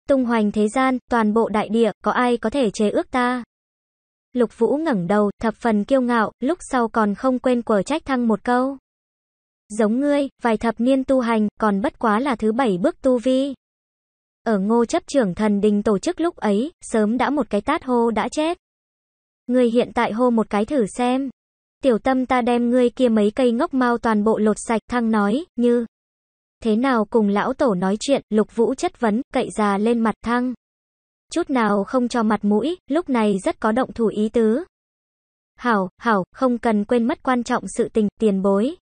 Tung hoành thế gian, toàn bộ đại địa, có ai có thể chế ước ta? Lục Vũ ngẩng đầu, thập phần kiêu ngạo, lúc sau còn không quên quở trách thăng một câu. Giống ngươi, vài thập niên tu hành, còn bất quá là thứ bảy bước tu vi. Ở ngô chấp trưởng thần đình tổ chức lúc ấy, sớm đã một cái tát hô đã chết. Ngươi hiện tại hô một cái thử xem. Tiểu tâm ta đem ngươi kia mấy cây ngốc mau toàn bộ lột sạch, thăng nói, như. Thế nào cùng lão tổ nói chuyện, lục vũ chất vấn, cậy già lên mặt thăng. Chút nào không cho mặt mũi, lúc này rất có động thủ ý tứ. Hảo, hảo, không cần quên mất quan trọng sự tình, tiền bối.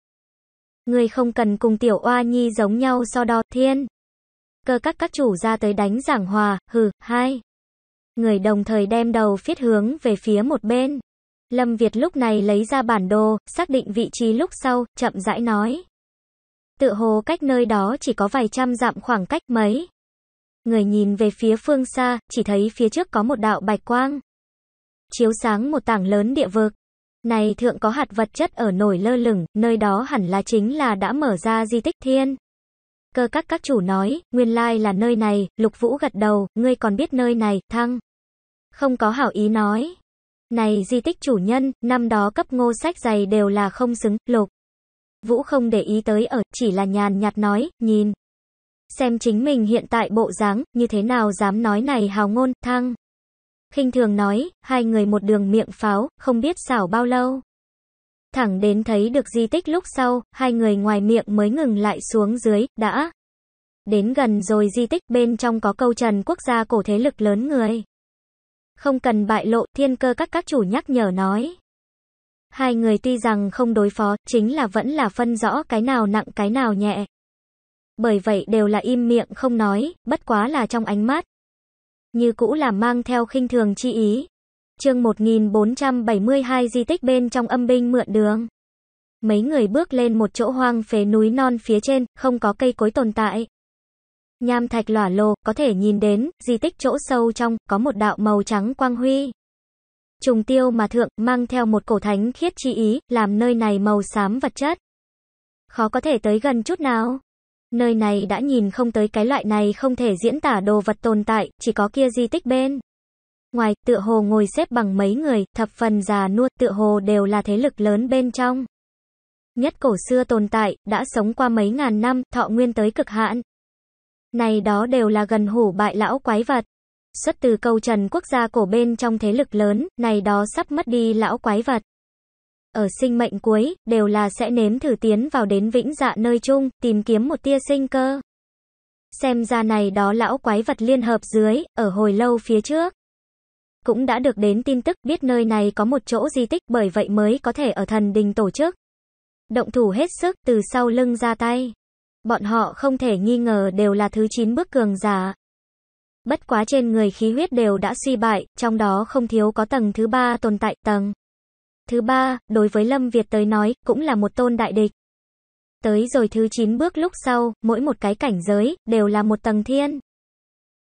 Ngươi không cần cùng tiểu oa nhi giống nhau so đo, thiên. Cơ các các chủ ra tới đánh giảng hòa, hừ, hai. Người đồng thời đem đầu phiết hướng về phía một bên. Lâm Việt lúc này lấy ra bản đồ, xác định vị trí lúc sau, chậm rãi nói. Tự hồ cách nơi đó chỉ có vài trăm dặm khoảng cách mấy. Người nhìn về phía phương xa, chỉ thấy phía trước có một đạo bạch quang. Chiếu sáng một tảng lớn địa vực. Này thượng có hạt vật chất ở nổi lơ lửng, nơi đó hẳn là chính là đã mở ra di tích thiên. Cơ các các chủ nói, nguyên lai là nơi này, lục vũ gật đầu, ngươi còn biết nơi này, thăng. Không có hảo ý nói. Này di tích chủ nhân, năm đó cấp ngô sách dày đều là không xứng, lục. Vũ không để ý tới ở, chỉ là nhàn nhạt nói, nhìn. Xem chính mình hiện tại bộ dáng, như thế nào dám nói này hào ngôn, thăng. khinh thường nói, hai người một đường miệng pháo, không biết xảo bao lâu. Thẳng đến thấy được di tích lúc sau, hai người ngoài miệng mới ngừng lại xuống dưới, đã. Đến gần rồi di tích bên trong có câu trần quốc gia cổ thế lực lớn người. Không cần bại lộ, thiên cơ các các chủ nhắc nhở nói. Hai người tuy rằng không đối phó, chính là vẫn là phân rõ cái nào nặng cái nào nhẹ. Bởi vậy đều là im miệng không nói, bất quá là trong ánh mắt. Như cũ là mang theo khinh thường chi ý. Chương 1472 di tích bên trong âm binh mượn đường. Mấy người bước lên một chỗ hoang phế núi non phía trên, không có cây cối tồn tại. Nham thạch lỏa lồ, có thể nhìn đến, di tích chỗ sâu trong, có một đạo màu trắng quang huy. Trùng tiêu mà thượng, mang theo một cổ thánh khiết chi ý, làm nơi này màu xám vật chất. Khó có thể tới gần chút nào. Nơi này đã nhìn không tới cái loại này không thể diễn tả đồ vật tồn tại, chỉ có kia di tích bên. Ngoài, tựa hồ ngồi xếp bằng mấy người, thập phần già nuốt tựa hồ đều là thế lực lớn bên trong. Nhất cổ xưa tồn tại, đã sống qua mấy ngàn năm, thọ nguyên tới cực hạn, này đó đều là gần hủ bại lão quái vật. Xuất từ câu trần quốc gia cổ bên trong thế lực lớn, này đó sắp mất đi lão quái vật. Ở sinh mệnh cuối, đều là sẽ nếm thử tiến vào đến vĩnh dạ nơi chung, tìm kiếm một tia sinh cơ. Xem ra này đó lão quái vật liên hợp dưới, ở hồi lâu phía trước. Cũng đã được đến tin tức biết nơi này có một chỗ di tích bởi vậy mới có thể ở thần đình tổ chức. Động thủ hết sức từ sau lưng ra tay bọn họ không thể nghi ngờ đều là thứ 9 bước cường giả. Bất quá trên người khí huyết đều đã suy bại, trong đó không thiếu có tầng thứ 3 tồn tại tầng. Thứ 3, đối với Lâm Việt tới nói, cũng là một tôn đại địch. Tới rồi thứ 9 bước lúc sau, mỗi một cái cảnh giới, đều là một tầng thiên.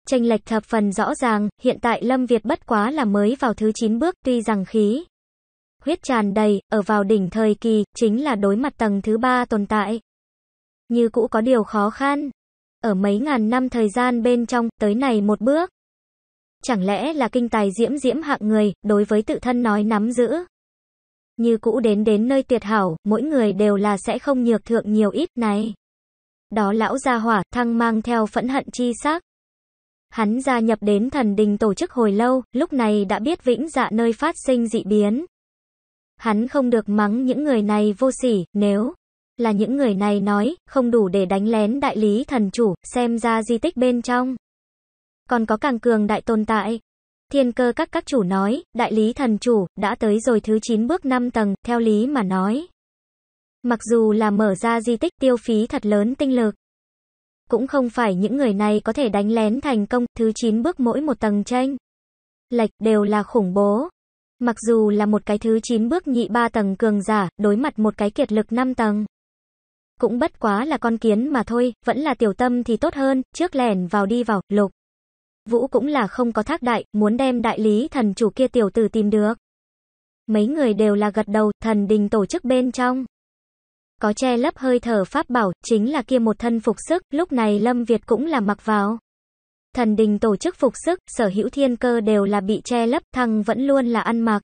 Tranh lệch thập phần rõ ràng, hiện tại Lâm Việt bất quá là mới vào thứ 9 bước, tuy rằng khí huyết tràn đầy, ở vào đỉnh thời kỳ, chính là đối mặt tầng thứ ba tồn tại như cũ có điều khó khăn. Ở mấy ngàn năm thời gian bên trong, tới này một bước. Chẳng lẽ là kinh tài diễm diễm hạng người, đối với tự thân nói nắm giữ. Như cũ đến đến nơi tuyệt hảo, mỗi người đều là sẽ không nhược thượng nhiều ít này. Đó lão gia hỏa, thăng mang theo phẫn hận chi sắc. Hắn gia nhập đến thần đình tổ chức hồi lâu, lúc này đã biết vĩnh dạ nơi phát sinh dị biến. Hắn không được mắng những người này vô sỉ, nếu là những người này nói, không đủ để đánh lén đại lý thần chủ, xem ra di tích bên trong. Còn có càng cường đại tồn tại. Thiên cơ các các chủ nói, đại lý thần chủ, đã tới rồi thứ 9 bước 5 tầng, theo lý mà nói. Mặc dù là mở ra di tích tiêu phí thật lớn tinh lực. Cũng không phải những người này có thể đánh lén thành công, thứ 9 bước mỗi một tầng tranh. Lệch đều là khủng bố. Mặc dù là một cái thứ 9 bước nhị 3 tầng cường giả, đối mặt một cái kiệt lực 5 tầng cũng bất quá là con kiến mà thôi, vẫn là tiểu tâm thì tốt hơn, trước lẻn vào đi vào, lục. Vũ cũng là không có thác đại, muốn đem đại lý thần chủ kia tiểu tử tìm được. Mấy người đều là gật đầu, thần đình tổ chức bên trong. Có che lấp hơi thở pháp bảo, chính là kia một thân phục sức, lúc này Lâm Việt cũng là mặc vào. Thần đình tổ chức phục sức, sở hữu thiên cơ đều là bị che lấp, thằng vẫn luôn là ăn mặc.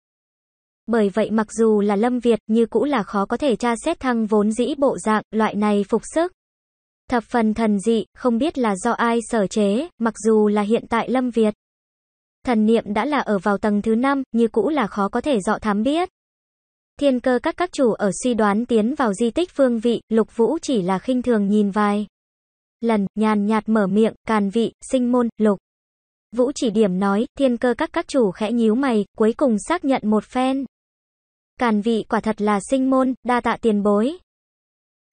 Bởi vậy mặc dù là Lâm Việt, như cũ là khó có thể tra xét thăng vốn dĩ bộ dạng, loại này phục sức. Thập phần thần dị, không biết là do ai sở chế, mặc dù là hiện tại Lâm Việt. Thần niệm đã là ở vào tầng thứ 5, như cũ là khó có thể dọ thám biết. Thiên cơ các các chủ ở suy đoán tiến vào di tích phương vị, lục vũ chỉ là khinh thường nhìn vài. Lần, nhàn nhạt mở miệng, càn vị, sinh môn, lục. Vũ chỉ điểm nói, thiên cơ các các chủ khẽ nhíu mày, cuối cùng xác nhận một phen. Càn vị quả thật là sinh môn, đa tạ tiền bối.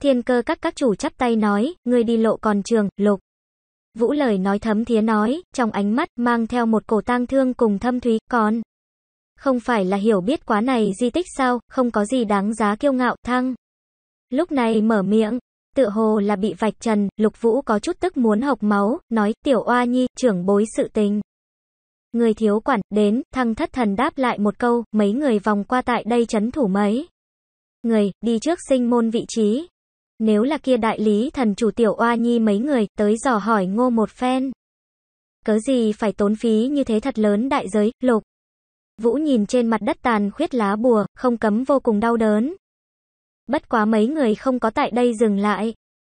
Thiên cơ các các chủ chắp tay nói, người đi lộ còn trường, lục. Vũ lời nói thấm thía nói, trong ánh mắt, mang theo một cổ tang thương cùng thâm thúy, còn. Không phải là hiểu biết quá này di tích sao, không có gì đáng giá kiêu ngạo, thăng. Lúc này mở miệng, tựa hồ là bị vạch trần, lục vũ có chút tức muốn học máu, nói, tiểu oa nhi, trưởng bối sự tình. Người thiếu quản, đến, thăng thất thần đáp lại một câu, mấy người vòng qua tại đây chấn thủ mấy. Người, đi trước sinh môn vị trí. Nếu là kia đại lý thần chủ tiểu oa nhi mấy người, tới dò hỏi ngô một phen. Cớ gì phải tốn phí như thế thật lớn đại giới, lục. Vũ nhìn trên mặt đất tàn khuyết lá bùa, không cấm vô cùng đau đớn. Bất quá mấy người không có tại đây dừng lại,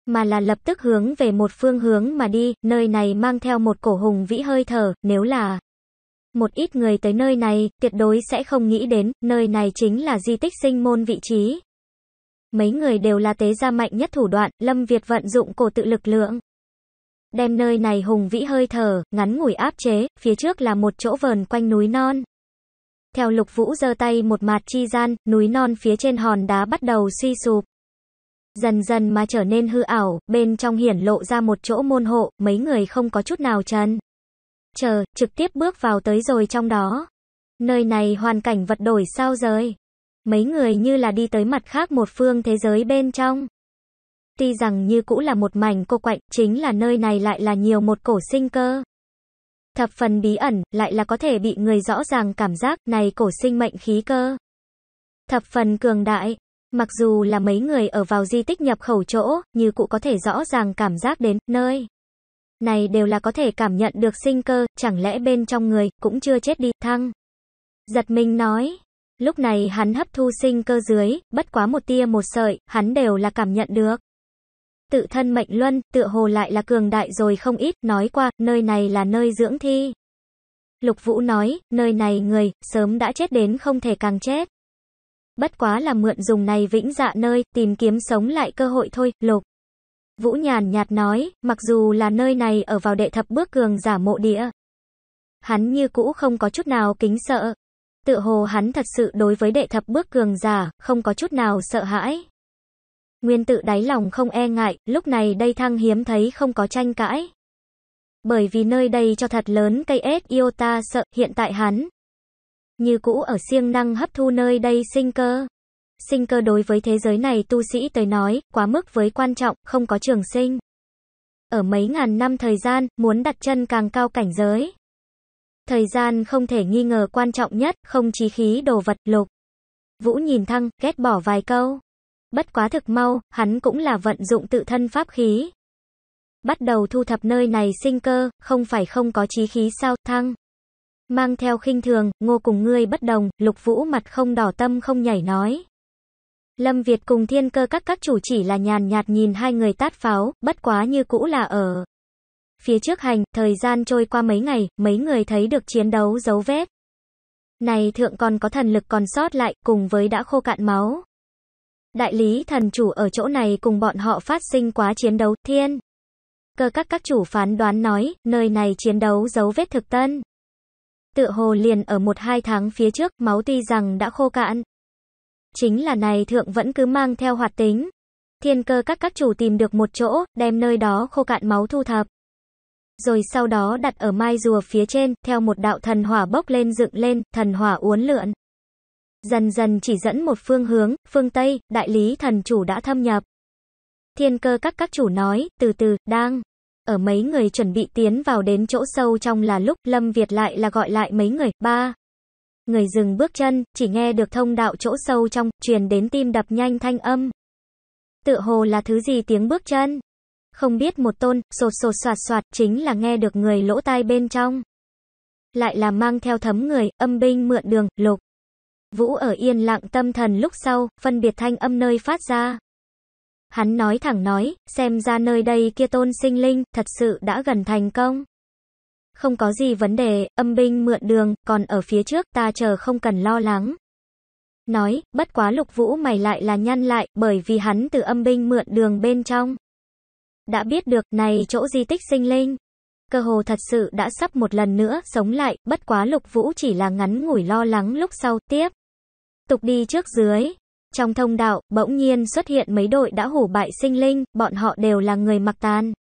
mà là lập tức hướng về một phương hướng mà đi, nơi này mang theo một cổ hùng vĩ hơi thở, nếu là một ít người tới nơi này, tuyệt đối sẽ không nghĩ đến, nơi này chính là di tích sinh môn vị trí. Mấy người đều là tế gia mạnh nhất thủ đoạn, Lâm Việt vận dụng cổ tự lực lượng. Đem nơi này hùng vĩ hơi thở, ngắn ngủi áp chế, phía trước là một chỗ vờn quanh núi non. Theo lục vũ giơ tay một mặt chi gian, núi non phía trên hòn đá bắt đầu suy sụp. Dần dần mà trở nên hư ảo, bên trong hiển lộ ra một chỗ môn hộ, mấy người không có chút nào chân chờ, trực tiếp bước vào tới rồi trong đó. Nơi này hoàn cảnh vật đổi sao rời. Mấy người như là đi tới mặt khác một phương thế giới bên trong. Tuy rằng như cũ là một mảnh cô quạnh, chính là nơi này lại là nhiều một cổ sinh cơ. Thập phần bí ẩn, lại là có thể bị người rõ ràng cảm giác này cổ sinh mệnh khí cơ. Thập phần cường đại, mặc dù là mấy người ở vào di tích nhập khẩu chỗ, như cũ có thể rõ ràng cảm giác đến nơi này đều là có thể cảm nhận được sinh cơ, chẳng lẽ bên trong người, cũng chưa chết đi, thăng. Giật mình nói. Lúc này hắn hấp thu sinh cơ dưới, bất quá một tia một sợi, hắn đều là cảm nhận được. Tự thân mệnh luân, tựa hồ lại là cường đại rồi không ít, nói qua, nơi này là nơi dưỡng thi. Lục Vũ nói, nơi này người, sớm đã chết đến không thể càng chết. Bất quá là mượn dùng này vĩnh dạ nơi, tìm kiếm sống lại cơ hội thôi, lục. Vũ nhàn nhạt nói, mặc dù là nơi này ở vào đệ thập bước cường giả mộ địa. Hắn như cũ không có chút nào kính sợ. Tự hồ hắn thật sự đối với đệ thập bước cường giả, không có chút nào sợ hãi. Nguyên tự đáy lòng không e ngại, lúc này đây thăng hiếm thấy không có tranh cãi. Bởi vì nơi đây cho thật lớn cây ết yêu ta sợ, hiện tại hắn. Như cũ ở siêng năng hấp thu nơi đây sinh cơ sinh cơ đối với thế giới này tu sĩ tới nói, quá mức với quan trọng, không có trường sinh. Ở mấy ngàn năm thời gian, muốn đặt chân càng cao cảnh giới. Thời gian không thể nghi ngờ quan trọng nhất, không chí khí đồ vật, lục. Vũ nhìn thăng, ghét bỏ vài câu. Bất quá thực mau, hắn cũng là vận dụng tự thân pháp khí. Bắt đầu thu thập nơi này sinh cơ, không phải không có chí khí sao, thăng. Mang theo khinh thường, ngô cùng ngươi bất đồng, lục vũ mặt không đỏ tâm không nhảy nói. Lâm Việt cùng thiên cơ các các chủ chỉ là nhàn nhạt nhìn hai người tát pháo, bất quá như cũ là ở. Phía trước hành, thời gian trôi qua mấy ngày, mấy người thấy được chiến đấu dấu vết. Này thượng còn có thần lực còn sót lại, cùng với đã khô cạn máu. Đại lý thần chủ ở chỗ này cùng bọn họ phát sinh quá chiến đấu, thiên. Cơ các các chủ phán đoán nói, nơi này chiến đấu dấu vết thực tân. Tự hồ liền ở một hai tháng phía trước, máu tuy rằng đã khô cạn, Chính là này thượng vẫn cứ mang theo hoạt tính. Thiên cơ các các chủ tìm được một chỗ, đem nơi đó khô cạn máu thu thập. Rồi sau đó đặt ở mai rùa phía trên, theo một đạo thần hỏa bốc lên dựng lên, thần hỏa uốn lượn. Dần dần chỉ dẫn một phương hướng, phương Tây, đại lý thần chủ đã thâm nhập. Thiên cơ các các chủ nói, từ từ, đang. Ở mấy người chuẩn bị tiến vào đến chỗ sâu trong là lúc Lâm Việt lại là gọi lại mấy người, ba. Người dừng bước chân, chỉ nghe được thông đạo chỗ sâu trong, truyền đến tim đập nhanh thanh âm. Tựa hồ là thứ gì tiếng bước chân? Không biết một tôn, sột sột soạt soạt, chính là nghe được người lỗ tai bên trong. Lại là mang theo thấm người, âm binh mượn đường, lục. Vũ ở yên lặng tâm thần lúc sau, phân biệt thanh âm nơi phát ra. Hắn nói thẳng nói, xem ra nơi đây kia tôn sinh linh, thật sự đã gần thành công. Không có gì vấn đề, âm binh mượn đường, còn ở phía trước ta chờ không cần lo lắng. Nói, bất quá lục vũ mày lại là nhăn lại, bởi vì hắn từ âm binh mượn đường bên trong. Đã biết được, này chỗ di tích sinh linh. Cơ hồ thật sự đã sắp một lần nữa, sống lại, bất quá lục vũ chỉ là ngắn ngủi lo lắng lúc sau, tiếp. Tục đi trước dưới. Trong thông đạo, bỗng nhiên xuất hiện mấy đội đã hủ bại sinh linh, bọn họ đều là người mặc tàn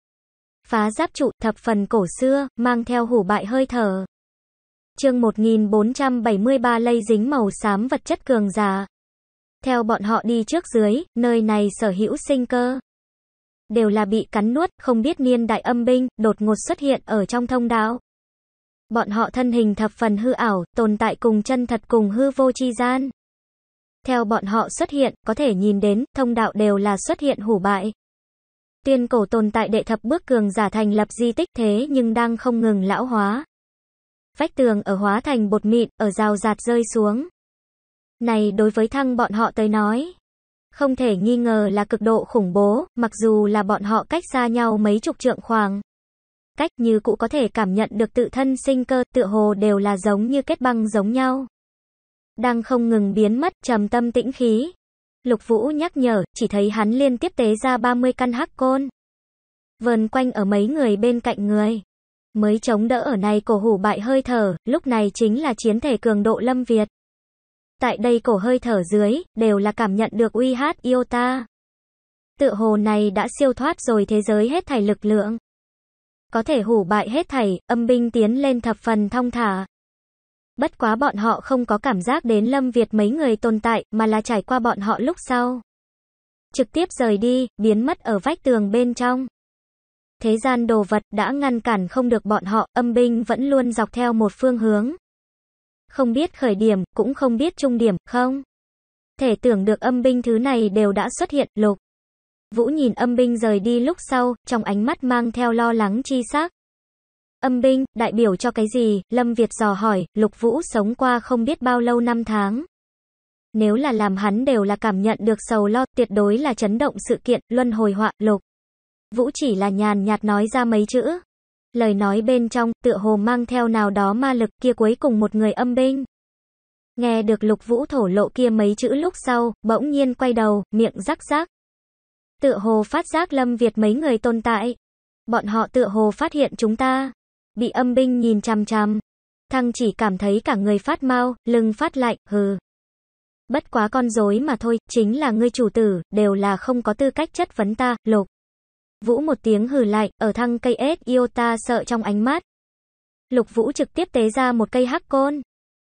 phá giáp trụ, thập phần cổ xưa, mang theo hủ bại hơi thở. Chương 1473 lây dính màu xám vật chất cường giả. Theo bọn họ đi trước dưới, nơi này sở hữu sinh cơ đều là bị cắn nuốt, không biết niên đại âm binh đột ngột xuất hiện ở trong thông đạo. Bọn họ thân hình thập phần hư ảo, tồn tại cùng chân thật cùng hư vô chi gian. Theo bọn họ xuất hiện, có thể nhìn đến, thông đạo đều là xuất hiện hủ bại. Tiên cổ tồn tại đệ thập bước cường giả thành lập di tích thế nhưng đang không ngừng lão hóa. Vách tường ở hóa thành bột mịn, ở rào rạt rơi xuống. Này đối với thăng bọn họ tới nói. Không thể nghi ngờ là cực độ khủng bố, mặc dù là bọn họ cách xa nhau mấy chục trượng khoảng. Cách như cụ có thể cảm nhận được tự thân sinh cơ, tựa hồ đều là giống như kết băng giống nhau. Đang không ngừng biến mất, trầm tâm tĩnh khí, Lục Vũ nhắc nhở, chỉ thấy hắn liên tiếp tế ra 30 căn hắc côn. Vờn quanh ở mấy người bên cạnh người. Mới chống đỡ ở này cổ hủ bại hơi thở, lúc này chính là chiến thể cường độ lâm Việt. Tại đây cổ hơi thở dưới, đều là cảm nhận được uy hát yêu ta. Tự hồ này đã siêu thoát rồi thế giới hết thảy lực lượng. Có thể hủ bại hết thảy, âm binh tiến lên thập phần thong thả, Bất quá bọn họ không có cảm giác đến Lâm Việt mấy người tồn tại, mà là trải qua bọn họ lúc sau. Trực tiếp rời đi, biến mất ở vách tường bên trong. Thế gian đồ vật đã ngăn cản không được bọn họ, âm binh vẫn luôn dọc theo một phương hướng. Không biết khởi điểm, cũng không biết trung điểm, không? Thể tưởng được âm binh thứ này đều đã xuất hiện, lục. Vũ nhìn âm binh rời đi lúc sau, trong ánh mắt mang theo lo lắng chi sắc. Âm binh, đại biểu cho cái gì? Lâm Việt dò hỏi, Lục Vũ sống qua không biết bao lâu năm tháng. Nếu là làm hắn đều là cảm nhận được sầu lo, tuyệt đối là chấn động sự kiện, luân hồi họa, Lục. Vũ chỉ là nhàn nhạt nói ra mấy chữ. Lời nói bên trong, tựa hồ mang theo nào đó ma lực kia cuối cùng một người âm binh. Nghe được Lục Vũ thổ lộ kia mấy chữ lúc sau, bỗng nhiên quay đầu, miệng rắc rắc. Tựa hồ phát giác Lâm Việt mấy người tồn tại. Bọn họ tựa hồ phát hiện chúng ta bị âm binh nhìn chằm chằm. thăng chỉ cảm thấy cả người phát mau, lưng phát lạnh, hừ. Bất quá con dối mà thôi, chính là ngươi chủ tử, đều là không có tư cách chất vấn ta, lục. Vũ một tiếng hừ lại, ở thăng cây ếch yêu ta sợ trong ánh mắt. Lục Vũ trực tiếp tế ra một cây hắc côn.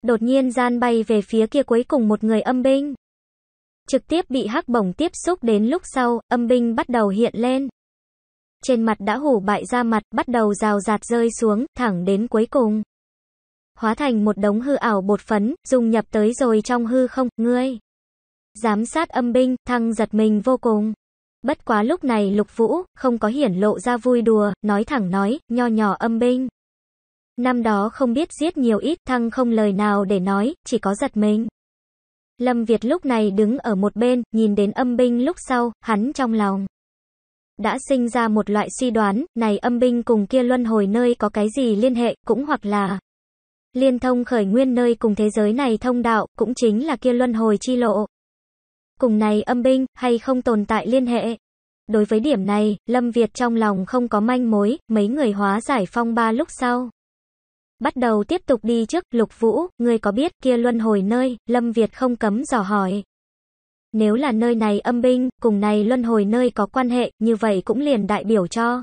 Đột nhiên gian bay về phía kia cuối cùng một người âm binh. Trực tiếp bị hắc bổng tiếp xúc đến lúc sau, âm binh bắt đầu hiện lên. Trên mặt đã hủ bại ra mặt, bắt đầu rào rạt rơi xuống, thẳng đến cuối cùng. Hóa thành một đống hư ảo bột phấn, dung nhập tới rồi trong hư không, ngươi. Giám sát âm binh, thăng giật mình vô cùng. Bất quá lúc này lục vũ, không có hiển lộ ra vui đùa, nói thẳng nói, nho nhỏ âm binh. Năm đó không biết giết nhiều ít, thăng không lời nào để nói, chỉ có giật mình. Lâm Việt lúc này đứng ở một bên, nhìn đến âm binh lúc sau, hắn trong lòng đã sinh ra một loại suy đoán, này âm binh cùng kia luân hồi nơi có cái gì liên hệ, cũng hoặc là liên thông khởi nguyên nơi cùng thế giới này thông đạo, cũng chính là kia luân hồi chi lộ. Cùng này âm binh, hay không tồn tại liên hệ. Đối với điểm này, Lâm Việt trong lòng không có manh mối, mấy người hóa giải phong ba lúc sau. Bắt đầu tiếp tục đi trước, Lục Vũ, người có biết kia luân hồi nơi, Lâm Việt không cấm dò hỏi. Nếu là nơi này âm binh, cùng này luân hồi nơi có quan hệ, như vậy cũng liền đại biểu cho.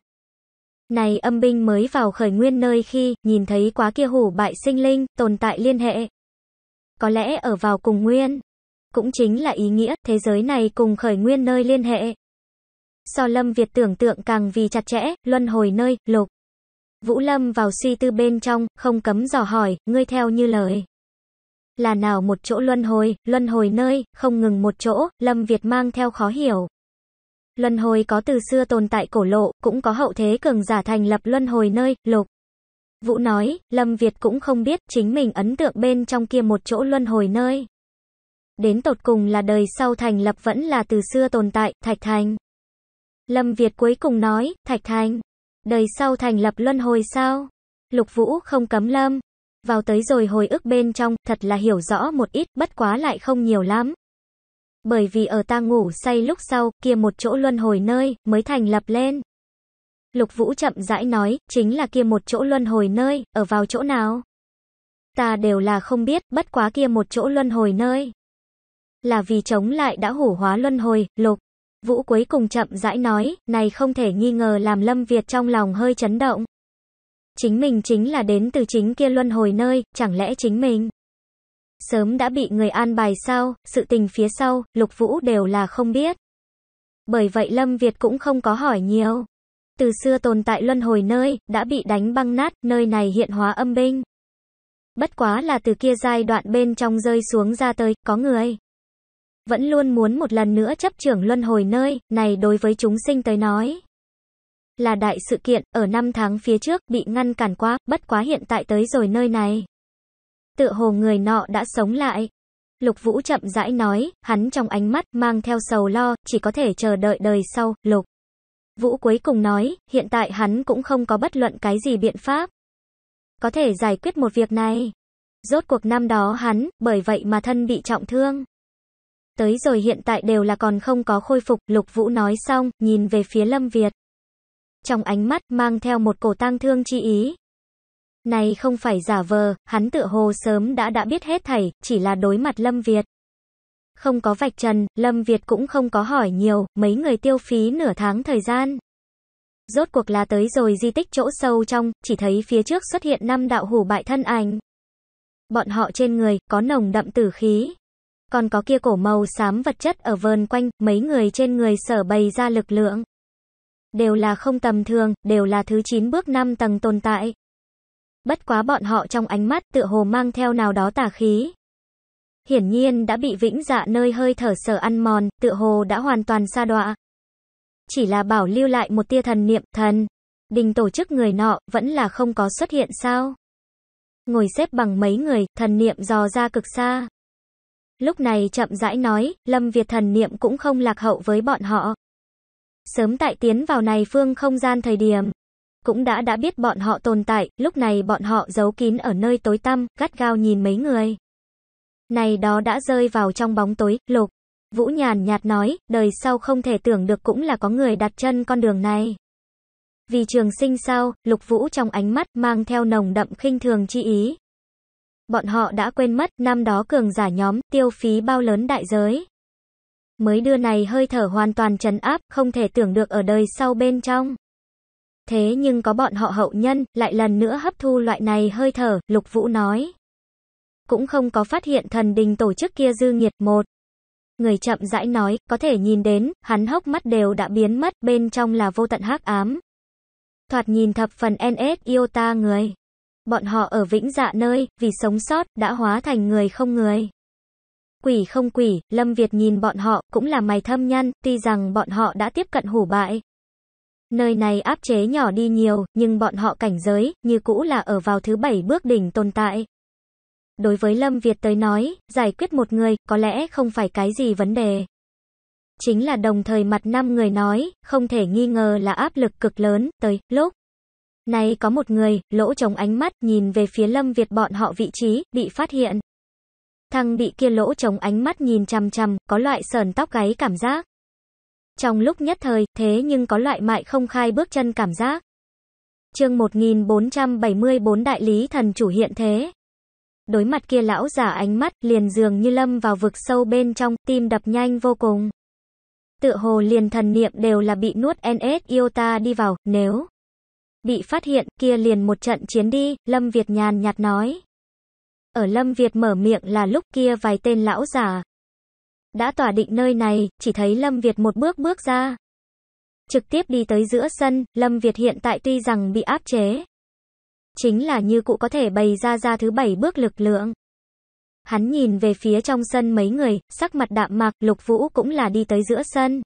Này âm binh mới vào khởi nguyên nơi khi, nhìn thấy quá kia hủ bại sinh linh, tồn tại liên hệ. Có lẽ ở vào cùng nguyên. Cũng chính là ý nghĩa, thế giới này cùng khởi nguyên nơi liên hệ. So lâm Việt tưởng tượng càng vì chặt chẽ, luân hồi nơi, lục. Vũ lâm vào suy tư bên trong, không cấm dò hỏi, ngươi theo như lời. Là nào một chỗ luân hồi, luân hồi nơi, không ngừng một chỗ, Lâm Việt mang theo khó hiểu. Luân hồi có từ xưa tồn tại cổ lộ, cũng có hậu thế cường giả thành lập luân hồi nơi, lục. Vũ nói, Lâm Việt cũng không biết chính mình ấn tượng bên trong kia một chỗ luân hồi nơi. Đến tột cùng là đời sau thành lập vẫn là từ xưa tồn tại, Thạch Thành. Lâm Việt cuối cùng nói, Thạch Thành, đời sau thành lập luân hồi sao? Lục Vũ không cấm Lâm, vào tới rồi hồi ức bên trong, thật là hiểu rõ một ít, bất quá lại không nhiều lắm. Bởi vì ở ta ngủ say lúc sau, kia một chỗ luân hồi nơi, mới thành lập lên. Lục Vũ chậm rãi nói, chính là kia một chỗ luân hồi nơi, ở vào chỗ nào? Ta đều là không biết, bất quá kia một chỗ luân hồi nơi. Là vì chống lại đã hủ hóa luân hồi, lục. Vũ cuối cùng chậm rãi nói, này không thể nghi ngờ làm Lâm Việt trong lòng hơi chấn động. Chính mình chính là đến từ chính kia luân hồi nơi, chẳng lẽ chính mình sớm đã bị người an bài sao, sự tình phía sau, Lục Vũ đều là không biết. Bởi vậy Lâm Việt cũng không có hỏi nhiều. Từ xưa tồn tại luân hồi nơi, đã bị đánh băng nát, nơi này hiện hóa âm binh. Bất quá là từ kia giai đoạn bên trong rơi xuống ra tới, có người. Vẫn luôn muốn một lần nữa chấp trưởng luân hồi nơi, này đối với chúng sinh tới nói là đại sự kiện, ở năm tháng phía trước bị ngăn cản quá, bất quá hiện tại tới rồi nơi này. Tựa hồ người nọ đã sống lại. Lục Vũ chậm rãi nói, hắn trong ánh mắt mang theo sầu lo, chỉ có thể chờ đợi đời sau, Lục. Vũ cuối cùng nói, hiện tại hắn cũng không có bất luận cái gì biện pháp. Có thể giải quyết một việc này. Rốt cuộc năm đó hắn, bởi vậy mà thân bị trọng thương. Tới rồi hiện tại đều là còn không có khôi phục, Lục Vũ nói xong, nhìn về phía Lâm Việt trong ánh mắt mang theo một cổ tang thương chi ý. Này không phải giả vờ, hắn tựa hồ sớm đã đã biết hết thảy, chỉ là đối mặt Lâm Việt. Không có vạch trần, Lâm Việt cũng không có hỏi nhiều, mấy người tiêu phí nửa tháng thời gian. Rốt cuộc là tới rồi di tích chỗ sâu trong, chỉ thấy phía trước xuất hiện năm đạo hủ bại thân ảnh. Bọn họ trên người, có nồng đậm tử khí. Còn có kia cổ màu xám vật chất ở vờn quanh, mấy người trên người sở bày ra lực lượng đều là không tầm thường, đều là thứ 9 bước 5 tầng tồn tại. Bất quá bọn họ trong ánh mắt tựa hồ mang theo nào đó tà khí. Hiển nhiên đã bị vĩnh dạ nơi hơi thở sở ăn mòn, tựa hồ đã hoàn toàn xa đọa. Chỉ là bảo lưu lại một tia thần niệm, thần. Đình tổ chức người nọ, vẫn là không có xuất hiện sao? Ngồi xếp bằng mấy người, thần niệm dò ra cực xa. Lúc này chậm rãi nói, Lâm Việt thần niệm cũng không lạc hậu với bọn họ. Sớm tại tiến vào này phương không gian thời điểm, cũng đã đã biết bọn họ tồn tại, lúc này bọn họ giấu kín ở nơi tối tăm, gắt gao nhìn mấy người. Này đó đã rơi vào trong bóng tối, lục. Vũ nhàn nhạt nói, đời sau không thể tưởng được cũng là có người đặt chân con đường này. Vì trường sinh sao, lục vũ trong ánh mắt mang theo nồng đậm khinh thường chi ý. Bọn họ đã quên mất, năm đó cường giả nhóm, tiêu phí bao lớn đại giới mới đưa này hơi thở hoàn toàn trấn áp, không thể tưởng được ở đời sau bên trong. Thế nhưng có bọn họ hậu nhân, lại lần nữa hấp thu loại này hơi thở, Lục Vũ nói. Cũng không có phát hiện thần đình tổ chức kia dư nghiệt một. Người chậm rãi nói, có thể nhìn đến, hắn hốc mắt đều đã biến mất, bên trong là vô tận hắc ám. Thoạt nhìn thập phần NS yêu ta người. Bọn họ ở vĩnh dạ nơi, vì sống sót, đã hóa thành người không người. Quỷ không quỷ, Lâm Việt nhìn bọn họ, cũng là mày thâm nhăn, tuy rằng bọn họ đã tiếp cận hủ bại. Nơi này áp chế nhỏ đi nhiều, nhưng bọn họ cảnh giới, như cũ là ở vào thứ bảy bước đỉnh tồn tại. Đối với Lâm Việt tới nói, giải quyết một người, có lẽ không phải cái gì vấn đề. Chính là đồng thời mặt năm người nói, không thể nghi ngờ là áp lực cực lớn, tới, lúc. Này có một người, lỗ trống ánh mắt, nhìn về phía Lâm Việt bọn họ vị trí, bị phát hiện. Thằng bị kia lỗ trống ánh mắt nhìn chằm chằm, có loại sờn tóc gáy cảm giác. Trong lúc nhất thời, thế nhưng có loại mại không khai bước chân cảm giác. chương 1474 đại lý thần chủ hiện thế. Đối mặt kia lão giả ánh mắt liền dường như lâm vào vực sâu bên trong, tim đập nhanh vô cùng. Tự hồ liền thần niệm đều là bị nuốt NS Iota đi vào, nếu bị phát hiện, kia liền một trận chiến đi, Lâm Việt nhàn nhạt nói ở Lâm Việt mở miệng là lúc kia vài tên lão giả. Đã tỏa định nơi này, chỉ thấy Lâm Việt một bước bước ra. Trực tiếp đi tới giữa sân, Lâm Việt hiện tại tuy rằng bị áp chế. Chính là như cụ có thể bày ra ra thứ bảy bước lực lượng. Hắn nhìn về phía trong sân mấy người, sắc mặt đạm mạc, lục vũ cũng là đi tới giữa sân.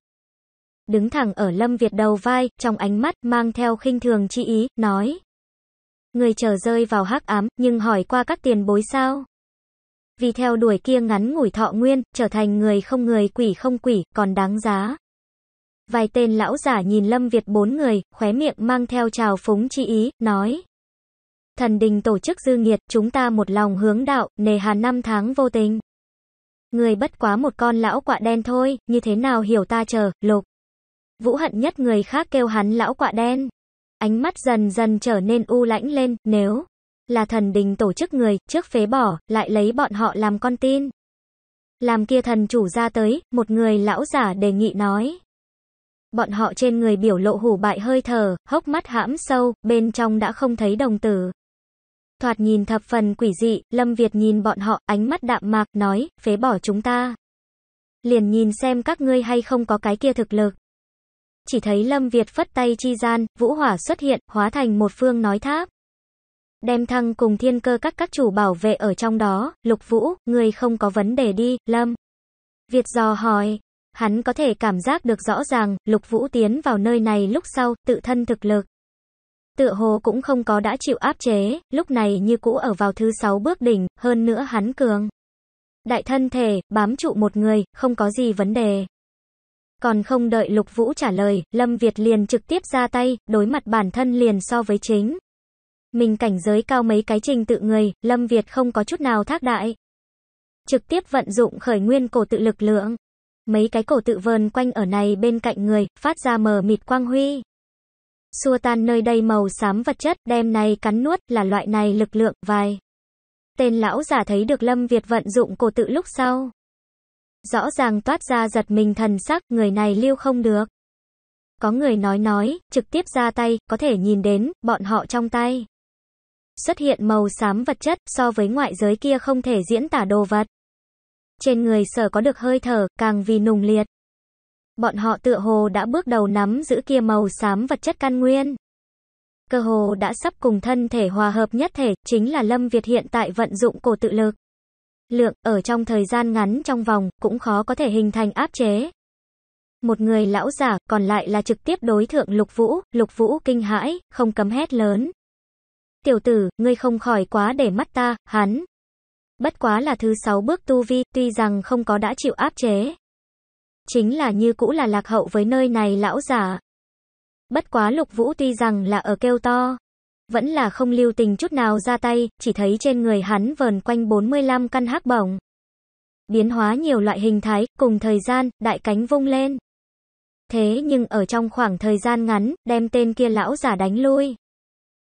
Đứng thẳng ở Lâm Việt đầu vai, trong ánh mắt mang theo khinh thường chi ý, nói. Người chờ rơi vào hắc ám, nhưng hỏi qua các tiền bối sao? Vì theo đuổi kia ngắn ngủi thọ nguyên, trở thành người không người quỷ không quỷ, còn đáng giá. Vài tên lão giả nhìn Lâm Việt bốn người, khóe miệng mang theo trào phúng chi ý, nói. Thần đình tổ chức dư nghiệt, chúng ta một lòng hướng đạo, nề hà năm tháng vô tình. Người bất quá một con lão quạ đen thôi, như thế nào hiểu ta chờ, lục. Vũ hận nhất người khác kêu hắn lão quạ đen ánh mắt dần dần trở nên u lãnh lên, nếu là thần đình tổ chức người, trước phế bỏ, lại lấy bọn họ làm con tin. Làm kia thần chủ ra tới, một người lão giả đề nghị nói. Bọn họ trên người biểu lộ hủ bại hơi thở, hốc mắt hãm sâu, bên trong đã không thấy đồng tử. Thoạt nhìn thập phần quỷ dị, Lâm Việt nhìn bọn họ, ánh mắt đạm mạc, nói, phế bỏ chúng ta. Liền nhìn xem các ngươi hay không có cái kia thực lực chỉ thấy Lâm Việt phất tay chi gian, vũ hỏa xuất hiện, hóa thành một phương nói tháp. Đem thăng cùng thiên cơ các các chủ bảo vệ ở trong đó, lục vũ, người không có vấn đề đi, Lâm. Việt dò hỏi, hắn có thể cảm giác được rõ ràng, lục vũ tiến vào nơi này lúc sau, tự thân thực lực. Tựa hồ cũng không có đã chịu áp chế, lúc này như cũ ở vào thứ sáu bước đỉnh, hơn nữa hắn cường. Đại thân thể, bám trụ một người, không có gì vấn đề. Còn không đợi Lục Vũ trả lời, Lâm Việt liền trực tiếp ra tay, đối mặt bản thân liền so với chính. Mình cảnh giới cao mấy cái trình tự người, Lâm Việt không có chút nào thác đại. Trực tiếp vận dụng khởi nguyên cổ tự lực lượng. Mấy cái cổ tự vờn quanh ở này bên cạnh người, phát ra mờ mịt quang huy. Xua tan nơi đây màu xám vật chất, đem này cắn nuốt, là loại này lực lượng, vài. Tên lão giả thấy được Lâm Việt vận dụng cổ tự lúc sau, rõ ràng toát ra giật mình thần sắc, người này lưu không được. Có người nói nói, trực tiếp ra tay, có thể nhìn đến, bọn họ trong tay. Xuất hiện màu xám vật chất, so với ngoại giới kia không thể diễn tả đồ vật. Trên người sở có được hơi thở, càng vì nùng liệt. Bọn họ tựa hồ đã bước đầu nắm giữ kia màu xám vật chất căn nguyên. Cơ hồ đã sắp cùng thân thể hòa hợp nhất thể, chính là Lâm Việt hiện tại vận dụng cổ tự lực lượng ở trong thời gian ngắn trong vòng cũng khó có thể hình thành áp chế. Một người lão giả, còn lại là trực tiếp đối thượng Lục Vũ, Lục Vũ kinh hãi, không cấm hét lớn. Tiểu tử, ngươi không khỏi quá để mắt ta, hắn. Bất quá là thứ sáu bước tu vi, tuy rằng không có đã chịu áp chế. Chính là như cũ là lạc hậu với nơi này lão giả. Bất quá Lục Vũ tuy rằng là ở kêu to, vẫn là không lưu tình chút nào ra tay, chỉ thấy trên người hắn vờn quanh 45 căn hắc bổng. Biến hóa nhiều loại hình thái, cùng thời gian, đại cánh vung lên. Thế nhưng ở trong khoảng thời gian ngắn, đem tên kia lão giả đánh lui.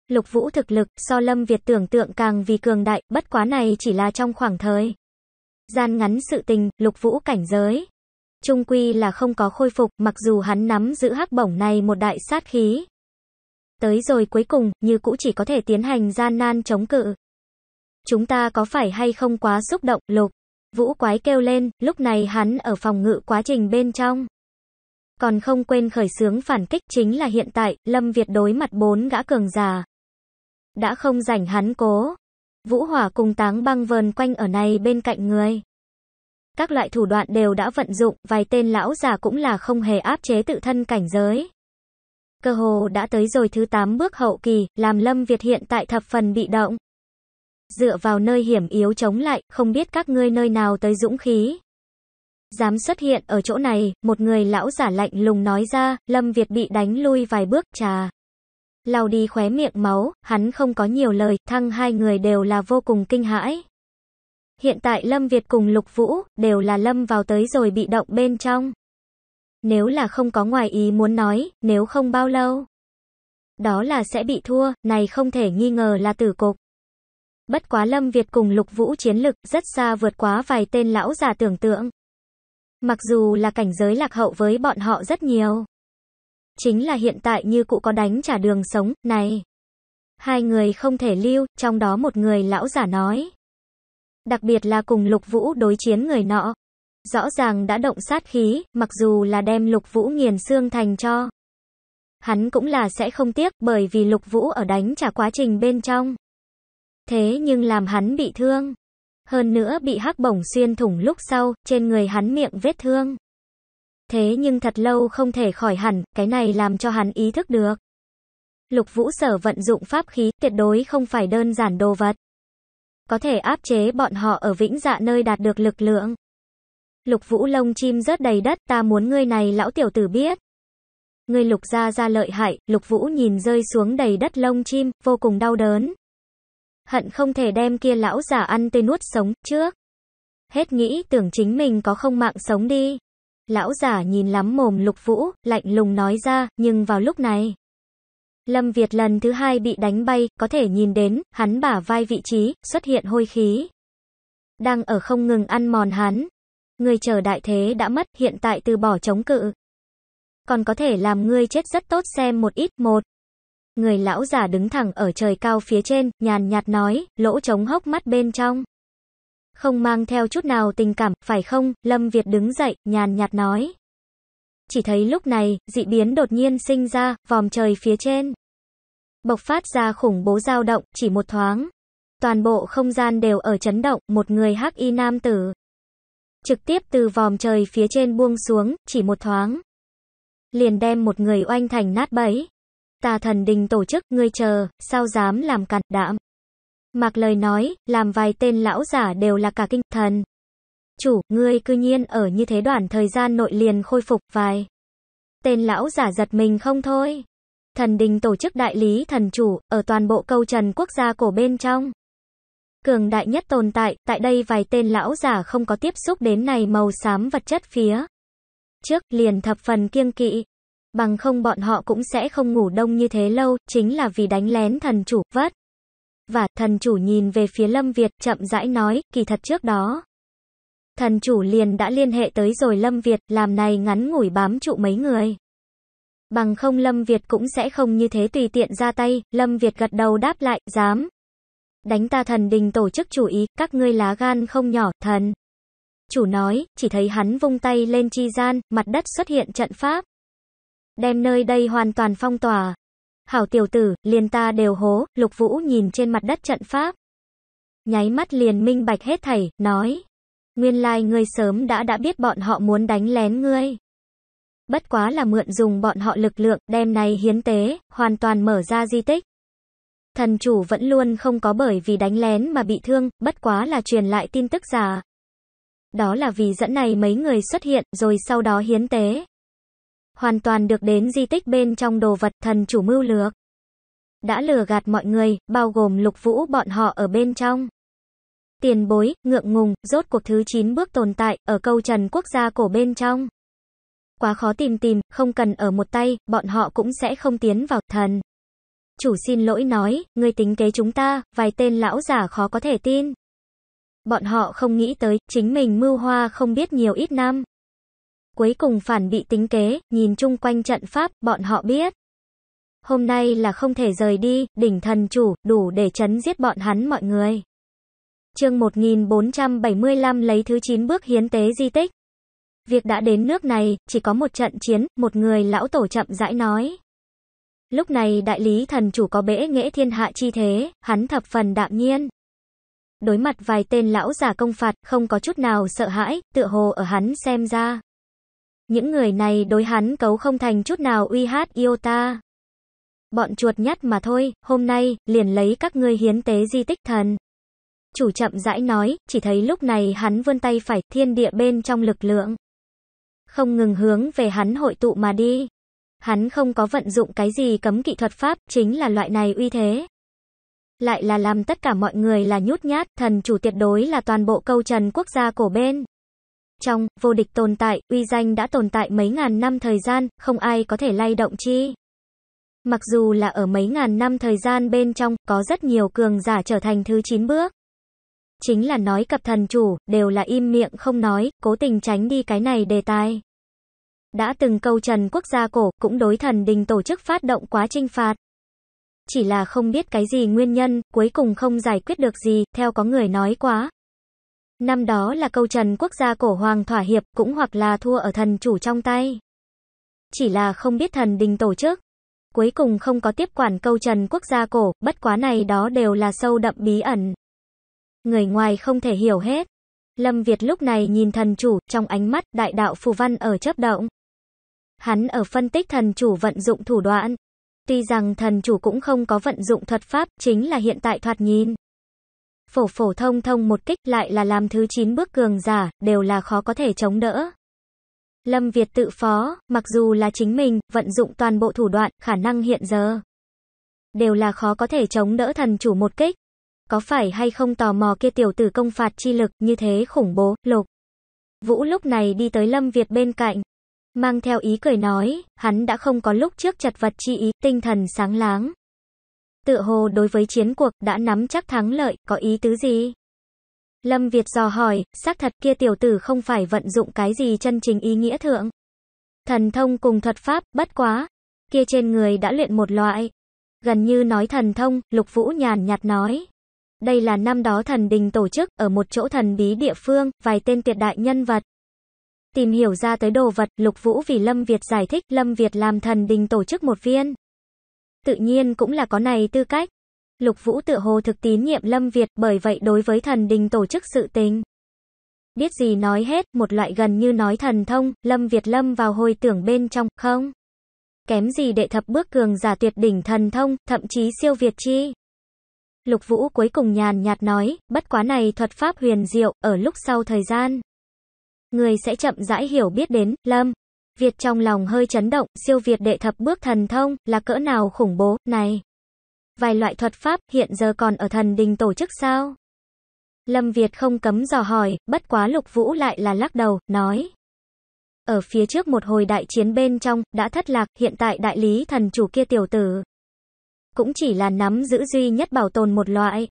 Lục vũ thực lực, so lâm Việt tưởng tượng càng vì cường đại, bất quá này chỉ là trong khoảng thời. Gian ngắn sự tình, lục vũ cảnh giới. Trung quy là không có khôi phục, mặc dù hắn nắm giữ hắc bổng này một đại sát khí tới rồi cuối cùng, như cũ chỉ có thể tiến hành gian nan chống cự. Chúng ta có phải hay không quá xúc động, lục. Vũ quái kêu lên, lúc này hắn ở phòng ngự quá trình bên trong. Còn không quên khởi sướng phản kích chính là hiện tại, Lâm Việt đối mặt bốn gã cường già. Đã không rảnh hắn cố. Vũ hỏa cùng táng băng vờn quanh ở này bên cạnh người. Các loại thủ đoạn đều đã vận dụng, vài tên lão già cũng là không hề áp chế tự thân cảnh giới cơ hồ đã tới rồi thứ 8 bước hậu kỳ, làm Lâm Việt hiện tại thập phần bị động. Dựa vào nơi hiểm yếu chống lại, không biết các ngươi nơi nào tới dũng khí. Dám xuất hiện ở chỗ này, một người lão giả lạnh lùng nói ra, Lâm Việt bị đánh lui vài bước, trà. Lao đi khóe miệng máu, hắn không có nhiều lời, thăng hai người đều là vô cùng kinh hãi. Hiện tại Lâm Việt cùng Lục Vũ, đều là Lâm vào tới rồi bị động bên trong. Nếu là không có ngoài ý muốn nói, nếu không bao lâu. Đó là sẽ bị thua, này không thể nghi ngờ là tử cục. Bất quá Lâm Việt cùng Lục Vũ chiến lực rất xa vượt quá vài tên lão già tưởng tượng. Mặc dù là cảnh giới lạc hậu với bọn họ rất nhiều. Chính là hiện tại như cụ có đánh trả đường sống, này. Hai người không thể lưu, trong đó một người lão giả nói. Đặc biệt là cùng Lục Vũ đối chiến người nọ, Rõ ràng đã động sát khí, mặc dù là đem lục vũ nghiền xương thành cho. Hắn cũng là sẽ không tiếc bởi vì lục vũ ở đánh trả quá trình bên trong. Thế nhưng làm hắn bị thương. Hơn nữa bị hắc bổng xuyên thủng lúc sau, trên người hắn miệng vết thương. Thế nhưng thật lâu không thể khỏi hẳn, cái này làm cho hắn ý thức được. Lục vũ sở vận dụng pháp khí tuyệt đối không phải đơn giản đồ vật. Có thể áp chế bọn họ ở vĩnh dạ nơi đạt được lực lượng. Lục Vũ lông chim rớt đầy đất, ta muốn ngươi này lão tiểu tử biết. Ngươi lục ra ra lợi hại, lục vũ nhìn rơi xuống đầy đất lông chim, vô cùng đau đớn. Hận không thể đem kia lão giả ăn tươi nuốt sống, trước. Hết nghĩ tưởng chính mình có không mạng sống đi. Lão giả nhìn lắm mồm lục vũ, lạnh lùng nói ra, nhưng vào lúc này. Lâm Việt lần thứ hai bị đánh bay, có thể nhìn đến, hắn bả vai vị trí, xuất hiện hôi khí. Đang ở không ngừng ăn mòn hắn, người chờ đại thế đã mất, hiện tại từ bỏ chống cự. Còn có thể làm ngươi chết rất tốt xem một ít một. Người lão già đứng thẳng ở trời cao phía trên, nhàn nhạt nói, lỗ trống hốc mắt bên trong. Không mang theo chút nào tình cảm, phải không? Lâm Việt đứng dậy, nhàn nhạt nói. Chỉ thấy lúc này, dị biến đột nhiên sinh ra, vòm trời phía trên. Bộc phát ra khủng bố dao động, chỉ một thoáng. Toàn bộ không gian đều ở chấn động, một người hắc y nam tử trực tiếp từ vòm trời phía trên buông xuống, chỉ một thoáng. Liền đem một người oanh thành nát bấy. Tà thần đình tổ chức, ngươi chờ, sao dám làm cặn đạm. mặc lời nói, làm vài tên lão giả đều là cả kinh thần. Chủ, ngươi cư nhiên ở như thế đoạn thời gian nội liền khôi phục vài. Tên lão giả giật mình không thôi. Thần đình tổ chức đại lý thần chủ, ở toàn bộ câu trần quốc gia cổ bên trong cường đại nhất tồn tại, tại đây vài tên lão giả không có tiếp xúc đến này màu xám vật chất phía. Trước, liền thập phần kiêng kỵ. Bằng không bọn họ cũng sẽ không ngủ đông như thế lâu, chính là vì đánh lén thần chủ, vất. Và thần chủ nhìn về phía Lâm Việt chậm rãi nói, kỳ thật trước đó. Thần chủ liền đã liên hệ tới rồi Lâm Việt, làm này ngắn ngủi bám trụ mấy người. Bằng không Lâm Việt cũng sẽ không như thế tùy tiện ra tay, Lâm Việt gật đầu đáp lại, dám. Đánh ta thần đình tổ chức chủ ý, các ngươi lá gan không nhỏ, thần. Chủ nói, chỉ thấy hắn vung tay lên chi gian, mặt đất xuất hiện trận pháp. Đem nơi đây hoàn toàn phong tỏa. Hảo tiểu tử, liền ta đều hố, lục vũ nhìn trên mặt đất trận pháp. Nháy mắt liền minh bạch hết thảy, nói. Nguyên lai like ngươi sớm đã đã biết bọn họ muốn đánh lén ngươi. Bất quá là mượn dùng bọn họ lực lượng, đem này hiến tế, hoàn toàn mở ra di tích. Thần chủ vẫn luôn không có bởi vì đánh lén mà bị thương, bất quá là truyền lại tin tức giả. Đó là vì dẫn này mấy người xuất hiện, rồi sau đó hiến tế. Hoàn toàn được đến di tích bên trong đồ vật thần chủ mưu lược. Đã lừa gạt mọi người, bao gồm lục vũ bọn họ ở bên trong. Tiền bối, ngượng ngùng, rốt cuộc thứ 9 bước tồn tại, ở câu trần quốc gia cổ bên trong. Quá khó tìm tìm, không cần ở một tay, bọn họ cũng sẽ không tiến vào thần. Chủ xin lỗi nói, ngươi tính kế chúng ta, vài tên lão giả khó có thể tin. Bọn họ không nghĩ tới, chính mình mưu hoa không biết nhiều ít năm. Cuối cùng phản bị tính kế, nhìn chung quanh trận pháp, bọn họ biết. Hôm nay là không thể rời đi, đỉnh thần chủ, đủ để chấn giết bọn hắn mọi người. Chương 1475 lấy thứ 9 bước hiến tế di tích. Việc đã đến nước này, chỉ có một trận chiến, một người lão tổ chậm rãi nói. Lúc này đại lý thần chủ có bể nghệ thiên hạ chi thế, hắn thập phần đạm nhiên. Đối mặt vài tên lão giả công phạt, không có chút nào sợ hãi, tựa hồ ở hắn xem ra. Những người này đối hắn cấu không thành chút nào uy hát yêu ta. Bọn chuột nhắt mà thôi, hôm nay, liền lấy các ngươi hiến tế di tích thần. Chủ chậm rãi nói, chỉ thấy lúc này hắn vươn tay phải, thiên địa bên trong lực lượng. Không ngừng hướng về hắn hội tụ mà đi hắn không có vận dụng cái gì cấm kỵ thuật pháp, chính là loại này uy thế. Lại là làm tất cả mọi người là nhút nhát, thần chủ tuyệt đối là toàn bộ câu trần quốc gia cổ bên. Trong, vô địch tồn tại, uy danh đã tồn tại mấy ngàn năm thời gian, không ai có thể lay động chi. Mặc dù là ở mấy ngàn năm thời gian bên trong, có rất nhiều cường giả trở thành thứ 9 bước. Chính là nói cặp thần chủ, đều là im miệng không nói, cố tình tránh đi cái này đề tài đã từng câu Trần quốc gia cổ cũng đối thần đình tổ chức phát động quá trinh phạt. Chỉ là không biết cái gì nguyên nhân, cuối cùng không giải quyết được gì, theo có người nói quá. Năm đó là câu Trần quốc gia cổ hoàng thỏa hiệp, cũng hoặc là thua ở thần chủ trong tay. Chỉ là không biết thần đình tổ chức. Cuối cùng không có tiếp quản câu Trần quốc gia cổ, bất quá này đó đều là sâu đậm bí ẩn. Người ngoài không thể hiểu hết. Lâm Việt lúc này nhìn thần chủ, trong ánh mắt, đại đạo phù văn ở chớp động. Hắn ở phân tích thần chủ vận dụng thủ đoạn. Tuy rằng thần chủ cũng không có vận dụng thuật pháp, chính là hiện tại thoạt nhìn. Phổ phổ thông thông một kích lại là làm thứ 9 bước cường giả, đều là khó có thể chống đỡ. Lâm Việt tự phó, mặc dù là chính mình, vận dụng toàn bộ thủ đoạn, khả năng hiện giờ. Đều là khó có thể chống đỡ thần chủ một kích. Có phải hay không tò mò kia tiểu tử công phạt chi lực như thế khủng bố, lục. Vũ lúc này đi tới Lâm Việt bên cạnh, Mang theo ý cười nói, hắn đã không có lúc trước chật vật chi ý, tinh thần sáng láng. Tựa hồ đối với chiến cuộc, đã nắm chắc thắng lợi, có ý tứ gì? Lâm Việt dò hỏi, xác thật kia tiểu tử không phải vận dụng cái gì chân trình ý nghĩa thượng. Thần thông cùng thuật pháp, bất quá. Kia trên người đã luyện một loại. Gần như nói thần thông, Lục Vũ nhàn nhạt nói. Đây là năm đó thần đình tổ chức, ở một chỗ thần bí địa phương, vài tên tuyệt đại nhân vật tìm hiểu ra tới đồ vật, Lục Vũ vì Lâm Việt giải thích, Lâm Việt làm thần đình tổ chức một viên. Tự nhiên cũng là có này tư cách. Lục Vũ tự hồ thực tín nhiệm Lâm Việt, bởi vậy đối với thần đình tổ chức sự tình. Biết gì nói hết, một loại gần như nói thần thông, Lâm Việt lâm vào hồi tưởng bên trong, không? Kém gì đệ thập bước cường giả tuyệt đỉnh thần thông, thậm chí siêu Việt chi. Lục Vũ cuối cùng nhàn nhạt nói, bất quá này thuật pháp huyền diệu, ở lúc sau thời gian người sẽ chậm rãi hiểu biết đến Lâm Việt trong lòng hơi chấn động, siêu Việt đệ thập bước thần thông, là cỡ nào khủng bố, này. Vài loại thuật pháp, hiện giờ còn ở thần đình tổ chức sao? Lâm Việt không cấm dò hỏi, bất quá lục vũ lại là lắc đầu, nói. Ở phía trước một hồi đại chiến bên trong, đã thất lạc, hiện tại đại lý thần chủ kia tiểu tử. Cũng chỉ là nắm giữ duy nhất bảo tồn một loại.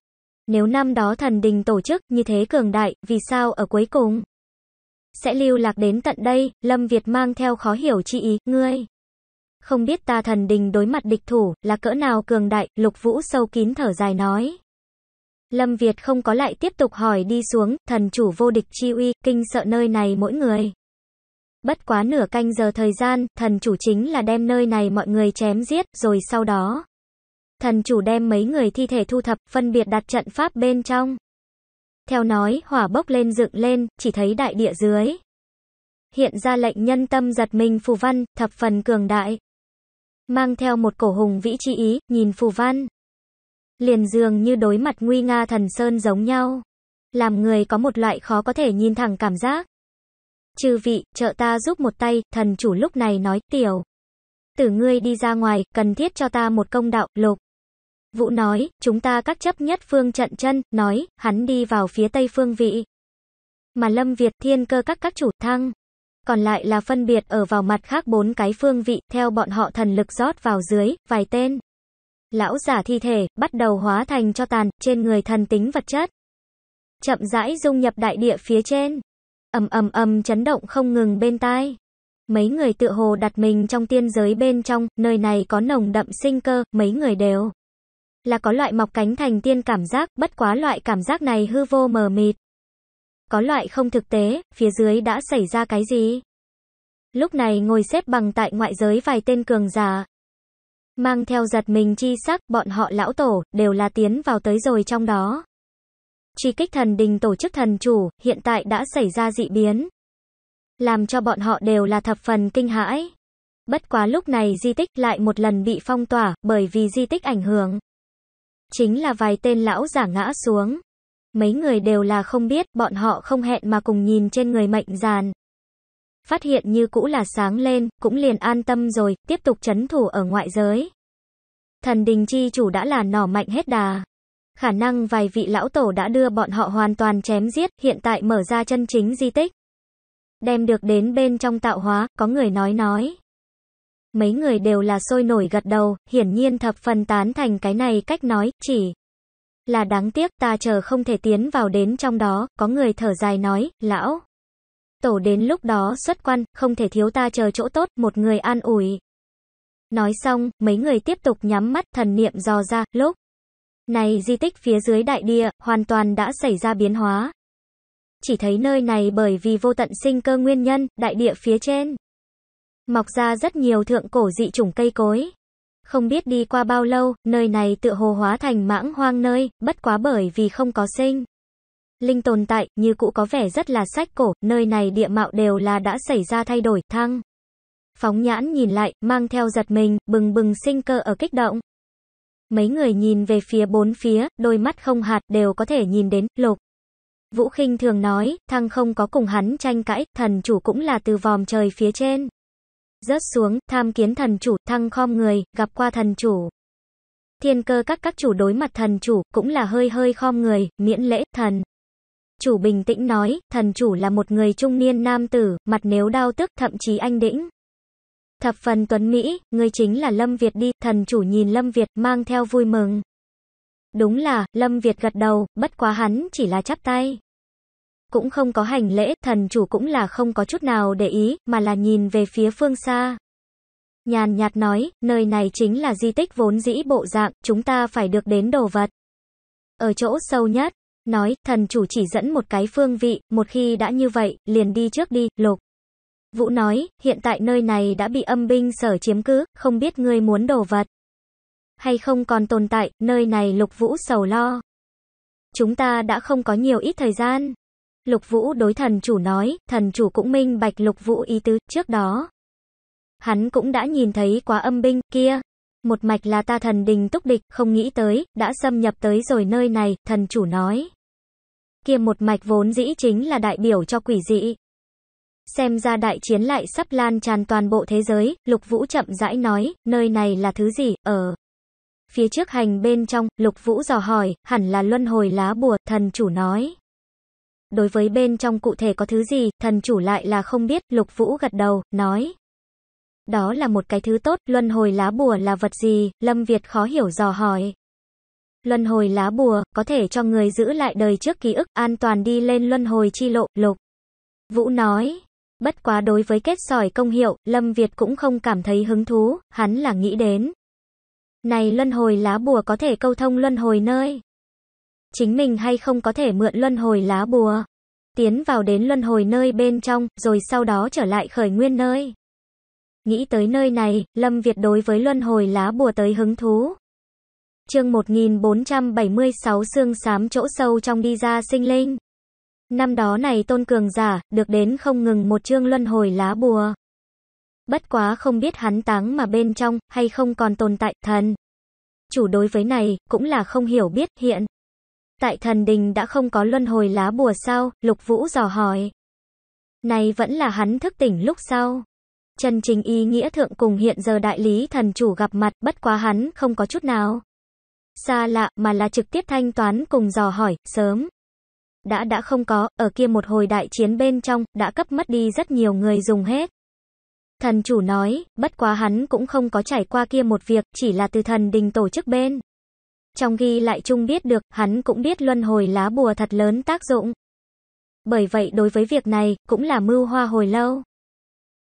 Nếu năm đó thần đình tổ chức như thế cường đại, vì sao ở cuối cùng? sẽ lưu lạc đến tận đây, Lâm Việt mang theo khó hiểu chi ý, ngươi. Không biết ta thần đình đối mặt địch thủ, là cỡ nào cường đại, lục vũ sâu kín thở dài nói. Lâm Việt không có lại tiếp tục hỏi đi xuống, thần chủ vô địch chi uy, kinh sợ nơi này mỗi người. Bất quá nửa canh giờ thời gian, thần chủ chính là đem nơi này mọi người chém giết, rồi sau đó. Thần chủ đem mấy người thi thể thu thập, phân biệt đặt trận pháp bên trong. Theo nói, hỏa bốc lên dựng lên, chỉ thấy đại địa dưới. Hiện ra lệnh nhân tâm giật mình phù văn, thập phần cường đại. Mang theo một cổ hùng vĩ chi ý, nhìn phù văn. Liền dường như đối mặt nguy nga thần sơn giống nhau. Làm người có một loại khó có thể nhìn thẳng cảm giác. Chư vị, trợ ta giúp một tay, thần chủ lúc này nói tiểu. Tử ngươi đi ra ngoài, cần thiết cho ta một công đạo, lục. Vũ nói, chúng ta các chấp nhất phương trận chân, nói, hắn đi vào phía tây phương vị. Mà Lâm Việt thiên cơ các các chủ thăng. Còn lại là phân biệt ở vào mặt khác bốn cái phương vị, theo bọn họ thần lực rót vào dưới, vài tên. Lão giả thi thể, bắt đầu hóa thành cho tàn, trên người thần tính vật chất. Chậm rãi dung nhập đại địa phía trên. ầm ầm ầm chấn động không ngừng bên tai. Mấy người tự hồ đặt mình trong tiên giới bên trong, nơi này có nồng đậm sinh cơ, mấy người đều là có loại mọc cánh thành tiên cảm giác, bất quá loại cảm giác này hư vô mờ mịt. Có loại không thực tế, phía dưới đã xảy ra cái gì? Lúc này ngồi xếp bằng tại ngoại giới vài tên cường giả. Mang theo giật mình chi sắc, bọn họ lão tổ, đều là tiến vào tới rồi trong đó. Truy kích thần đình tổ chức thần chủ, hiện tại đã xảy ra dị biến. Làm cho bọn họ đều là thập phần kinh hãi. Bất quá lúc này di tích lại một lần bị phong tỏa bởi vì di tích ảnh hưởng chính là vài tên lão giả ngã xuống. Mấy người đều là không biết, bọn họ không hẹn mà cùng nhìn trên người mệnh giàn. Phát hiện như cũ là sáng lên, cũng liền an tâm rồi, tiếp tục chấn thủ ở ngoại giới. Thần đình chi chủ đã là nỏ mạnh hết đà. Khả năng vài vị lão tổ đã đưa bọn họ hoàn toàn chém giết, hiện tại mở ra chân chính di tích. Đem được đến bên trong tạo hóa, có người nói nói. Mấy người đều là sôi nổi gật đầu, hiển nhiên thập phần tán thành cái này cách nói, chỉ là đáng tiếc ta chờ không thể tiến vào đến trong đó, có người thở dài nói, lão. Tổ đến lúc đó xuất quan, không thể thiếu ta chờ chỗ tốt, một người an ủi. Nói xong, mấy người tiếp tục nhắm mắt thần niệm dò ra, lúc này di tích phía dưới đại địa, hoàn toàn đã xảy ra biến hóa. Chỉ thấy nơi này bởi vì vô tận sinh cơ nguyên nhân, đại địa phía trên mọc ra rất nhiều thượng cổ dị chủng cây cối. Không biết đi qua bao lâu, nơi này tự hồ hóa thành mãng hoang nơi, bất quá bởi vì không có sinh. Linh tồn tại, như cũ có vẻ rất là sách cổ, nơi này địa mạo đều là đã xảy ra thay đổi, thăng. Phóng nhãn nhìn lại, mang theo giật mình, bừng bừng sinh cơ ở kích động. Mấy người nhìn về phía bốn phía, đôi mắt không hạt đều có thể nhìn đến, lục. Vũ khinh thường nói, thăng không có cùng hắn tranh cãi, thần chủ cũng là từ vòm trời phía trên rớt xuống, tham kiến thần chủ, thăng khom người, gặp qua thần chủ. Thiên cơ các các chủ đối mặt thần chủ, cũng là hơi hơi khom người, miễn lễ, thần. Chủ bình tĩnh nói, thần chủ là một người trung niên nam tử, mặt nếu đau tức, thậm chí anh đĩnh. Thập phần tuấn Mỹ, người chính là Lâm Việt đi, thần chủ nhìn Lâm Việt, mang theo vui mừng. Đúng là, Lâm Việt gật đầu, bất quá hắn chỉ là chắp tay cũng không có hành lễ, thần chủ cũng là không có chút nào để ý, mà là nhìn về phía phương xa. Nhàn nhạt nói, nơi này chính là di tích vốn dĩ bộ dạng, chúng ta phải được đến đồ vật. Ở chỗ sâu nhất, nói, thần chủ chỉ dẫn một cái phương vị, một khi đã như vậy, liền đi trước đi, lục. Vũ nói, hiện tại nơi này đã bị âm binh sở chiếm cứ, không biết ngươi muốn đồ vật. Hay không còn tồn tại, nơi này lục vũ sầu lo. Chúng ta đã không có nhiều ít thời gian. Lục Vũ đối thần chủ nói, thần chủ cũng minh bạch Lục Vũ ý tứ, trước đó. Hắn cũng đã nhìn thấy quá âm binh, kia. Một mạch là ta thần đình túc địch, không nghĩ tới, đã xâm nhập tới rồi nơi này, thần chủ nói. Kia một mạch vốn dĩ chính là đại biểu cho quỷ dị. Xem ra đại chiến lại sắp lan tràn toàn bộ thế giới, Lục Vũ chậm rãi nói, nơi này là thứ gì, ở. Phía trước hành bên trong, Lục Vũ dò hỏi, hẳn là luân hồi lá bùa, thần chủ nói đối với bên trong cụ thể có thứ gì, thần chủ lại là không biết, Lục Vũ gật đầu, nói. Đó là một cái thứ tốt, luân hồi lá bùa là vật gì, Lâm Việt khó hiểu dò hỏi. Luân hồi lá bùa, có thể cho người giữ lại đời trước ký ức, an toàn đi lên luân hồi chi lộ, Lục. Vũ nói. Bất quá đối với kết sỏi công hiệu, Lâm Việt cũng không cảm thấy hứng thú, hắn là nghĩ đến. Này luân hồi lá bùa có thể câu thông luân hồi nơi chính mình hay không có thể mượn luân hồi lá bùa, tiến vào đến luân hồi nơi bên trong, rồi sau đó trở lại khởi nguyên nơi. Nghĩ tới nơi này, Lâm Việt đối với luân hồi lá bùa tới hứng thú. Chương 1476 xương xám chỗ sâu trong đi ra sinh linh. Năm đó này tôn cường giả, được đến không ngừng một chương luân hồi lá bùa. Bất quá không biết hắn táng mà bên trong, hay không còn tồn tại, thần. Chủ đối với này, cũng là không hiểu biết, hiện tại thần đình đã không có luân hồi lá bùa sao, Lục Vũ dò hỏi. Này vẫn là hắn thức tỉnh lúc sau. Trần Trình Y nghĩa thượng cùng hiện giờ đại lý thần chủ gặp mặt, bất quá hắn không có chút nào. Xa lạ mà là trực tiếp thanh toán cùng dò hỏi, sớm. Đã đã không có, ở kia một hồi đại chiến bên trong, đã cấp mất đi rất nhiều người dùng hết. Thần chủ nói, bất quá hắn cũng không có trải qua kia một việc, chỉ là từ thần đình tổ chức bên. Trong ghi lại chung biết được, hắn cũng biết luân hồi lá bùa thật lớn tác dụng. Bởi vậy đối với việc này, cũng là mưu hoa hồi lâu.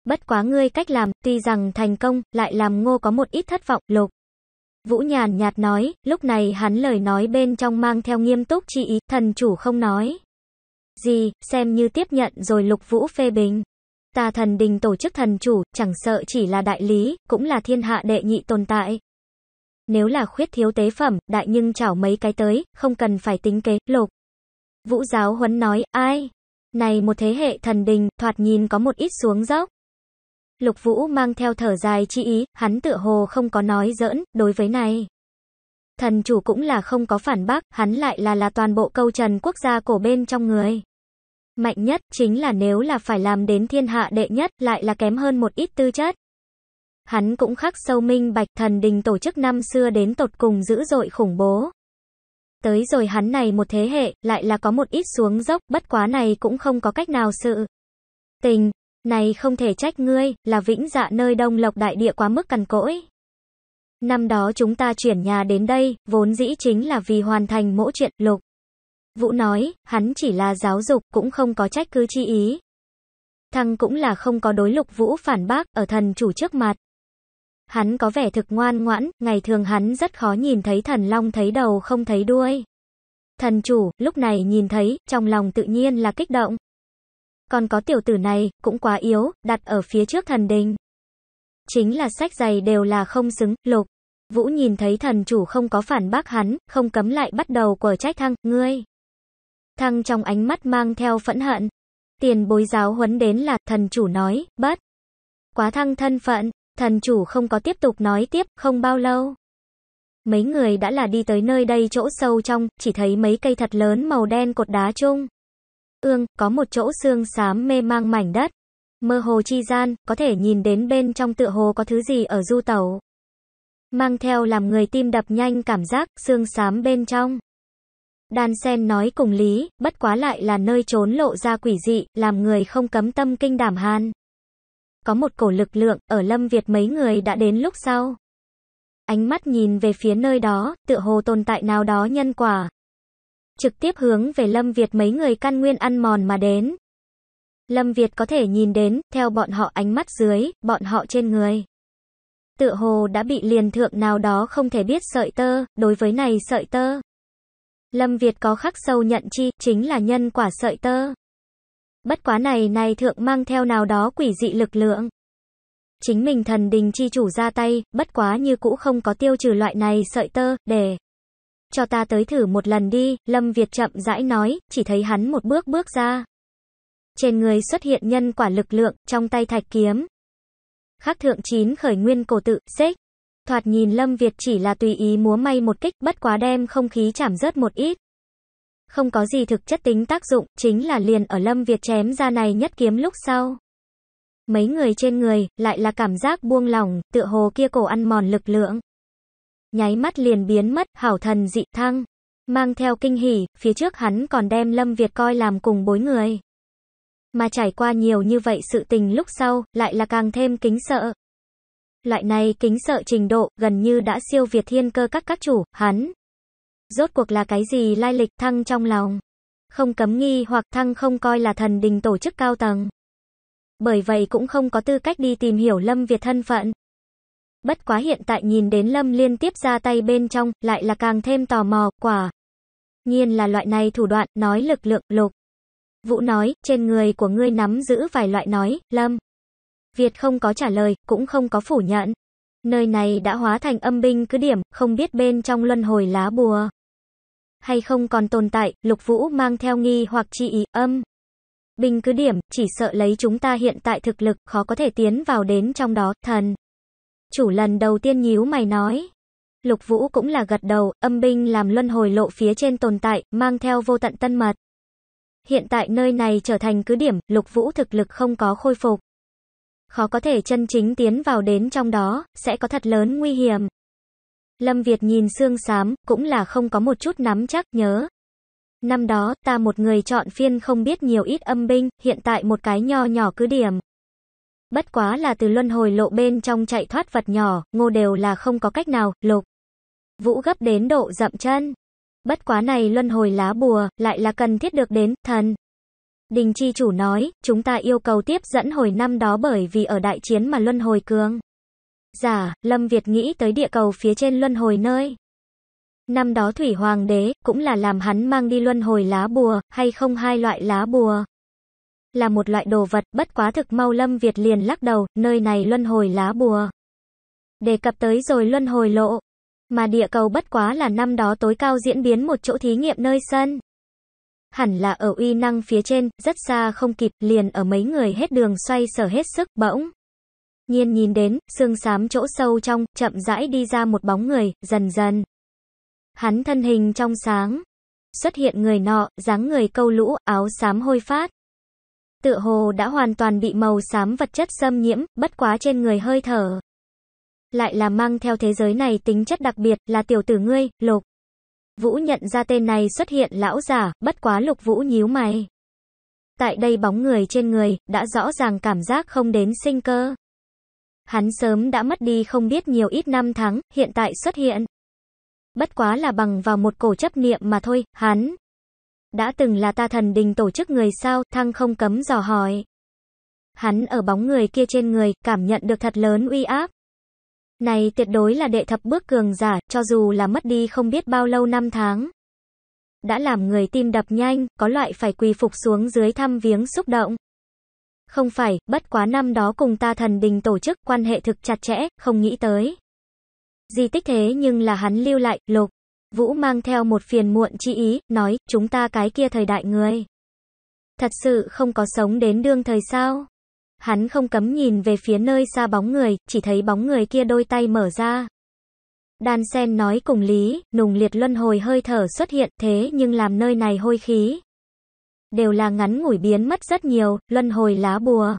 Bất quá ngươi cách làm, tuy rằng thành công, lại làm ngô có một ít thất vọng, lục. Vũ nhàn nhạt nói, lúc này hắn lời nói bên trong mang theo nghiêm túc chi ý, thần chủ không nói. Gì, xem như tiếp nhận rồi lục vũ phê bình. Ta thần đình tổ chức thần chủ, chẳng sợ chỉ là đại lý, cũng là thiên hạ đệ nhị tồn tại, nếu là khuyết thiếu tế phẩm, đại nhưng chảo mấy cái tới, không cần phải tính kế, lục. Vũ giáo huấn nói, ai? Này một thế hệ thần đình, thoạt nhìn có một ít xuống dốc. Lục Vũ mang theo thở dài chi ý, hắn tựa hồ không có nói giỡn, đối với này. Thần chủ cũng là không có phản bác, hắn lại là là toàn bộ câu trần quốc gia cổ bên trong người. Mạnh nhất, chính là nếu là phải làm đến thiên hạ đệ nhất, lại là kém hơn một ít tư chất. Hắn cũng khắc sâu minh bạch thần đình tổ chức năm xưa đến tột cùng dữ dội khủng bố. Tới rồi hắn này một thế hệ, lại là có một ít xuống dốc, bất quá này cũng không có cách nào sự. Tình, này không thể trách ngươi, là vĩnh dạ nơi đông lộc đại địa quá mức cằn cỗi. Năm đó chúng ta chuyển nhà đến đây, vốn dĩ chính là vì hoàn thành mỗi chuyện, lục. Vũ nói, hắn chỉ là giáo dục, cũng không có trách cứ chi ý. Thăng cũng là không có đối lục vũ phản bác, ở thần chủ trước mặt. Hắn có vẻ thực ngoan ngoãn, ngày thường hắn rất khó nhìn thấy thần long thấy đầu không thấy đuôi. Thần chủ, lúc này nhìn thấy, trong lòng tự nhiên là kích động. Còn có tiểu tử này, cũng quá yếu, đặt ở phía trước thần đình. Chính là sách giày đều là không xứng, lục. Vũ nhìn thấy thần chủ không có phản bác hắn, không cấm lại bắt đầu quở trách thăng, ngươi. Thăng trong ánh mắt mang theo phẫn hận. Tiền bối giáo huấn đến là, thần chủ nói, bất. Quá thăng thân phận, Thần chủ không có tiếp tục nói tiếp, không bao lâu. Mấy người đã là đi tới nơi đây chỗ sâu trong, chỉ thấy mấy cây thật lớn màu đen cột đá chung. Ương, có một chỗ xương xám mê mang mảnh đất. Mơ hồ chi gian, có thể nhìn đến bên trong tựa hồ có thứ gì ở du tẩu. Mang theo làm người tim đập nhanh cảm giác, xương xám bên trong. Đan sen nói cùng lý, bất quá lại là nơi trốn lộ ra quỷ dị, làm người không cấm tâm kinh đảm hàn. Có một cổ lực lượng, ở Lâm Việt mấy người đã đến lúc sau. Ánh mắt nhìn về phía nơi đó, tựa hồ tồn tại nào đó nhân quả. Trực tiếp hướng về Lâm Việt mấy người căn nguyên ăn mòn mà đến. Lâm Việt có thể nhìn đến, theo bọn họ ánh mắt dưới, bọn họ trên người. Tựa hồ đã bị liền thượng nào đó không thể biết sợi tơ, đối với này sợi tơ. Lâm Việt có khắc sâu nhận chi, chính là nhân quả sợi tơ. Bất quá này này thượng mang theo nào đó quỷ dị lực lượng. Chính mình thần đình chi chủ ra tay, bất quá như cũ không có tiêu trừ loại này sợi tơ, để cho ta tới thử một lần đi, Lâm Việt chậm rãi nói, chỉ thấy hắn một bước bước ra. Trên người xuất hiện nhân quả lực lượng, trong tay thạch kiếm. Khắc thượng chín khởi nguyên cổ tự, xích. Thoạt nhìn Lâm Việt chỉ là tùy ý múa may một kích, bất quá đem không khí chảm rớt một ít không có gì thực chất tính tác dụng, chính là liền ở Lâm Việt chém ra này nhất kiếm lúc sau. Mấy người trên người, lại là cảm giác buông lỏng, tựa hồ kia cổ ăn mòn lực lượng. Nháy mắt liền biến mất, hảo thần dị thăng. Mang theo kinh hỉ, phía trước hắn còn đem Lâm Việt coi làm cùng bối người. Mà trải qua nhiều như vậy sự tình lúc sau, lại là càng thêm kính sợ. Loại này kính sợ trình độ, gần như đã siêu việt thiên cơ các các chủ, hắn rốt cuộc là cái gì lai lịch thăng trong lòng. Không cấm nghi hoặc thăng không coi là thần đình tổ chức cao tầng. Bởi vậy cũng không có tư cách đi tìm hiểu Lâm Việt thân phận. Bất quá hiện tại nhìn đến Lâm liên tiếp ra tay bên trong, lại là càng thêm tò mò, quả. Nhiên là loại này thủ đoạn, nói lực lượng, lục. Vũ nói, trên người của ngươi nắm giữ vài loại nói, Lâm. Việt không có trả lời, cũng không có phủ nhận. Nơi này đã hóa thành âm binh cứ điểm, không biết bên trong luân hồi lá bùa hay không còn tồn tại, Lục Vũ mang theo nghi hoặc chi ý, âm. Bình cứ điểm, chỉ sợ lấy chúng ta hiện tại thực lực, khó có thể tiến vào đến trong đó, thần. Chủ lần đầu tiên nhíu mày nói. Lục Vũ cũng là gật đầu, âm binh làm luân hồi lộ phía trên tồn tại, mang theo vô tận tân mật. Hiện tại nơi này trở thành cứ điểm, Lục Vũ thực lực không có khôi phục. Khó có thể chân chính tiến vào đến trong đó, sẽ có thật lớn nguy hiểm. Lâm Việt nhìn xương xám, cũng là không có một chút nắm chắc, nhớ. Năm đó, ta một người chọn phiên không biết nhiều ít âm binh, hiện tại một cái nho nhỏ cứ điểm. Bất quá là từ luân hồi lộ bên trong chạy thoát vật nhỏ, ngô đều là không có cách nào, lục. Vũ gấp đến độ dậm chân. Bất quá này luân hồi lá bùa, lại là cần thiết được đến, thần. Đình chi chủ nói, chúng ta yêu cầu tiếp dẫn hồi năm đó bởi vì ở đại chiến mà luân hồi cường giả, Lâm Việt nghĩ tới địa cầu phía trên luân hồi nơi. Năm đó Thủy Hoàng đế, cũng là làm hắn mang đi luân hồi lá bùa, hay không hai loại lá bùa. Là một loại đồ vật, bất quá thực mau Lâm Việt liền lắc đầu, nơi này luân hồi lá bùa. Đề cập tới rồi luân hồi lộ. Mà địa cầu bất quá là năm đó tối cao diễn biến một chỗ thí nghiệm nơi sân. Hẳn là ở uy năng phía trên, rất xa không kịp, liền ở mấy người hết đường xoay sở hết sức, bỗng nhiên nhìn đến, xương xám chỗ sâu trong, chậm rãi đi ra một bóng người, dần dần. Hắn thân hình trong sáng. Xuất hiện người nọ, dáng người câu lũ, áo xám hôi phát. Tựa hồ đã hoàn toàn bị màu xám vật chất xâm nhiễm, bất quá trên người hơi thở. Lại là mang theo thế giới này tính chất đặc biệt, là tiểu tử ngươi, lục. Vũ nhận ra tên này xuất hiện lão giả, bất quá lục vũ nhíu mày. Tại đây bóng người trên người, đã rõ ràng cảm giác không đến sinh cơ. Hắn sớm đã mất đi không biết nhiều ít năm tháng, hiện tại xuất hiện. Bất quá là bằng vào một cổ chấp niệm mà thôi, hắn. Đã từng là ta thần đình tổ chức người sao, thăng không cấm dò hỏi. Hắn ở bóng người kia trên người, cảm nhận được thật lớn uy áp. Này tuyệt đối là đệ thập bước cường giả, cho dù là mất đi không biết bao lâu năm tháng. Đã làm người tim đập nhanh, có loại phải quỳ phục xuống dưới thăm viếng xúc động. Không phải, bất quá năm đó cùng ta thần đình tổ chức quan hệ thực chặt chẽ, không nghĩ tới. Di tích thế nhưng là hắn lưu lại, lục. Vũ mang theo một phiền muộn chi ý, nói, chúng ta cái kia thời đại người. Thật sự không có sống đến đương thời sao? Hắn không cấm nhìn về phía nơi xa bóng người, chỉ thấy bóng người kia đôi tay mở ra. Đan sen nói cùng lý, nùng liệt luân hồi hơi thở xuất hiện thế nhưng làm nơi này hôi khí đều là ngắn ngủi biến mất rất nhiều, luân hồi lá bùa.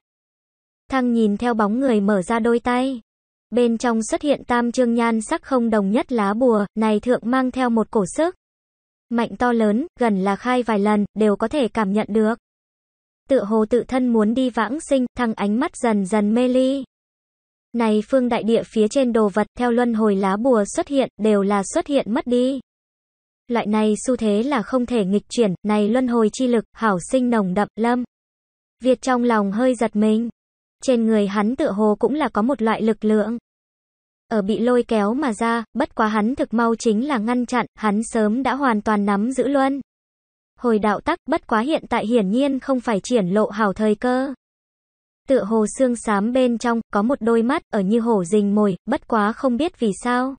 Thăng nhìn theo bóng người mở ra đôi tay. Bên trong xuất hiện tam trương nhan sắc không đồng nhất lá bùa, này thượng mang theo một cổ sức. Mạnh to lớn, gần là khai vài lần, đều có thể cảm nhận được. Tự hồ tự thân muốn đi vãng sinh, thăng ánh mắt dần dần mê ly. Này phương đại địa phía trên đồ vật theo luân hồi lá bùa xuất hiện, đều là xuất hiện mất đi loại này xu thế là không thể nghịch chuyển, này luân hồi chi lực, hảo sinh nồng đậm, lâm. Việt trong lòng hơi giật mình. Trên người hắn tựa hồ cũng là có một loại lực lượng. Ở bị lôi kéo mà ra, bất quá hắn thực mau chính là ngăn chặn, hắn sớm đã hoàn toàn nắm giữ luân. Hồi đạo tắc, bất quá hiện tại hiển nhiên không phải triển lộ hảo thời cơ. Tựa hồ xương xám bên trong, có một đôi mắt, ở như hổ rình mồi, bất quá không biết vì sao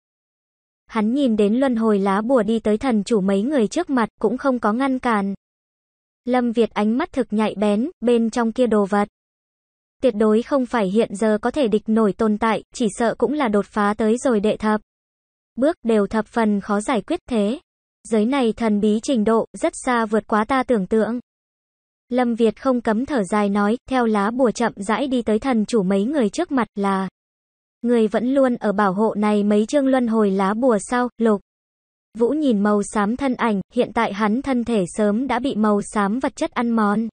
hắn nhìn đến luân hồi lá bùa đi tới thần chủ mấy người trước mặt cũng không có ngăn cản. Lâm Việt ánh mắt thực nhạy bén, bên trong kia đồ vật. Tuyệt đối không phải hiện giờ có thể địch nổi tồn tại, chỉ sợ cũng là đột phá tới rồi đệ thập. Bước đều thập phần khó giải quyết thế. Giới này thần bí trình độ, rất xa vượt quá ta tưởng tượng. Lâm Việt không cấm thở dài nói, theo lá bùa chậm rãi đi tới thần chủ mấy người trước mặt là Người vẫn luôn ở bảo hộ này mấy chương luân hồi lá bùa sao, lục. Vũ nhìn màu xám thân ảnh, hiện tại hắn thân thể sớm đã bị màu xám vật chất ăn mòn.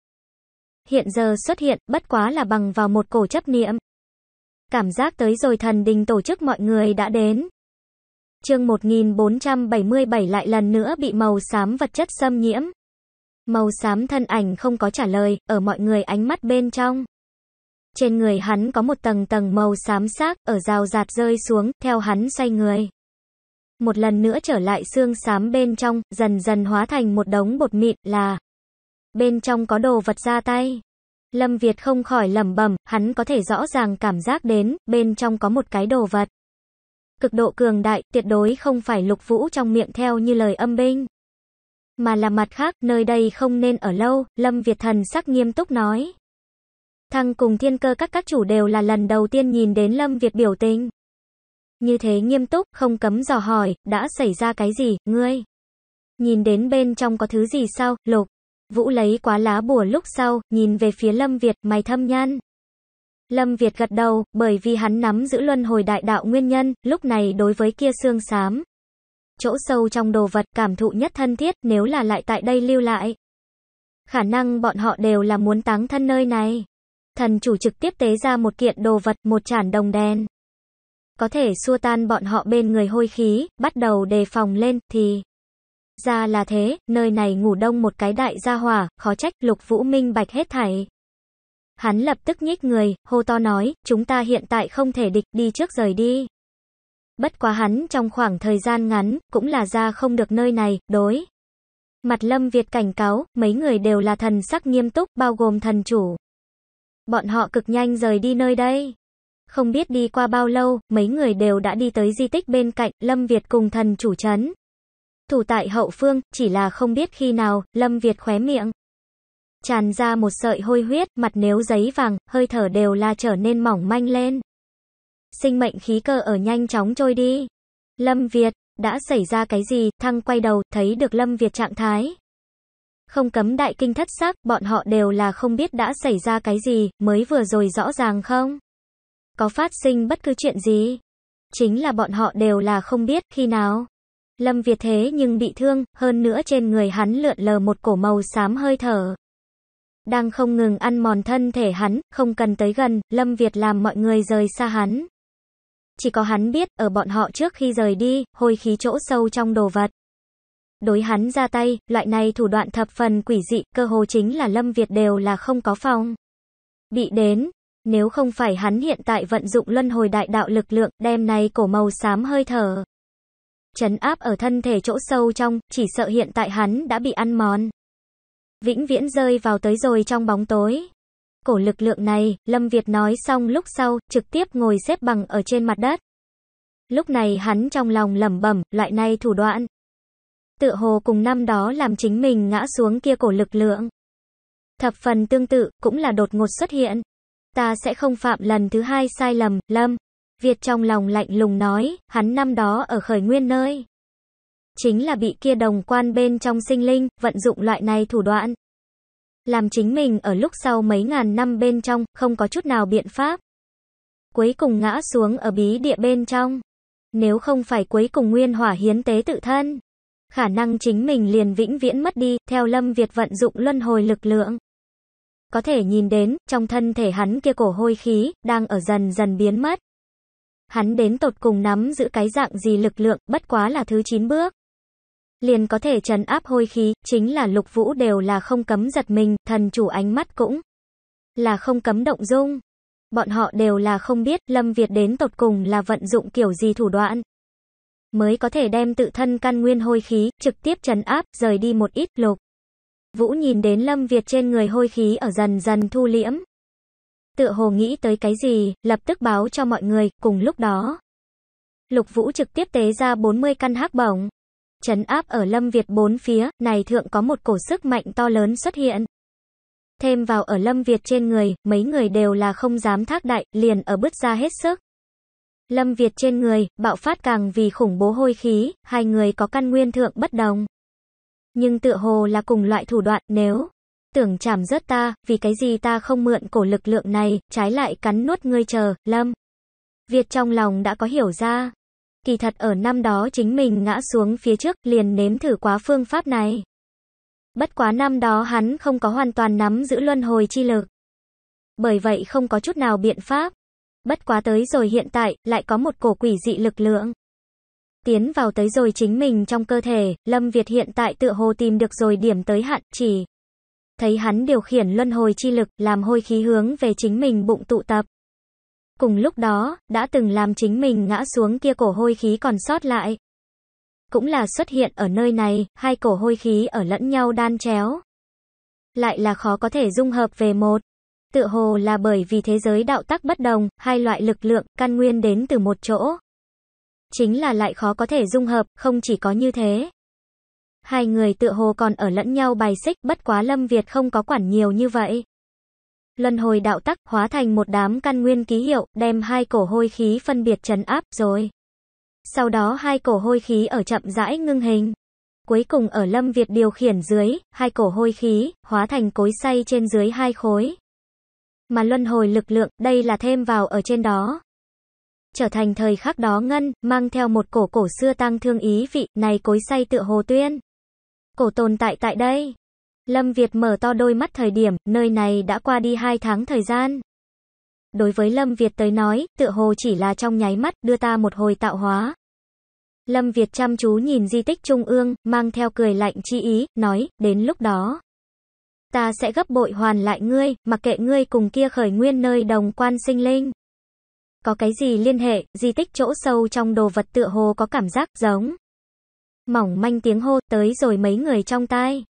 Hiện giờ xuất hiện, bất quá là bằng vào một cổ chấp niệm. Cảm giác tới rồi thần đình tổ chức mọi người đã đến. Chương 1477 lại lần nữa bị màu xám vật chất xâm nhiễm. Màu xám thân ảnh không có trả lời, ở mọi người ánh mắt bên trong. Trên người hắn có một tầng tầng màu xám xác, ở rào rạt rơi xuống, theo hắn xoay người. Một lần nữa trở lại xương xám bên trong, dần dần hóa thành một đống bột mịn, là... Bên trong có đồ vật ra tay. Lâm Việt không khỏi lẩm bẩm, hắn có thể rõ ràng cảm giác đến, bên trong có một cái đồ vật. Cực độ cường đại, tuyệt đối không phải lục vũ trong miệng theo như lời âm binh. Mà là mặt khác, nơi đây không nên ở lâu, Lâm Việt thần sắc nghiêm túc nói. Thăng cùng thiên cơ các các chủ đều là lần đầu tiên nhìn đến Lâm Việt biểu tình. Như thế nghiêm túc, không cấm dò hỏi, đã xảy ra cái gì, ngươi? Nhìn đến bên trong có thứ gì sao, lục? Vũ lấy quá lá bùa lúc sau, nhìn về phía Lâm Việt, mày thâm nhan. Lâm Việt gật đầu, bởi vì hắn nắm giữ luân hồi đại đạo nguyên nhân, lúc này đối với kia xương xám. Chỗ sâu trong đồ vật cảm thụ nhất thân thiết nếu là lại tại đây lưu lại. Khả năng bọn họ đều là muốn táng thân nơi này thần chủ trực tiếp tế ra một kiện đồ vật, một chản đồng đen. Có thể xua tan bọn họ bên người hôi khí, bắt đầu đề phòng lên, thì... Ra là thế, nơi này ngủ đông một cái đại gia hỏa, khó trách, lục vũ minh bạch hết thảy. Hắn lập tức nhích người, hô to nói, chúng ta hiện tại không thể địch, đi trước rời đi. Bất quá hắn trong khoảng thời gian ngắn, cũng là ra không được nơi này, đối. Mặt Lâm Việt cảnh cáo, mấy người đều là thần sắc nghiêm túc, bao gồm thần chủ bọn họ cực nhanh rời đi nơi đây. Không biết đi qua bao lâu, mấy người đều đã đi tới di tích bên cạnh, Lâm Việt cùng thần chủ chấn. Thủ tại hậu phương, chỉ là không biết khi nào, Lâm Việt khóe miệng. Tràn ra một sợi hôi huyết, mặt nếu giấy vàng, hơi thở đều là trở nên mỏng manh lên. Sinh mệnh khí cơ ở nhanh chóng trôi đi. Lâm Việt, đã xảy ra cái gì, thăng quay đầu, thấy được Lâm Việt trạng thái. Không cấm đại kinh thất sắc, bọn họ đều là không biết đã xảy ra cái gì, mới vừa rồi rõ ràng không? Có phát sinh bất cứ chuyện gì? Chính là bọn họ đều là không biết, khi nào? Lâm Việt thế nhưng bị thương, hơn nữa trên người hắn lượn lờ một cổ màu xám hơi thở. Đang không ngừng ăn mòn thân thể hắn, không cần tới gần, Lâm Việt làm mọi người rời xa hắn. Chỉ có hắn biết, ở bọn họ trước khi rời đi, hôi khí chỗ sâu trong đồ vật. Đối hắn ra tay, loại này thủ đoạn thập phần quỷ dị, cơ hồ chính là Lâm Việt đều là không có phòng. Bị đến, nếu không phải hắn hiện tại vận dụng luân hồi đại đạo lực lượng, đem này cổ màu xám hơi thở. Chấn áp ở thân thể chỗ sâu trong, chỉ sợ hiện tại hắn đã bị ăn mòn. Vĩnh viễn rơi vào tới rồi trong bóng tối. Cổ lực lượng này, Lâm Việt nói xong lúc sau, trực tiếp ngồi xếp bằng ở trên mặt đất. Lúc này hắn trong lòng lẩm bẩm, loại này thủ đoạn, tựa hồ cùng năm đó làm chính mình ngã xuống kia cổ lực lượng. Thập phần tương tự, cũng là đột ngột xuất hiện. Ta sẽ không phạm lần thứ hai sai lầm, lâm. Việt trong lòng lạnh lùng nói, hắn năm đó ở khởi nguyên nơi. Chính là bị kia đồng quan bên trong sinh linh, vận dụng loại này thủ đoạn. Làm chính mình ở lúc sau mấy ngàn năm bên trong, không có chút nào biện pháp. Cuối cùng ngã xuống ở bí địa bên trong. Nếu không phải cuối cùng nguyên hỏa hiến tế tự thân khả năng chính mình liền vĩnh viễn mất đi, theo Lâm Việt vận dụng luân hồi lực lượng. Có thể nhìn đến, trong thân thể hắn kia cổ hôi khí, đang ở dần dần biến mất. Hắn đến tột cùng nắm giữ cái dạng gì lực lượng, bất quá là thứ 9 bước. Liền có thể trấn áp hôi khí, chính là lục vũ đều là không cấm giật mình, thần chủ ánh mắt cũng là không cấm động dung. Bọn họ đều là không biết Lâm Việt đến tột cùng là vận dụng kiểu gì thủ đoạn mới có thể đem tự thân căn nguyên hôi khí trực tiếp trấn áp, rời đi một ít lục. Vũ nhìn đến Lâm Việt trên người hôi khí ở dần dần thu liễm. Tựa hồ nghĩ tới cái gì, lập tức báo cho mọi người, cùng lúc đó. Lục Vũ trực tiếp tế ra 40 căn hắc bổng. Trấn áp ở Lâm Việt bốn phía, này thượng có một cổ sức mạnh to lớn xuất hiện. Thêm vào ở Lâm Việt trên người, mấy người đều là không dám thác đại, liền ở bứt ra hết sức. Lâm Việt trên người, bạo phát càng vì khủng bố hôi khí, hai người có căn nguyên thượng bất đồng. Nhưng tựa hồ là cùng loại thủ đoạn, nếu tưởng chảm rớt ta, vì cái gì ta không mượn cổ lực lượng này, trái lại cắn nuốt ngươi chờ, Lâm. Việt trong lòng đã có hiểu ra. Kỳ thật ở năm đó chính mình ngã xuống phía trước, liền nếm thử quá phương pháp này. Bất quá năm đó hắn không có hoàn toàn nắm giữ luân hồi chi lực. Bởi vậy không có chút nào biện pháp. Bất quá tới rồi hiện tại, lại có một cổ quỷ dị lực lượng. Tiến vào tới rồi chính mình trong cơ thể, Lâm Việt hiện tại tựa hồ tìm được rồi điểm tới hạn, chỉ thấy hắn điều khiển luân hồi chi lực, làm hôi khí hướng về chính mình bụng tụ tập. Cùng lúc đó, đã từng làm chính mình ngã xuống kia cổ hôi khí còn sót lại. Cũng là xuất hiện ở nơi này, hai cổ hôi khí ở lẫn nhau đan chéo. Lại là khó có thể dung hợp về một. Tựa hồ là bởi vì thế giới đạo tắc bất đồng, hai loại lực lượng, căn nguyên đến từ một chỗ. Chính là lại khó có thể dung hợp, không chỉ có như thế. Hai người tựa hồ còn ở lẫn nhau bài xích, bất quá Lâm Việt không có quản nhiều như vậy. Luân hồi đạo tắc hóa thành một đám căn nguyên ký hiệu, đem hai cổ hôi khí phân biệt trấn áp rồi. Sau đó hai cổ hôi khí ở chậm rãi ngưng hình. Cuối cùng ở Lâm Việt điều khiển dưới, hai cổ hôi khí, hóa thành cối xay trên dưới hai khối mà luân hồi lực lượng, đây là thêm vào ở trên đó. Trở thành thời khắc đó ngân, mang theo một cổ cổ xưa tăng thương ý vị, này cối say tựa hồ tuyên. Cổ tồn tại tại đây. Lâm Việt mở to đôi mắt thời điểm, nơi này đã qua đi hai tháng thời gian. Đối với Lâm Việt tới nói, tựa hồ chỉ là trong nháy mắt, đưa ta một hồi tạo hóa. Lâm Việt chăm chú nhìn di tích trung ương, mang theo cười lạnh chi ý, nói, đến lúc đó. Ta sẽ gấp bội hoàn lại ngươi, mặc kệ ngươi cùng kia khởi nguyên nơi đồng quan sinh linh. Có cái gì liên hệ, di tích chỗ sâu trong đồ vật tựa hồ có cảm giác giống. Mỏng manh tiếng hô tới rồi mấy người trong tai.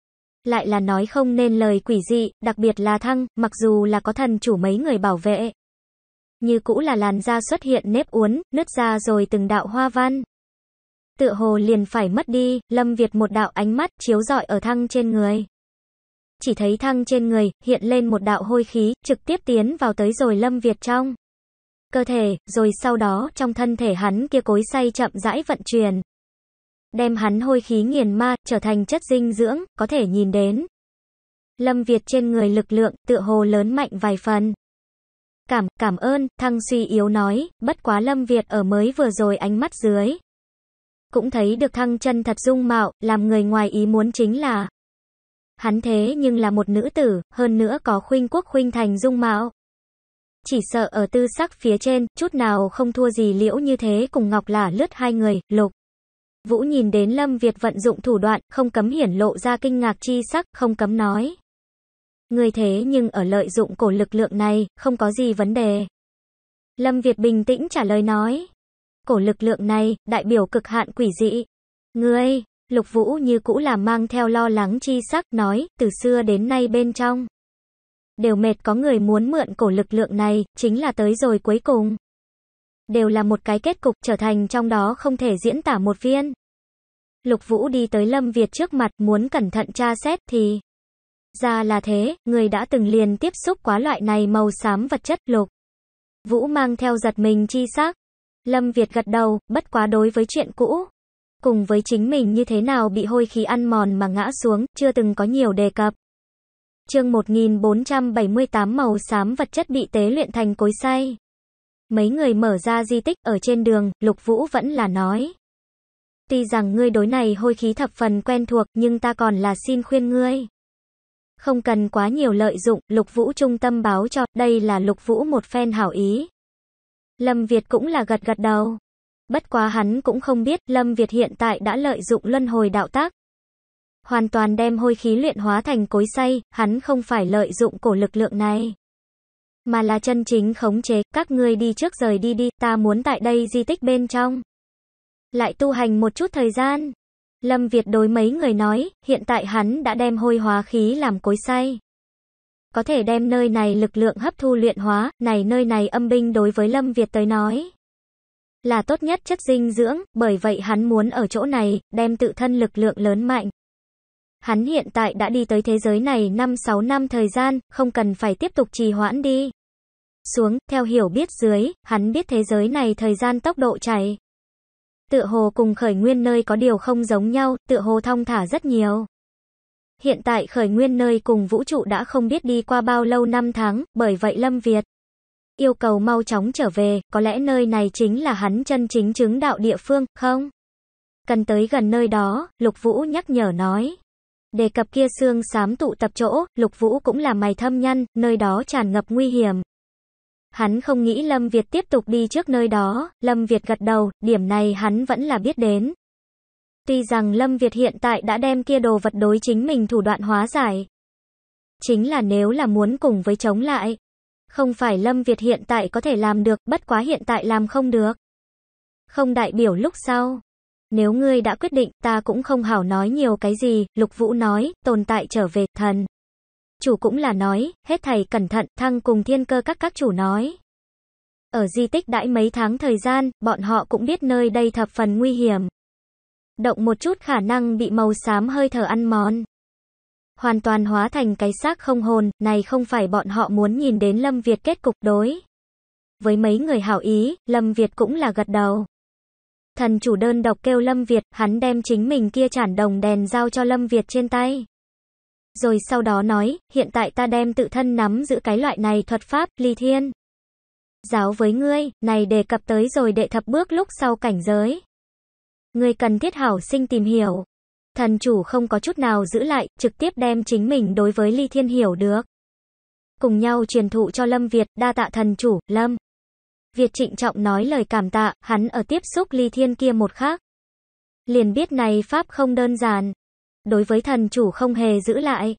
Lại là nói không nên lời quỷ dị, đặc biệt là thăng, mặc dù là có thần chủ mấy người bảo vệ. Như cũ là làn da xuất hiện nếp uốn, nứt ra rồi từng đạo hoa văn tựa hồ liền phải mất đi, Lâm Việt một đạo ánh mắt chiếu rọi ở thăng trên người chỉ thấy thăng trên người, hiện lên một đạo hôi khí, trực tiếp tiến vào tới rồi Lâm Việt trong. Cơ thể, rồi sau đó, trong thân thể hắn kia cối say chậm rãi vận chuyển. Đem hắn hôi khí nghiền ma, trở thành chất dinh dưỡng, có thể nhìn đến. Lâm Việt trên người lực lượng, tựa hồ lớn mạnh vài phần. Cảm, cảm ơn, thăng suy yếu nói, bất quá Lâm Việt ở mới vừa rồi ánh mắt dưới. Cũng thấy được thăng chân thật dung mạo, làm người ngoài ý muốn chính là, Hắn thế nhưng là một nữ tử, hơn nữa có khuynh quốc khuynh thành dung mạo. Chỉ sợ ở tư sắc phía trên, chút nào không thua gì liễu như thế cùng Ngọc là lướt hai người, lục. Vũ nhìn đến Lâm Việt vận dụng thủ đoạn, không cấm hiển lộ ra kinh ngạc chi sắc, không cấm nói. Người thế nhưng ở lợi dụng cổ lực lượng này, không có gì vấn đề. Lâm Việt bình tĩnh trả lời nói. Cổ lực lượng này, đại biểu cực hạn quỷ dị. Ngươi, Lục Vũ như cũ là mang theo lo lắng chi sắc, nói, từ xưa đến nay bên trong. Đều mệt có người muốn mượn cổ lực lượng này, chính là tới rồi cuối cùng. Đều là một cái kết cục trở thành trong đó không thể diễn tả một viên. Lục Vũ đi tới Lâm Việt trước mặt muốn cẩn thận tra xét thì. Ra là thế, người đã từng liền tiếp xúc quá loại này màu xám vật chất lục. Vũ mang theo giật mình chi xác. Lâm Việt gật đầu, bất quá đối với chuyện cũ, cùng với chính mình như thế nào bị hôi khí ăn mòn mà ngã xuống, chưa từng có nhiều đề cập. Chương 1478 màu xám vật chất bị tế luyện thành cối xay. Mấy người mở ra di tích ở trên đường, Lục Vũ vẫn là nói. Tuy rằng ngươi đối này hôi khí thập phần quen thuộc, nhưng ta còn là xin khuyên ngươi. Không cần quá nhiều lợi dụng, Lục Vũ trung tâm báo cho, đây là Lục Vũ một phen hảo ý. Lâm Việt cũng là gật gật đầu. Bất quá hắn cũng không biết Lâm Việt hiện tại đã lợi dụng luân hồi đạo tác. Hoàn toàn đem hôi khí luyện hóa thành cối say, hắn không phải lợi dụng cổ lực lượng này. Mà là chân chính khống chế, các ngươi đi trước rời đi đi, ta muốn tại đây di tích bên trong. Lại tu hành một chút thời gian. Lâm Việt đối mấy người nói, hiện tại hắn đã đem hôi hóa khí làm cối say. Có thể đem nơi này lực lượng hấp thu luyện hóa, này nơi này âm binh đối với Lâm Việt tới nói là tốt nhất chất dinh dưỡng, bởi vậy hắn muốn ở chỗ này, đem tự thân lực lượng lớn mạnh. Hắn hiện tại đã đi tới thế giới này 5-6 năm thời gian, không cần phải tiếp tục trì hoãn đi. Xuống, theo hiểu biết dưới, hắn biết thế giới này thời gian tốc độ chảy. Tựa hồ cùng khởi nguyên nơi có điều không giống nhau, tựa hồ thong thả rất nhiều. Hiện tại khởi nguyên nơi cùng vũ trụ đã không biết đi qua bao lâu năm tháng, bởi vậy Lâm Việt yêu cầu mau chóng trở về, có lẽ nơi này chính là hắn chân chính chứng đạo địa phương, không? Cần tới gần nơi đó, Lục Vũ nhắc nhở nói. Đề cập kia xương xám tụ tập chỗ, Lục Vũ cũng là mày thâm nhân, nơi đó tràn ngập nguy hiểm. Hắn không nghĩ Lâm Việt tiếp tục đi trước nơi đó, Lâm Việt gật đầu, điểm này hắn vẫn là biết đến. Tuy rằng Lâm Việt hiện tại đã đem kia đồ vật đối chính mình thủ đoạn hóa giải. Chính là nếu là muốn cùng với chống lại, không phải Lâm Việt hiện tại có thể làm được, bất quá hiện tại làm không được. Không đại biểu lúc sau. Nếu ngươi đã quyết định, ta cũng không hảo nói nhiều cái gì, Lục Vũ nói, tồn tại trở về, thần. Chủ cũng là nói, hết thầy cẩn thận, thăng cùng thiên cơ các các chủ nói. Ở di tích đãi mấy tháng thời gian, bọn họ cũng biết nơi đây thập phần nguy hiểm. Động một chút khả năng bị màu xám hơi thở ăn mòn hoàn toàn hóa thành cái xác không hồn, này không phải bọn họ muốn nhìn đến Lâm Việt kết cục đối. Với mấy người hảo ý, Lâm Việt cũng là gật đầu. Thần chủ đơn độc kêu Lâm Việt, hắn đem chính mình kia chản đồng đèn giao cho Lâm Việt trên tay. Rồi sau đó nói, hiện tại ta đem tự thân nắm giữ cái loại này thuật pháp, ly thiên. Giáo với ngươi, này đề cập tới rồi đệ thập bước lúc sau cảnh giới. Ngươi cần thiết hảo sinh tìm hiểu. Thần chủ không có chút nào giữ lại, trực tiếp đem chính mình đối với Ly Thiên hiểu được. Cùng nhau truyền thụ cho Lâm Việt, đa tạ thần chủ, Lâm. Việt trịnh trọng nói lời cảm tạ, hắn ở tiếp xúc Ly Thiên kia một khác. Liền biết này Pháp không đơn giản. Đối với thần chủ không hề giữ lại.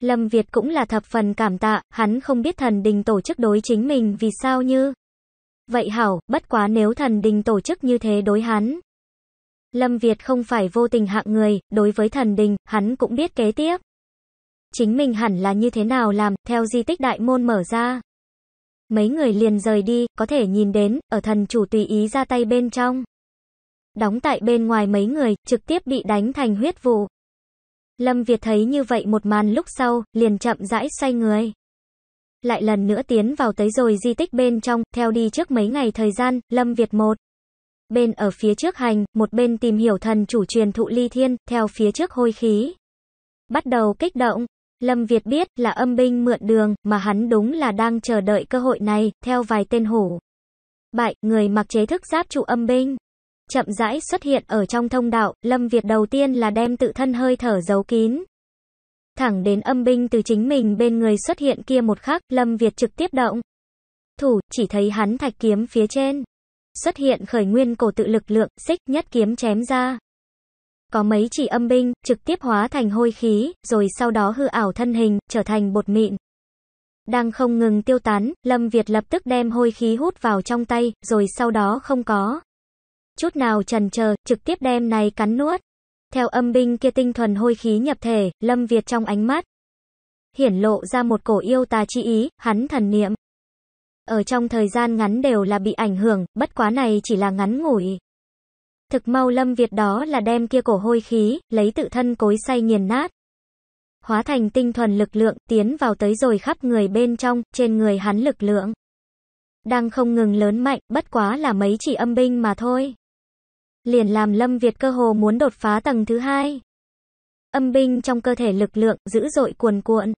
Lâm Việt cũng là thập phần cảm tạ, hắn không biết thần đình tổ chức đối chính mình vì sao như. Vậy hảo, bất quá nếu thần đình tổ chức như thế đối hắn. Lâm Việt không phải vô tình hạng người, đối với thần đình, hắn cũng biết kế tiếp. Chính mình hẳn là như thế nào làm, theo di tích đại môn mở ra. Mấy người liền rời đi, có thể nhìn đến, ở thần chủ tùy ý ra tay bên trong. Đóng tại bên ngoài mấy người, trực tiếp bị đánh thành huyết vụ. Lâm Việt thấy như vậy một màn lúc sau, liền chậm rãi xoay người. Lại lần nữa tiến vào tới rồi di tích bên trong, theo đi trước mấy ngày thời gian, Lâm Việt một bên ở phía trước hành, một bên tìm hiểu thần chủ truyền thụ ly thiên, theo phía trước hôi khí. Bắt đầu kích động, Lâm Việt biết là âm binh mượn đường, mà hắn đúng là đang chờ đợi cơ hội này, theo vài tên hổ. Bại, người mặc chế thức giáp trụ âm binh. Chậm rãi xuất hiện ở trong thông đạo, Lâm Việt đầu tiên là đem tự thân hơi thở giấu kín. Thẳng đến âm binh từ chính mình bên người xuất hiện kia một khắc, Lâm Việt trực tiếp động. Thủ, chỉ thấy hắn thạch kiếm phía trên Xuất hiện khởi nguyên cổ tự lực lượng, xích nhất kiếm chém ra. Có mấy chỉ âm binh, trực tiếp hóa thành hôi khí, rồi sau đó hư ảo thân hình, trở thành bột mịn. Đang không ngừng tiêu tán, Lâm Việt lập tức đem hôi khí hút vào trong tay, rồi sau đó không có. Chút nào trần chờ trực tiếp đem này cắn nuốt. Theo âm binh kia tinh thuần hôi khí nhập thể, Lâm Việt trong ánh mắt. Hiển lộ ra một cổ yêu tà chi ý, hắn thần niệm ở trong thời gian ngắn đều là bị ảnh hưởng, bất quá này chỉ là ngắn ngủi. Thực mau Lâm Việt đó là đem kia cổ hôi khí, lấy tự thân cối xay nghiền nát. Hóa thành tinh thuần lực lượng, tiến vào tới rồi khắp người bên trong, trên người hắn lực lượng. Đang không ngừng lớn mạnh, bất quá là mấy chỉ âm binh mà thôi. Liền làm Lâm Việt cơ hồ muốn đột phá tầng thứ hai. Âm binh trong cơ thể lực lượng, dữ dội cuồn cuộn.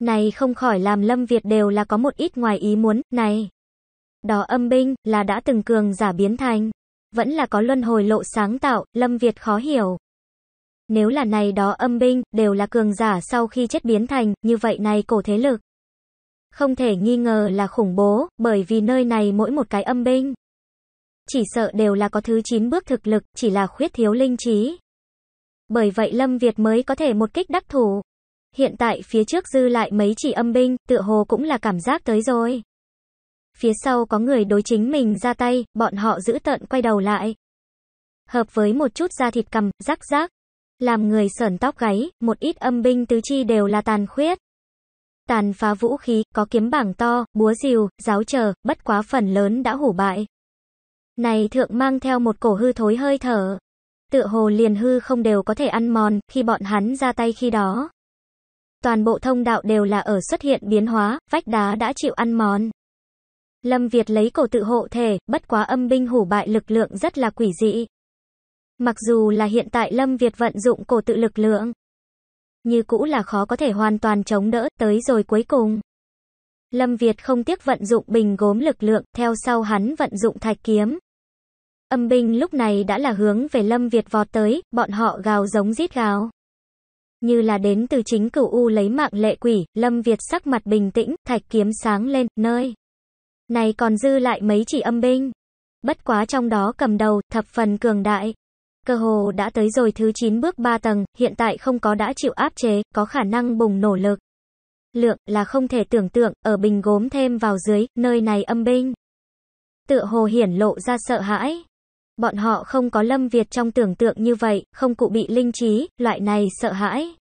Này không khỏi làm Lâm Việt đều là có một ít ngoài ý muốn, này. Đó âm binh, là đã từng cường giả biến thành. Vẫn là có luân hồi lộ sáng tạo, Lâm Việt khó hiểu. Nếu là này đó âm binh, đều là cường giả sau khi chết biến thành, như vậy này cổ thế lực. Không thể nghi ngờ là khủng bố, bởi vì nơi này mỗi một cái âm binh. Chỉ sợ đều là có thứ 9 bước thực lực, chỉ là khuyết thiếu linh trí. Bởi vậy Lâm Việt mới có thể một kích đắc thủ. Hiện tại phía trước dư lại mấy chỉ âm binh, tựa hồ cũng là cảm giác tới rồi. Phía sau có người đối chính mình ra tay, bọn họ giữ tận quay đầu lại. Hợp với một chút da thịt cầm, rắc rác. Làm người sởn tóc gáy, một ít âm binh tứ chi đều là tàn khuyết. Tàn phá vũ khí, có kiếm bảng to, búa rìu, giáo chờ, bất quá phần lớn đã hủ bại. Này thượng mang theo một cổ hư thối hơi thở. Tựa hồ liền hư không đều có thể ăn mòn, khi bọn hắn ra tay khi đó. Toàn bộ thông đạo đều là ở xuất hiện biến hóa, vách đá đã chịu ăn mòn. Lâm Việt lấy cổ tự hộ thể, bất quá âm binh hủ bại lực lượng rất là quỷ dị. Mặc dù là hiện tại Lâm Việt vận dụng cổ tự lực lượng, như cũ là khó có thể hoàn toàn chống đỡ, tới rồi cuối cùng. Lâm Việt không tiếc vận dụng bình gốm lực lượng, theo sau hắn vận dụng thạch kiếm. Âm binh lúc này đã là hướng về Lâm Việt vọt tới, bọn họ gào giống rít gào như là đến từ chính cửu u lấy mạng lệ quỷ, Lâm Việt sắc mặt bình tĩnh, thạch kiếm sáng lên, nơi. Này còn dư lại mấy chỉ âm binh. Bất quá trong đó cầm đầu, thập phần cường đại. Cơ hồ đã tới rồi thứ 9 bước 3 tầng, hiện tại không có đã chịu áp chế, có khả năng bùng nổ lực. Lượng là không thể tưởng tượng, ở bình gốm thêm vào dưới, nơi này âm binh. Tựa hồ hiển lộ ra sợ hãi, Bọn họ không có Lâm Việt trong tưởng tượng như vậy, không cụ bị linh trí, loại này sợ hãi.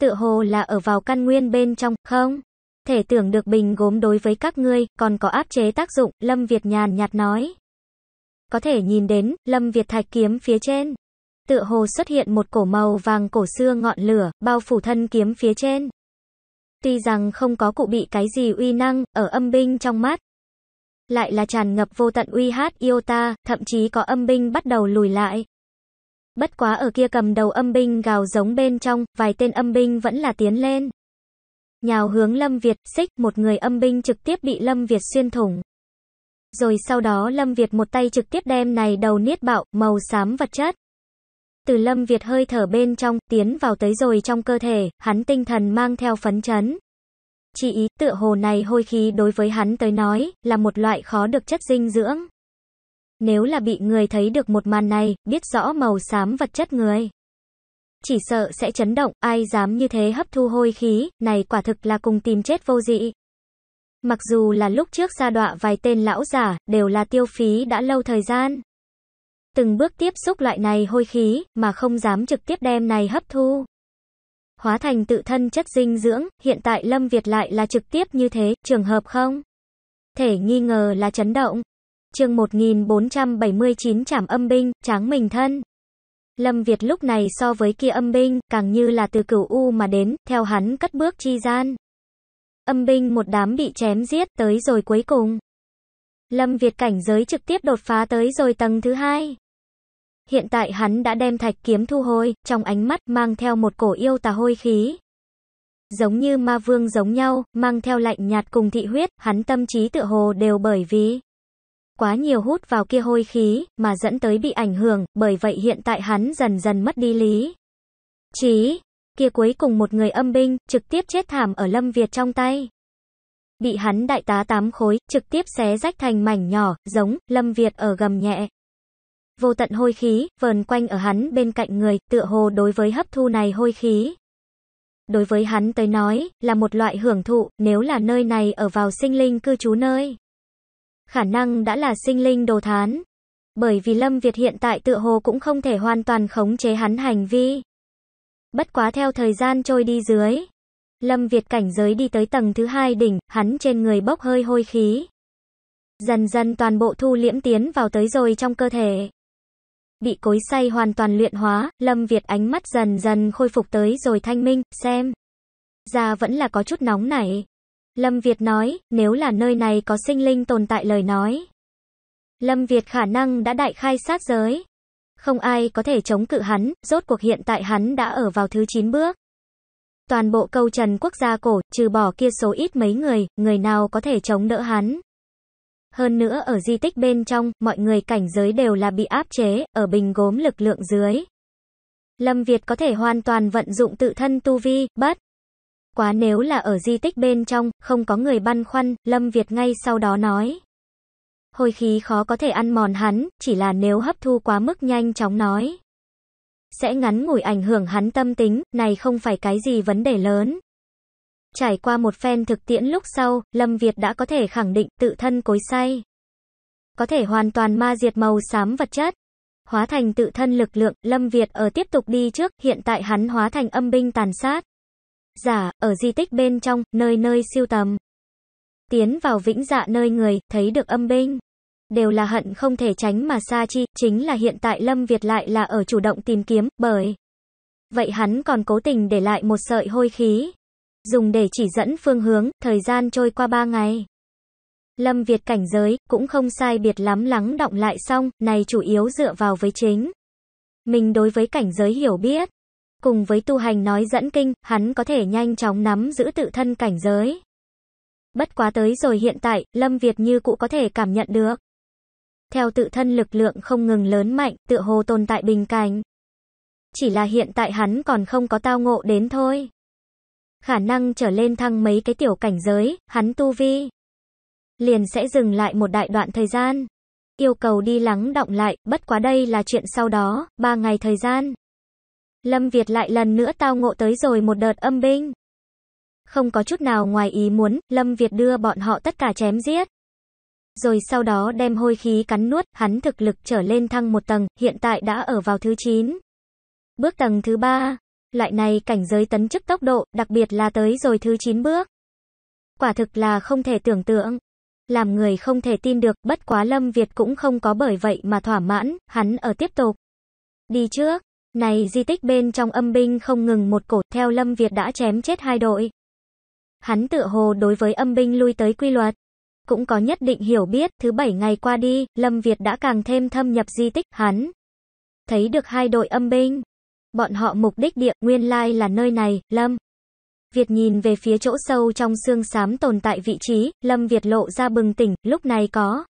Tựa hồ là ở vào căn nguyên bên trong, không? Thể tưởng được bình gốm đối với các ngươi, còn có áp chế tác dụng, Lâm Việt nhàn nhạt nói. Có thể nhìn đến, Lâm Việt thạch kiếm phía trên. Tựa hồ xuất hiện một cổ màu vàng cổ xưa ngọn lửa, bao phủ thân kiếm phía trên. Tuy rằng không có cụ bị cái gì uy năng, ở âm binh trong mắt, lại là tràn ngập vô tận uy hát yêu ta, thậm chí có âm binh bắt đầu lùi lại. Bất quá ở kia cầm đầu âm binh gào giống bên trong, vài tên âm binh vẫn là tiến lên. Nhào hướng Lâm Việt, xích, một người âm binh trực tiếp bị Lâm Việt xuyên thủng. Rồi sau đó Lâm Việt một tay trực tiếp đem này đầu niết bạo, màu xám vật chất. Từ Lâm Việt hơi thở bên trong, tiến vào tới rồi trong cơ thể, hắn tinh thần mang theo phấn chấn. Chỉ ý tựa hồ này hôi khí đối với hắn tới nói, là một loại khó được chất dinh dưỡng. Nếu là bị người thấy được một màn này, biết rõ màu xám vật chất người. Chỉ sợ sẽ chấn động, ai dám như thế hấp thu hôi khí, này quả thực là cùng tìm chết vô dị. Mặc dù là lúc trước gia đọa vài tên lão giả, đều là tiêu phí đã lâu thời gian. Từng bước tiếp xúc loại này hôi khí, mà không dám trực tiếp đem này hấp thu hóa thành tự thân chất dinh dưỡng, hiện tại Lâm Việt lại là trực tiếp như thế, trường hợp không? Thể nghi ngờ là chấn động. chương 1479 trảm âm binh, tráng mình thân. Lâm Việt lúc này so với kia âm binh, càng như là từ cửu U mà đến, theo hắn cất bước chi gian. Âm binh một đám bị chém giết tới rồi cuối cùng. Lâm Việt cảnh giới trực tiếp đột phá tới rồi tầng thứ hai. Hiện tại hắn đã đem thạch kiếm thu hồi, trong ánh mắt mang theo một cổ yêu tà hôi khí. Giống như ma vương giống nhau, mang theo lạnh nhạt cùng thị huyết, hắn tâm trí tựa hồ đều bởi vì quá nhiều hút vào kia hôi khí, mà dẫn tới bị ảnh hưởng, bởi vậy hiện tại hắn dần dần mất đi lý. Chí, kia cuối cùng một người âm binh, trực tiếp chết thảm ở Lâm Việt trong tay. Bị hắn đại tá tám khối, trực tiếp xé rách thành mảnh nhỏ, giống, Lâm Việt ở gầm nhẹ vô tận hôi khí, vờn quanh ở hắn bên cạnh người, tựa hồ đối với hấp thu này hôi khí. Đối với hắn tới nói, là một loại hưởng thụ, nếu là nơi này ở vào sinh linh cư trú nơi. Khả năng đã là sinh linh đồ thán. Bởi vì Lâm Việt hiện tại tựa hồ cũng không thể hoàn toàn khống chế hắn hành vi. Bất quá theo thời gian trôi đi dưới. Lâm Việt cảnh giới đi tới tầng thứ hai đỉnh, hắn trên người bốc hơi hôi khí. Dần dần toàn bộ thu liễm tiến vào tới rồi trong cơ thể bị cối say hoàn toàn luyện hóa, Lâm Việt ánh mắt dần dần khôi phục tới rồi thanh minh, xem. da vẫn là có chút nóng nảy. Lâm Việt nói, nếu là nơi này có sinh linh tồn tại lời nói. Lâm Việt khả năng đã đại khai sát giới. Không ai có thể chống cự hắn, rốt cuộc hiện tại hắn đã ở vào thứ 9 bước. Toàn bộ câu trần quốc gia cổ, trừ bỏ kia số ít mấy người, người nào có thể chống đỡ hắn. Hơn nữa ở di tích bên trong, mọi người cảnh giới đều là bị áp chế, ở bình gốm lực lượng dưới. Lâm Việt có thể hoàn toàn vận dụng tự thân tu vi, bất. Quá nếu là ở di tích bên trong, không có người băn khoăn, Lâm Việt ngay sau đó nói. Hồi khí khó có thể ăn mòn hắn, chỉ là nếu hấp thu quá mức nhanh chóng nói. Sẽ ngắn ngủi ảnh hưởng hắn tâm tính, này không phải cái gì vấn đề lớn. Trải qua một phen thực tiễn lúc sau, Lâm Việt đã có thể khẳng định tự thân cối say. Có thể hoàn toàn ma diệt màu xám vật chất. Hóa thành tự thân lực lượng, Lâm Việt ở tiếp tục đi trước, hiện tại hắn hóa thành âm binh tàn sát. Giả, ở di tích bên trong, nơi nơi siêu tầm. Tiến vào vĩnh dạ nơi người, thấy được âm binh. Đều là hận không thể tránh mà xa chi, chính là hiện tại Lâm Việt lại là ở chủ động tìm kiếm, bởi. Vậy hắn còn cố tình để lại một sợi hôi khí dùng để chỉ dẫn phương hướng, thời gian trôi qua 3 ngày. Lâm Việt cảnh giới, cũng không sai biệt lắm lắng động lại xong, này chủ yếu dựa vào với chính. Mình đối với cảnh giới hiểu biết. Cùng với tu hành nói dẫn kinh, hắn có thể nhanh chóng nắm giữ tự thân cảnh giới. Bất quá tới rồi hiện tại, Lâm Việt như cũ có thể cảm nhận được. Theo tự thân lực lượng không ngừng lớn mạnh, tựa hồ tồn tại bình cảnh. Chỉ là hiện tại hắn còn không có tao ngộ đến thôi khả năng trở lên thăng mấy cái tiểu cảnh giới, hắn tu vi liền sẽ dừng lại một đại đoạn thời gian. Yêu cầu đi lắng động lại, bất quá đây là chuyện sau đó, ba ngày thời gian. Lâm Việt lại lần nữa tao ngộ tới rồi một đợt âm binh. Không có chút nào ngoài ý muốn, Lâm Việt đưa bọn họ tất cả chém giết. Rồi sau đó đem hôi khí cắn nuốt, hắn thực lực trở lên thăng một tầng, hiện tại đã ở vào thứ 9. Bước tầng thứ 3, Loại này cảnh giới tấn chức tốc độ, đặc biệt là tới rồi thứ 9 bước. Quả thực là không thể tưởng tượng. Làm người không thể tin được, bất quá Lâm Việt cũng không có bởi vậy mà thỏa mãn, hắn ở tiếp tục. Đi trước, này di tích bên trong âm binh không ngừng một cổ, theo Lâm Việt đã chém chết hai đội. Hắn tựa hồ đối với âm binh lui tới quy luật, cũng có nhất định hiểu biết, thứ bảy ngày qua đi, Lâm Việt đã càng thêm thâm nhập di tích, hắn thấy được hai đội âm binh. Bọn họ mục đích địa nguyên lai là nơi này, Lâm. Việt nhìn về phía chỗ sâu trong xương xám tồn tại vị trí, Lâm Việt lộ ra bừng tỉnh, lúc này có.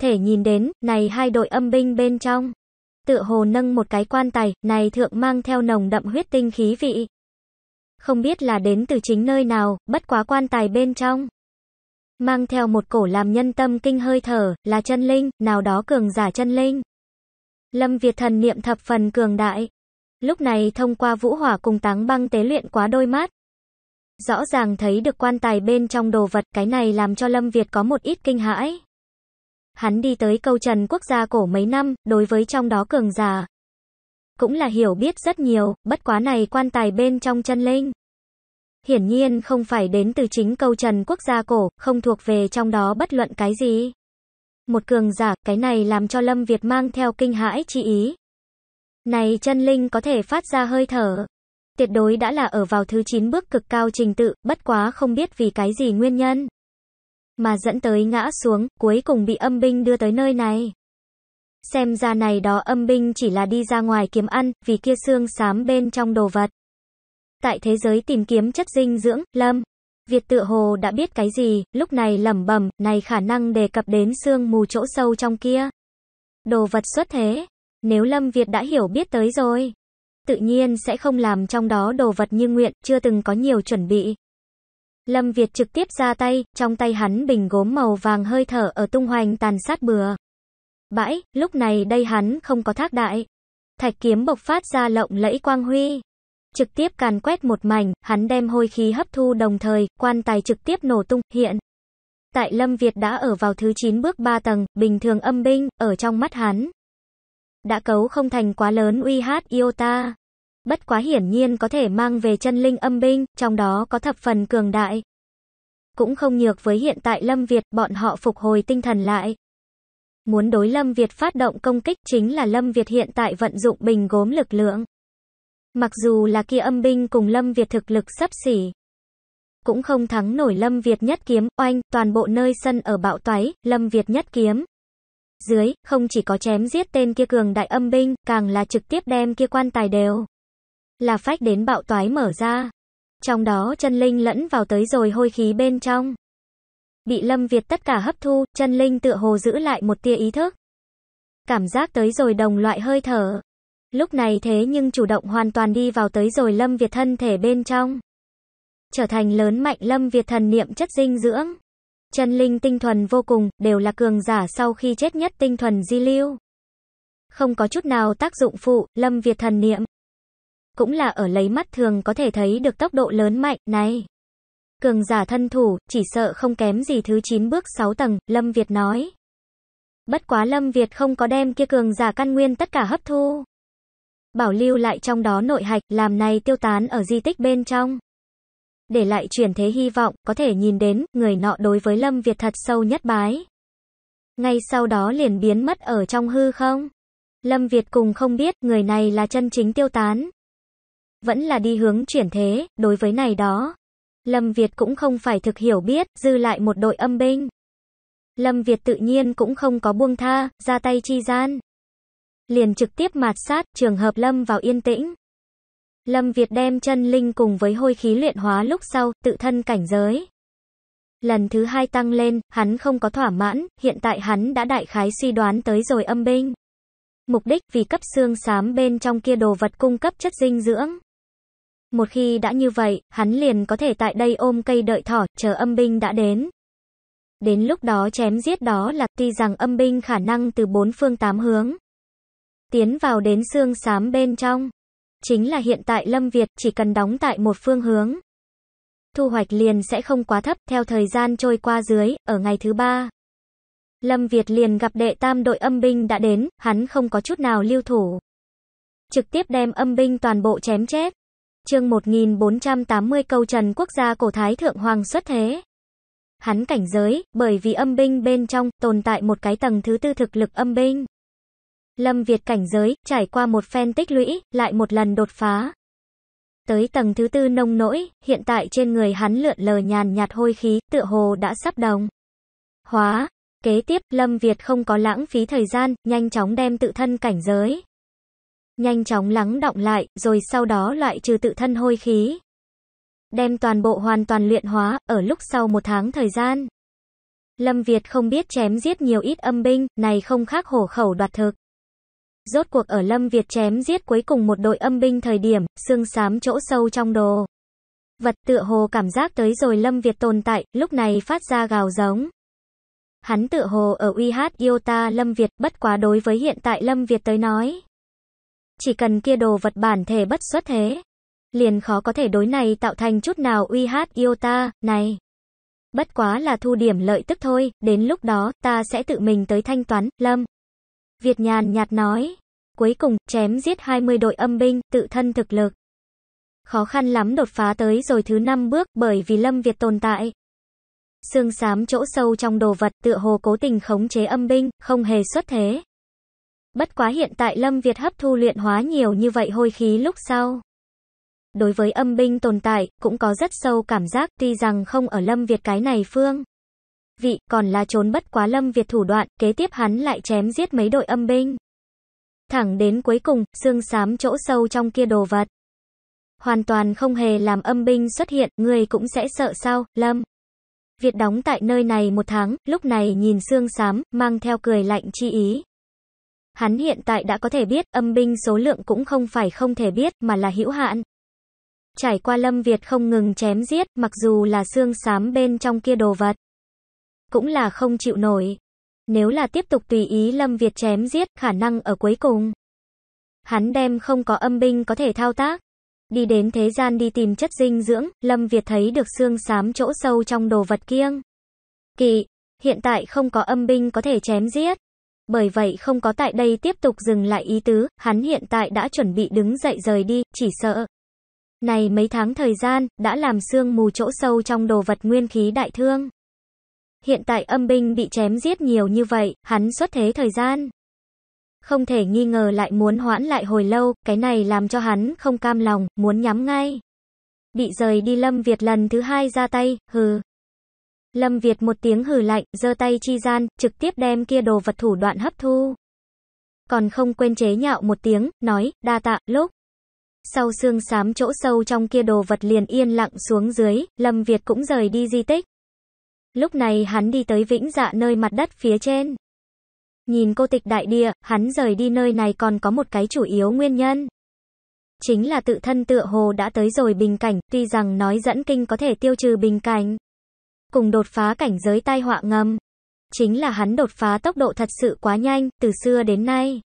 Thể nhìn đến, này hai đội âm binh bên trong. Tựa hồ nâng một cái quan tài, này thượng mang theo nồng đậm huyết tinh khí vị. Không biết là đến từ chính nơi nào, bất quá quan tài bên trong. Mang theo một cổ làm nhân tâm kinh hơi thở, là chân linh, nào đó cường giả chân linh. Lâm Việt thần niệm thập phần cường đại. Lúc này thông qua vũ hỏa cùng táng băng tế luyện quá đôi mắt Rõ ràng thấy được quan tài bên trong đồ vật cái này làm cho Lâm Việt có một ít kinh hãi. Hắn đi tới câu trần quốc gia cổ mấy năm, đối với trong đó cường giả. Cũng là hiểu biết rất nhiều, bất quá này quan tài bên trong chân linh. Hiển nhiên không phải đến từ chính câu trần quốc gia cổ, không thuộc về trong đó bất luận cái gì. Một cường giả, cái này làm cho Lâm Việt mang theo kinh hãi chi ý. Này chân linh có thể phát ra hơi thở. Tuyệt đối đã là ở vào thứ 9 bước cực cao trình tự, bất quá không biết vì cái gì nguyên nhân. Mà dẫn tới ngã xuống, cuối cùng bị âm binh đưa tới nơi này. Xem ra này đó âm binh chỉ là đi ra ngoài kiếm ăn, vì kia xương xám bên trong đồ vật. Tại thế giới tìm kiếm chất dinh dưỡng, lâm. Việt tự hồ đã biết cái gì, lúc này lẩm bẩm, này khả năng đề cập đến xương mù chỗ sâu trong kia. Đồ vật xuất thế, nếu Lâm Việt đã hiểu biết tới rồi, tự nhiên sẽ không làm trong đó đồ vật như nguyện, chưa từng có nhiều chuẩn bị. Lâm Việt trực tiếp ra tay, trong tay hắn bình gốm màu vàng hơi thở ở tung hoành tàn sát bừa. Bãi, lúc này đây hắn không có thác đại. Thạch kiếm bộc phát ra lộng lẫy quang huy. Trực tiếp càn quét một mảnh, hắn đem hôi khí hấp thu đồng thời, quan tài trực tiếp nổ tung, hiện. Tại Lâm Việt đã ở vào thứ 9 bước 3 tầng, bình thường âm binh, ở trong mắt hắn đã cấu không thành quá lớn uy hát iota. Bất quá hiển nhiên có thể mang về chân linh âm binh, trong đó có thập phần cường đại. Cũng không nhược với hiện tại Lâm Việt, bọn họ phục hồi tinh thần lại. Muốn đối Lâm Việt phát động công kích chính là Lâm Việt hiện tại vận dụng bình gốm lực lượng. Mặc dù là kia âm binh cùng Lâm Việt thực lực sắp xỉ, cũng không thắng nổi Lâm Việt nhất kiếm, oanh, toàn bộ nơi sân ở bạo toái Lâm Việt nhất kiếm dưới, không chỉ có chém giết tên kia cường đại âm binh, càng là trực tiếp đem kia quan tài đều. Là phách đến bạo toái mở ra. Trong đó chân linh lẫn vào tới rồi hôi khí bên trong. Bị Lâm Việt tất cả hấp thu, chân linh tựa hồ giữ lại một tia ý thức. Cảm giác tới rồi đồng loại hơi thở. Lúc này thế nhưng chủ động hoàn toàn đi vào tới rồi Lâm Việt thân thể bên trong. Trở thành lớn mạnh Lâm Việt thần niệm chất dinh dưỡng. Chân linh tinh thuần vô cùng, đều là cường giả sau khi chết nhất tinh thuần di lưu. Không có chút nào tác dụng phụ, Lâm Việt thần niệm. Cũng là ở lấy mắt thường có thể thấy được tốc độ lớn mạnh, này. Cường giả thân thủ, chỉ sợ không kém gì thứ 9 bước 6 tầng, Lâm Việt nói. Bất quá Lâm Việt không có đem kia cường giả căn nguyên tất cả hấp thu. Bảo lưu lại trong đó nội hạch, làm này tiêu tán ở di tích bên trong để lại chuyển thế hy vọng, có thể nhìn đến, người nọ đối với Lâm Việt thật sâu nhất bái. Ngay sau đó liền biến mất ở trong hư không. Lâm Việt cùng không biết, người này là chân chính tiêu tán. Vẫn là đi hướng chuyển thế, đối với này đó. Lâm Việt cũng không phải thực hiểu biết, dư lại một đội âm binh. Lâm Việt tự nhiên cũng không có buông tha, ra tay chi gian. Liền trực tiếp mạt sát, trường hợp Lâm vào yên tĩnh. Lâm Việt đem chân linh cùng với hôi khí luyện hóa lúc sau, tự thân cảnh giới. Lần thứ hai tăng lên, hắn không có thỏa mãn, hiện tại hắn đã đại khái suy đoán tới rồi âm binh. Mục đích vì cấp xương xám bên trong kia đồ vật cung cấp chất dinh dưỡng. Một khi đã như vậy, hắn liền có thể tại đây ôm cây đợi thỏ, chờ âm binh đã đến. Đến lúc đó chém giết đó là tuy rằng âm binh khả năng từ bốn phương tám hướng. Tiến vào đến xương xám bên trong. Chính là hiện tại Lâm Việt chỉ cần đóng tại một phương hướng. Thu hoạch liền sẽ không quá thấp theo thời gian trôi qua dưới, ở ngày thứ ba. Lâm Việt liền gặp đệ tam đội âm binh đã đến, hắn không có chút nào lưu thủ. Trực tiếp đem âm binh toàn bộ chém chết. chương 1480 câu trần quốc gia cổ thái thượng hoàng xuất thế. Hắn cảnh giới, bởi vì âm binh bên trong, tồn tại một cái tầng thứ tư thực lực âm binh. Lâm Việt cảnh giới, trải qua một phen tích lũy, lại một lần đột phá. Tới tầng thứ tư nông nỗi, hiện tại trên người hắn lượn lờ nhàn nhạt hôi khí, tựa hồ đã sắp đồng. Hóa. Kế tiếp, Lâm Việt không có lãng phí thời gian, nhanh chóng đem tự thân cảnh giới. Nhanh chóng lắng động lại, rồi sau đó loại trừ tự thân hôi khí. Đem toàn bộ hoàn toàn luyện hóa, ở lúc sau một tháng thời gian. Lâm Việt không biết chém giết nhiều ít âm binh, này không khác hổ khẩu đoạt thực rốt cuộc ở Lâm Việt chém giết cuối cùng một đội âm binh thời điểm, xương xám chỗ sâu trong đồ. Vật tựa hồ cảm giác tới rồi Lâm Việt tồn tại, lúc này phát ra gào giống. Hắn tựa hồ ở uy hát yêu ta Lâm Việt, bất quá đối với hiện tại Lâm Việt tới nói. Chỉ cần kia đồ vật bản thể bất xuất thế, liền khó có thể đối này tạo thành chút nào uy hát yêu ta, này. Bất quá là thu điểm lợi tức thôi, đến lúc đó, ta sẽ tự mình tới thanh toán, Lâm. Việt nhàn nhạt nói. Cuối cùng, chém giết 20 đội âm binh, tự thân thực lực. Khó khăn lắm đột phá tới rồi thứ năm bước, bởi vì Lâm Việt tồn tại. Xương sám chỗ sâu trong đồ vật tựa hồ cố tình khống chế âm binh, không hề xuất thế. Bất quá hiện tại Lâm Việt hấp thu luyện hóa nhiều như vậy hôi khí lúc sau. Đối với âm binh tồn tại, cũng có rất sâu cảm giác tuy rằng không ở Lâm Việt cái này phương vị, còn là trốn bất quá Lâm Việt thủ đoạn, kế tiếp hắn lại chém giết mấy đội âm binh. Thẳng đến cuối cùng, xương xám chỗ sâu trong kia đồ vật. Hoàn toàn không hề làm âm binh xuất hiện, người cũng sẽ sợ sao, Lâm. Việt đóng tại nơi này một tháng, lúc này nhìn xương xám, mang theo cười lạnh chi ý. Hắn hiện tại đã có thể biết, âm binh số lượng cũng không phải không thể biết, mà là hữu hạn. Trải qua Lâm Việt không ngừng chém giết, mặc dù là xương xám bên trong kia đồ vật cũng là không chịu nổi. Nếu là tiếp tục tùy ý Lâm Việt chém giết, khả năng ở cuối cùng. Hắn đem không có âm binh có thể thao tác. Đi đến thế gian đi tìm chất dinh dưỡng, Lâm Việt thấy được xương xám chỗ sâu trong đồ vật kiêng. Kỵ, hiện tại không có âm binh có thể chém giết. Bởi vậy không có tại đây tiếp tục dừng lại ý tứ, hắn hiện tại đã chuẩn bị đứng dậy rời đi, chỉ sợ. Này mấy tháng thời gian, đã làm xương mù chỗ sâu trong đồ vật nguyên khí đại thương. Hiện tại âm binh bị chém giết nhiều như vậy, hắn xuất thế thời gian. Không thể nghi ngờ lại muốn hoãn lại hồi lâu, cái này làm cho hắn không cam lòng, muốn nhắm ngay. Bị rời đi Lâm Việt lần thứ hai ra tay, hừ. Lâm Việt một tiếng hừ lạnh, giơ tay chi gian, trực tiếp đem kia đồ vật thủ đoạn hấp thu. Còn không quên chế nhạo một tiếng, nói, đa tạ, lúc. Sau xương xám chỗ sâu trong kia đồ vật liền yên lặng xuống dưới, Lâm Việt cũng rời đi di tích. Lúc này hắn đi tới vĩnh dạ nơi mặt đất phía trên. Nhìn cô tịch đại địa, hắn rời đi nơi này còn có một cái chủ yếu nguyên nhân. Chính là tự thân tựa hồ đã tới rồi bình cảnh, tuy rằng nói dẫn kinh có thể tiêu trừ bình cảnh. Cùng đột phá cảnh giới tai họa ngầm. Chính là hắn đột phá tốc độ thật sự quá nhanh, từ xưa đến nay.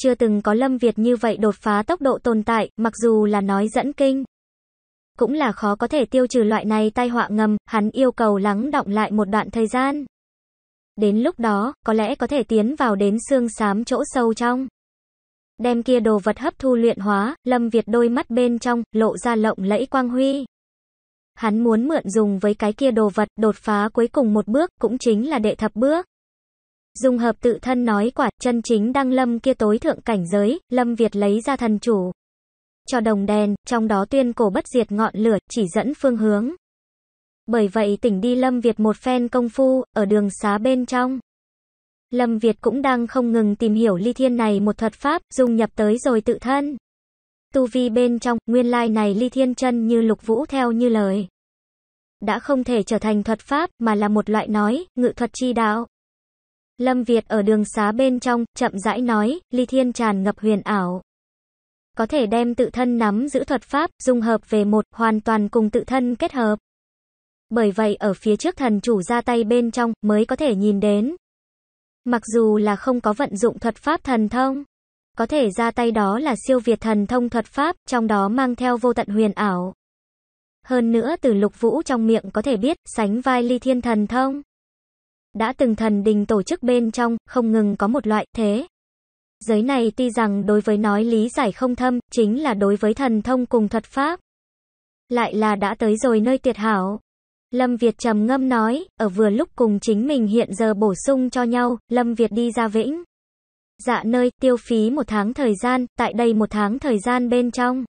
Chưa từng có lâm việt như vậy đột phá tốc độ tồn tại, mặc dù là nói dẫn kinh cũng là khó có thể tiêu trừ loại này tai họa ngầm, hắn yêu cầu lắng động lại một đoạn thời gian. Đến lúc đó, có lẽ có thể tiến vào đến xương xám chỗ sâu trong. Đem kia đồ vật hấp thu luyện hóa, Lâm Việt đôi mắt bên trong, lộ ra lộng lẫy quang huy. Hắn muốn mượn dùng với cái kia đồ vật, đột phá cuối cùng một bước, cũng chính là đệ thập bước. Dùng hợp tự thân nói quả, chân chính đăng lâm kia tối thượng cảnh giới, Lâm Việt lấy ra thần chủ cho đồng đèn, trong đó tuyên cổ bất diệt ngọn lửa, chỉ dẫn phương hướng. Bởi vậy tỉnh đi Lâm Việt một phen công phu, ở đường xá bên trong. Lâm Việt cũng đang không ngừng tìm hiểu ly thiên này một thuật pháp, dung nhập tới rồi tự thân. Tu vi bên trong, nguyên lai này ly thiên chân như lục vũ theo như lời. Đã không thể trở thành thuật pháp, mà là một loại nói, ngự thuật chi đạo. Lâm Việt ở đường xá bên trong, chậm rãi nói, ly thiên tràn ngập huyền ảo có thể đem tự thân nắm giữ thuật pháp, dung hợp về một, hoàn toàn cùng tự thân kết hợp. Bởi vậy ở phía trước thần chủ ra tay bên trong mới có thể nhìn đến. Mặc dù là không có vận dụng thuật pháp thần thông, có thể ra tay đó là siêu việt thần thông thuật pháp, trong đó mang theo vô tận huyền ảo. Hơn nữa từ lục vũ trong miệng có thể biết, sánh vai ly thiên thần thông. Đã từng thần đình tổ chức bên trong, không ngừng có một loại thế. Giới này tuy rằng đối với nói lý giải không thâm, chính là đối với thần thông cùng thuật pháp. Lại là đã tới rồi nơi tuyệt hảo. Lâm Việt trầm ngâm nói, ở vừa lúc cùng chính mình hiện giờ bổ sung cho nhau, Lâm Việt đi ra vĩnh. Dạ nơi, tiêu phí một tháng thời gian, tại đây một tháng thời gian bên trong.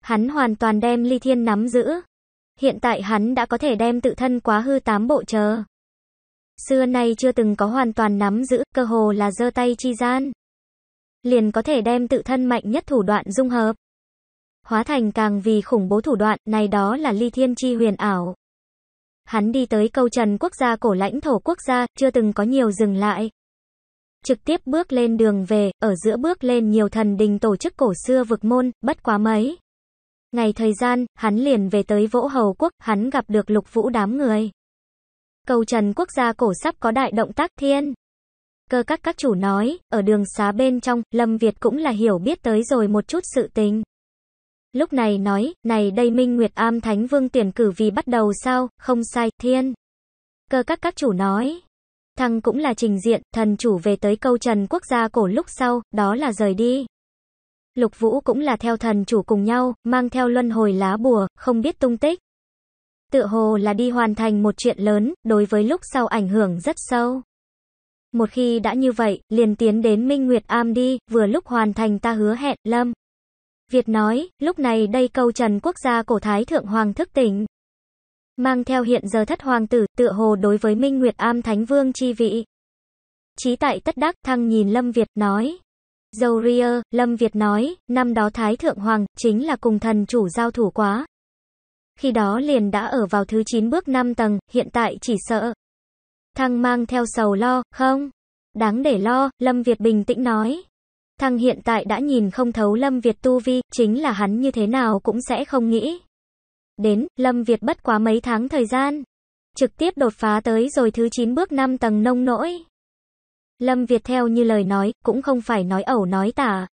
Hắn hoàn toàn đem ly thiên nắm giữ. Hiện tại hắn đã có thể đem tự thân quá hư tám bộ chờ. Xưa nay chưa từng có hoàn toàn nắm giữ, cơ hồ là giơ tay chi gian liền có thể đem tự thân mạnh nhất thủ đoạn dung hợp. Hóa thành càng vì khủng bố thủ đoạn, này đó là ly thiên chi huyền ảo. Hắn đi tới câu trần quốc gia cổ lãnh thổ quốc gia, chưa từng có nhiều dừng lại. Trực tiếp bước lên đường về, ở giữa bước lên nhiều thần đình tổ chức cổ xưa vực môn, bất quá mấy. Ngày thời gian, hắn liền về tới vỗ hầu quốc, hắn gặp được lục vũ đám người. Cầu trần quốc gia cổ sắp có đại động tác thiên. Cơ các các chủ nói, ở đường xá bên trong, Lâm Việt cũng là hiểu biết tới rồi một chút sự tình. Lúc này nói, này đây Minh Nguyệt Am Thánh Vương tuyển cử vì bắt đầu sao, không sai, thiên. Cơ các các chủ nói, thằng cũng là trình diện, thần chủ về tới câu trần quốc gia cổ lúc sau, đó là rời đi. Lục Vũ cũng là theo thần chủ cùng nhau, mang theo luân hồi lá bùa, không biết tung tích. Tự hồ là đi hoàn thành một chuyện lớn, đối với lúc sau ảnh hưởng rất sâu một khi đã như vậy, liền tiến đến Minh Nguyệt Am đi, vừa lúc hoàn thành ta hứa hẹn, Lâm. Việt nói, lúc này đây câu trần quốc gia cổ thái thượng hoàng thức tỉnh. Mang theo hiện giờ thất hoàng tử, tựa hồ đối với Minh Nguyệt Am Thánh Vương chi vị. Chí tại tất đắc thăng nhìn Lâm Việt nói. Dầu Ria, Lâm Việt nói, năm đó Thái Thượng Hoàng, chính là cùng thần chủ giao thủ quá. Khi đó liền đã ở vào thứ 9 bước 5 tầng, hiện tại chỉ sợ, Thăng mang theo sầu lo, không? Đáng để lo, Lâm Việt bình tĩnh nói. Thăng hiện tại đã nhìn không thấu Lâm Việt tu vi, chính là hắn như thế nào cũng sẽ không nghĩ. Đến, Lâm Việt bất quá mấy tháng thời gian. Trực tiếp đột phá tới rồi thứ 9 bước 5 tầng nông nỗi. Lâm Việt theo như lời nói, cũng không phải nói ẩu nói tả.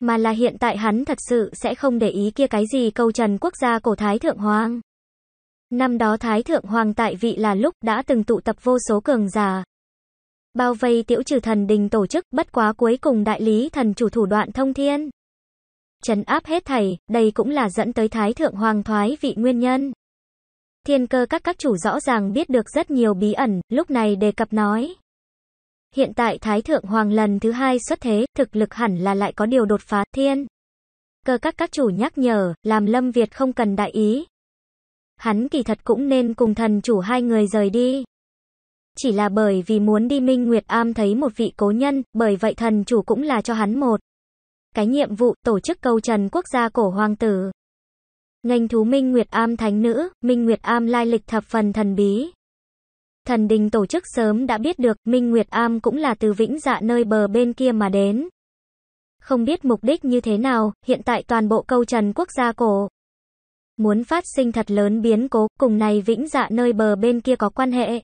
Mà là hiện tại hắn thật sự sẽ không để ý kia cái gì câu trần quốc gia cổ thái thượng hoàng. Năm đó Thái Thượng Hoàng tại vị là lúc đã từng tụ tập vô số cường giả. Bao vây tiểu trừ thần đình tổ chức bất quá cuối cùng đại lý thần chủ thủ đoạn thông thiên. Chấn áp hết thầy đây cũng là dẫn tới Thái Thượng Hoàng thoái vị nguyên nhân. Thiên cơ các các chủ rõ ràng biết được rất nhiều bí ẩn, lúc này đề cập nói. Hiện tại Thái Thượng Hoàng lần thứ hai xuất thế, thực lực hẳn là lại có điều đột phá thiên. Cơ các các chủ nhắc nhở, làm Lâm Việt không cần đại ý, hắn kỳ thật cũng nên cùng thần chủ hai người rời đi. Chỉ là bởi vì muốn đi Minh Nguyệt Am thấy một vị cố nhân, bởi vậy thần chủ cũng là cho hắn một. Cái nhiệm vụ tổ chức câu trần quốc gia cổ hoàng tử. Ngành thú Minh Nguyệt Am thánh nữ, Minh Nguyệt Am lai lịch thập phần thần bí. Thần đình tổ chức sớm đã biết được Minh Nguyệt Am cũng là từ vĩnh dạ nơi bờ bên kia mà đến. Không biết mục đích như thế nào, hiện tại toàn bộ câu trần quốc gia cổ muốn phát sinh thật lớn biến cố, cùng này vĩnh dạ nơi bờ bên kia có quan hệ.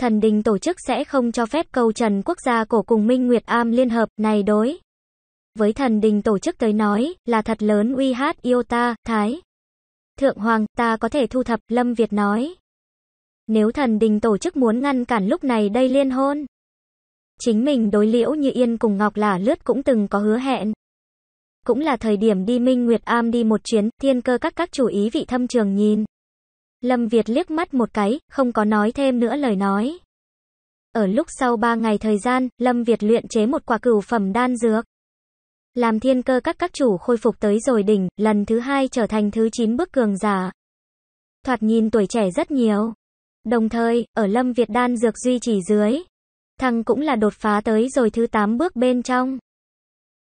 Thần đình tổ chức sẽ không cho phép câu trần quốc gia cổ cùng Minh Nguyệt Am liên hợp, này đối. Với thần đình tổ chức tới nói, là thật lớn uy hát yêu ta, Thái. Thượng Hoàng, ta có thể thu thập, Lâm Việt nói. Nếu thần đình tổ chức muốn ngăn cản lúc này đây liên hôn. Chính mình đối liễu như yên cùng Ngọc là Lướt cũng từng có hứa hẹn, cũng là thời điểm đi Minh Nguyệt Am đi một chuyến, thiên cơ các các chủ ý vị thâm trường nhìn. Lâm Việt liếc mắt một cái, không có nói thêm nữa lời nói. Ở lúc sau ba ngày thời gian, Lâm Việt luyện chế một quả cửu phẩm đan dược. Làm thiên cơ các các chủ khôi phục tới rồi đỉnh, lần thứ hai trở thành thứ chín bước cường giả. Thoạt nhìn tuổi trẻ rất nhiều. Đồng thời, ở Lâm Việt đan dược duy trì dưới. Thằng cũng là đột phá tới rồi thứ tám bước bên trong.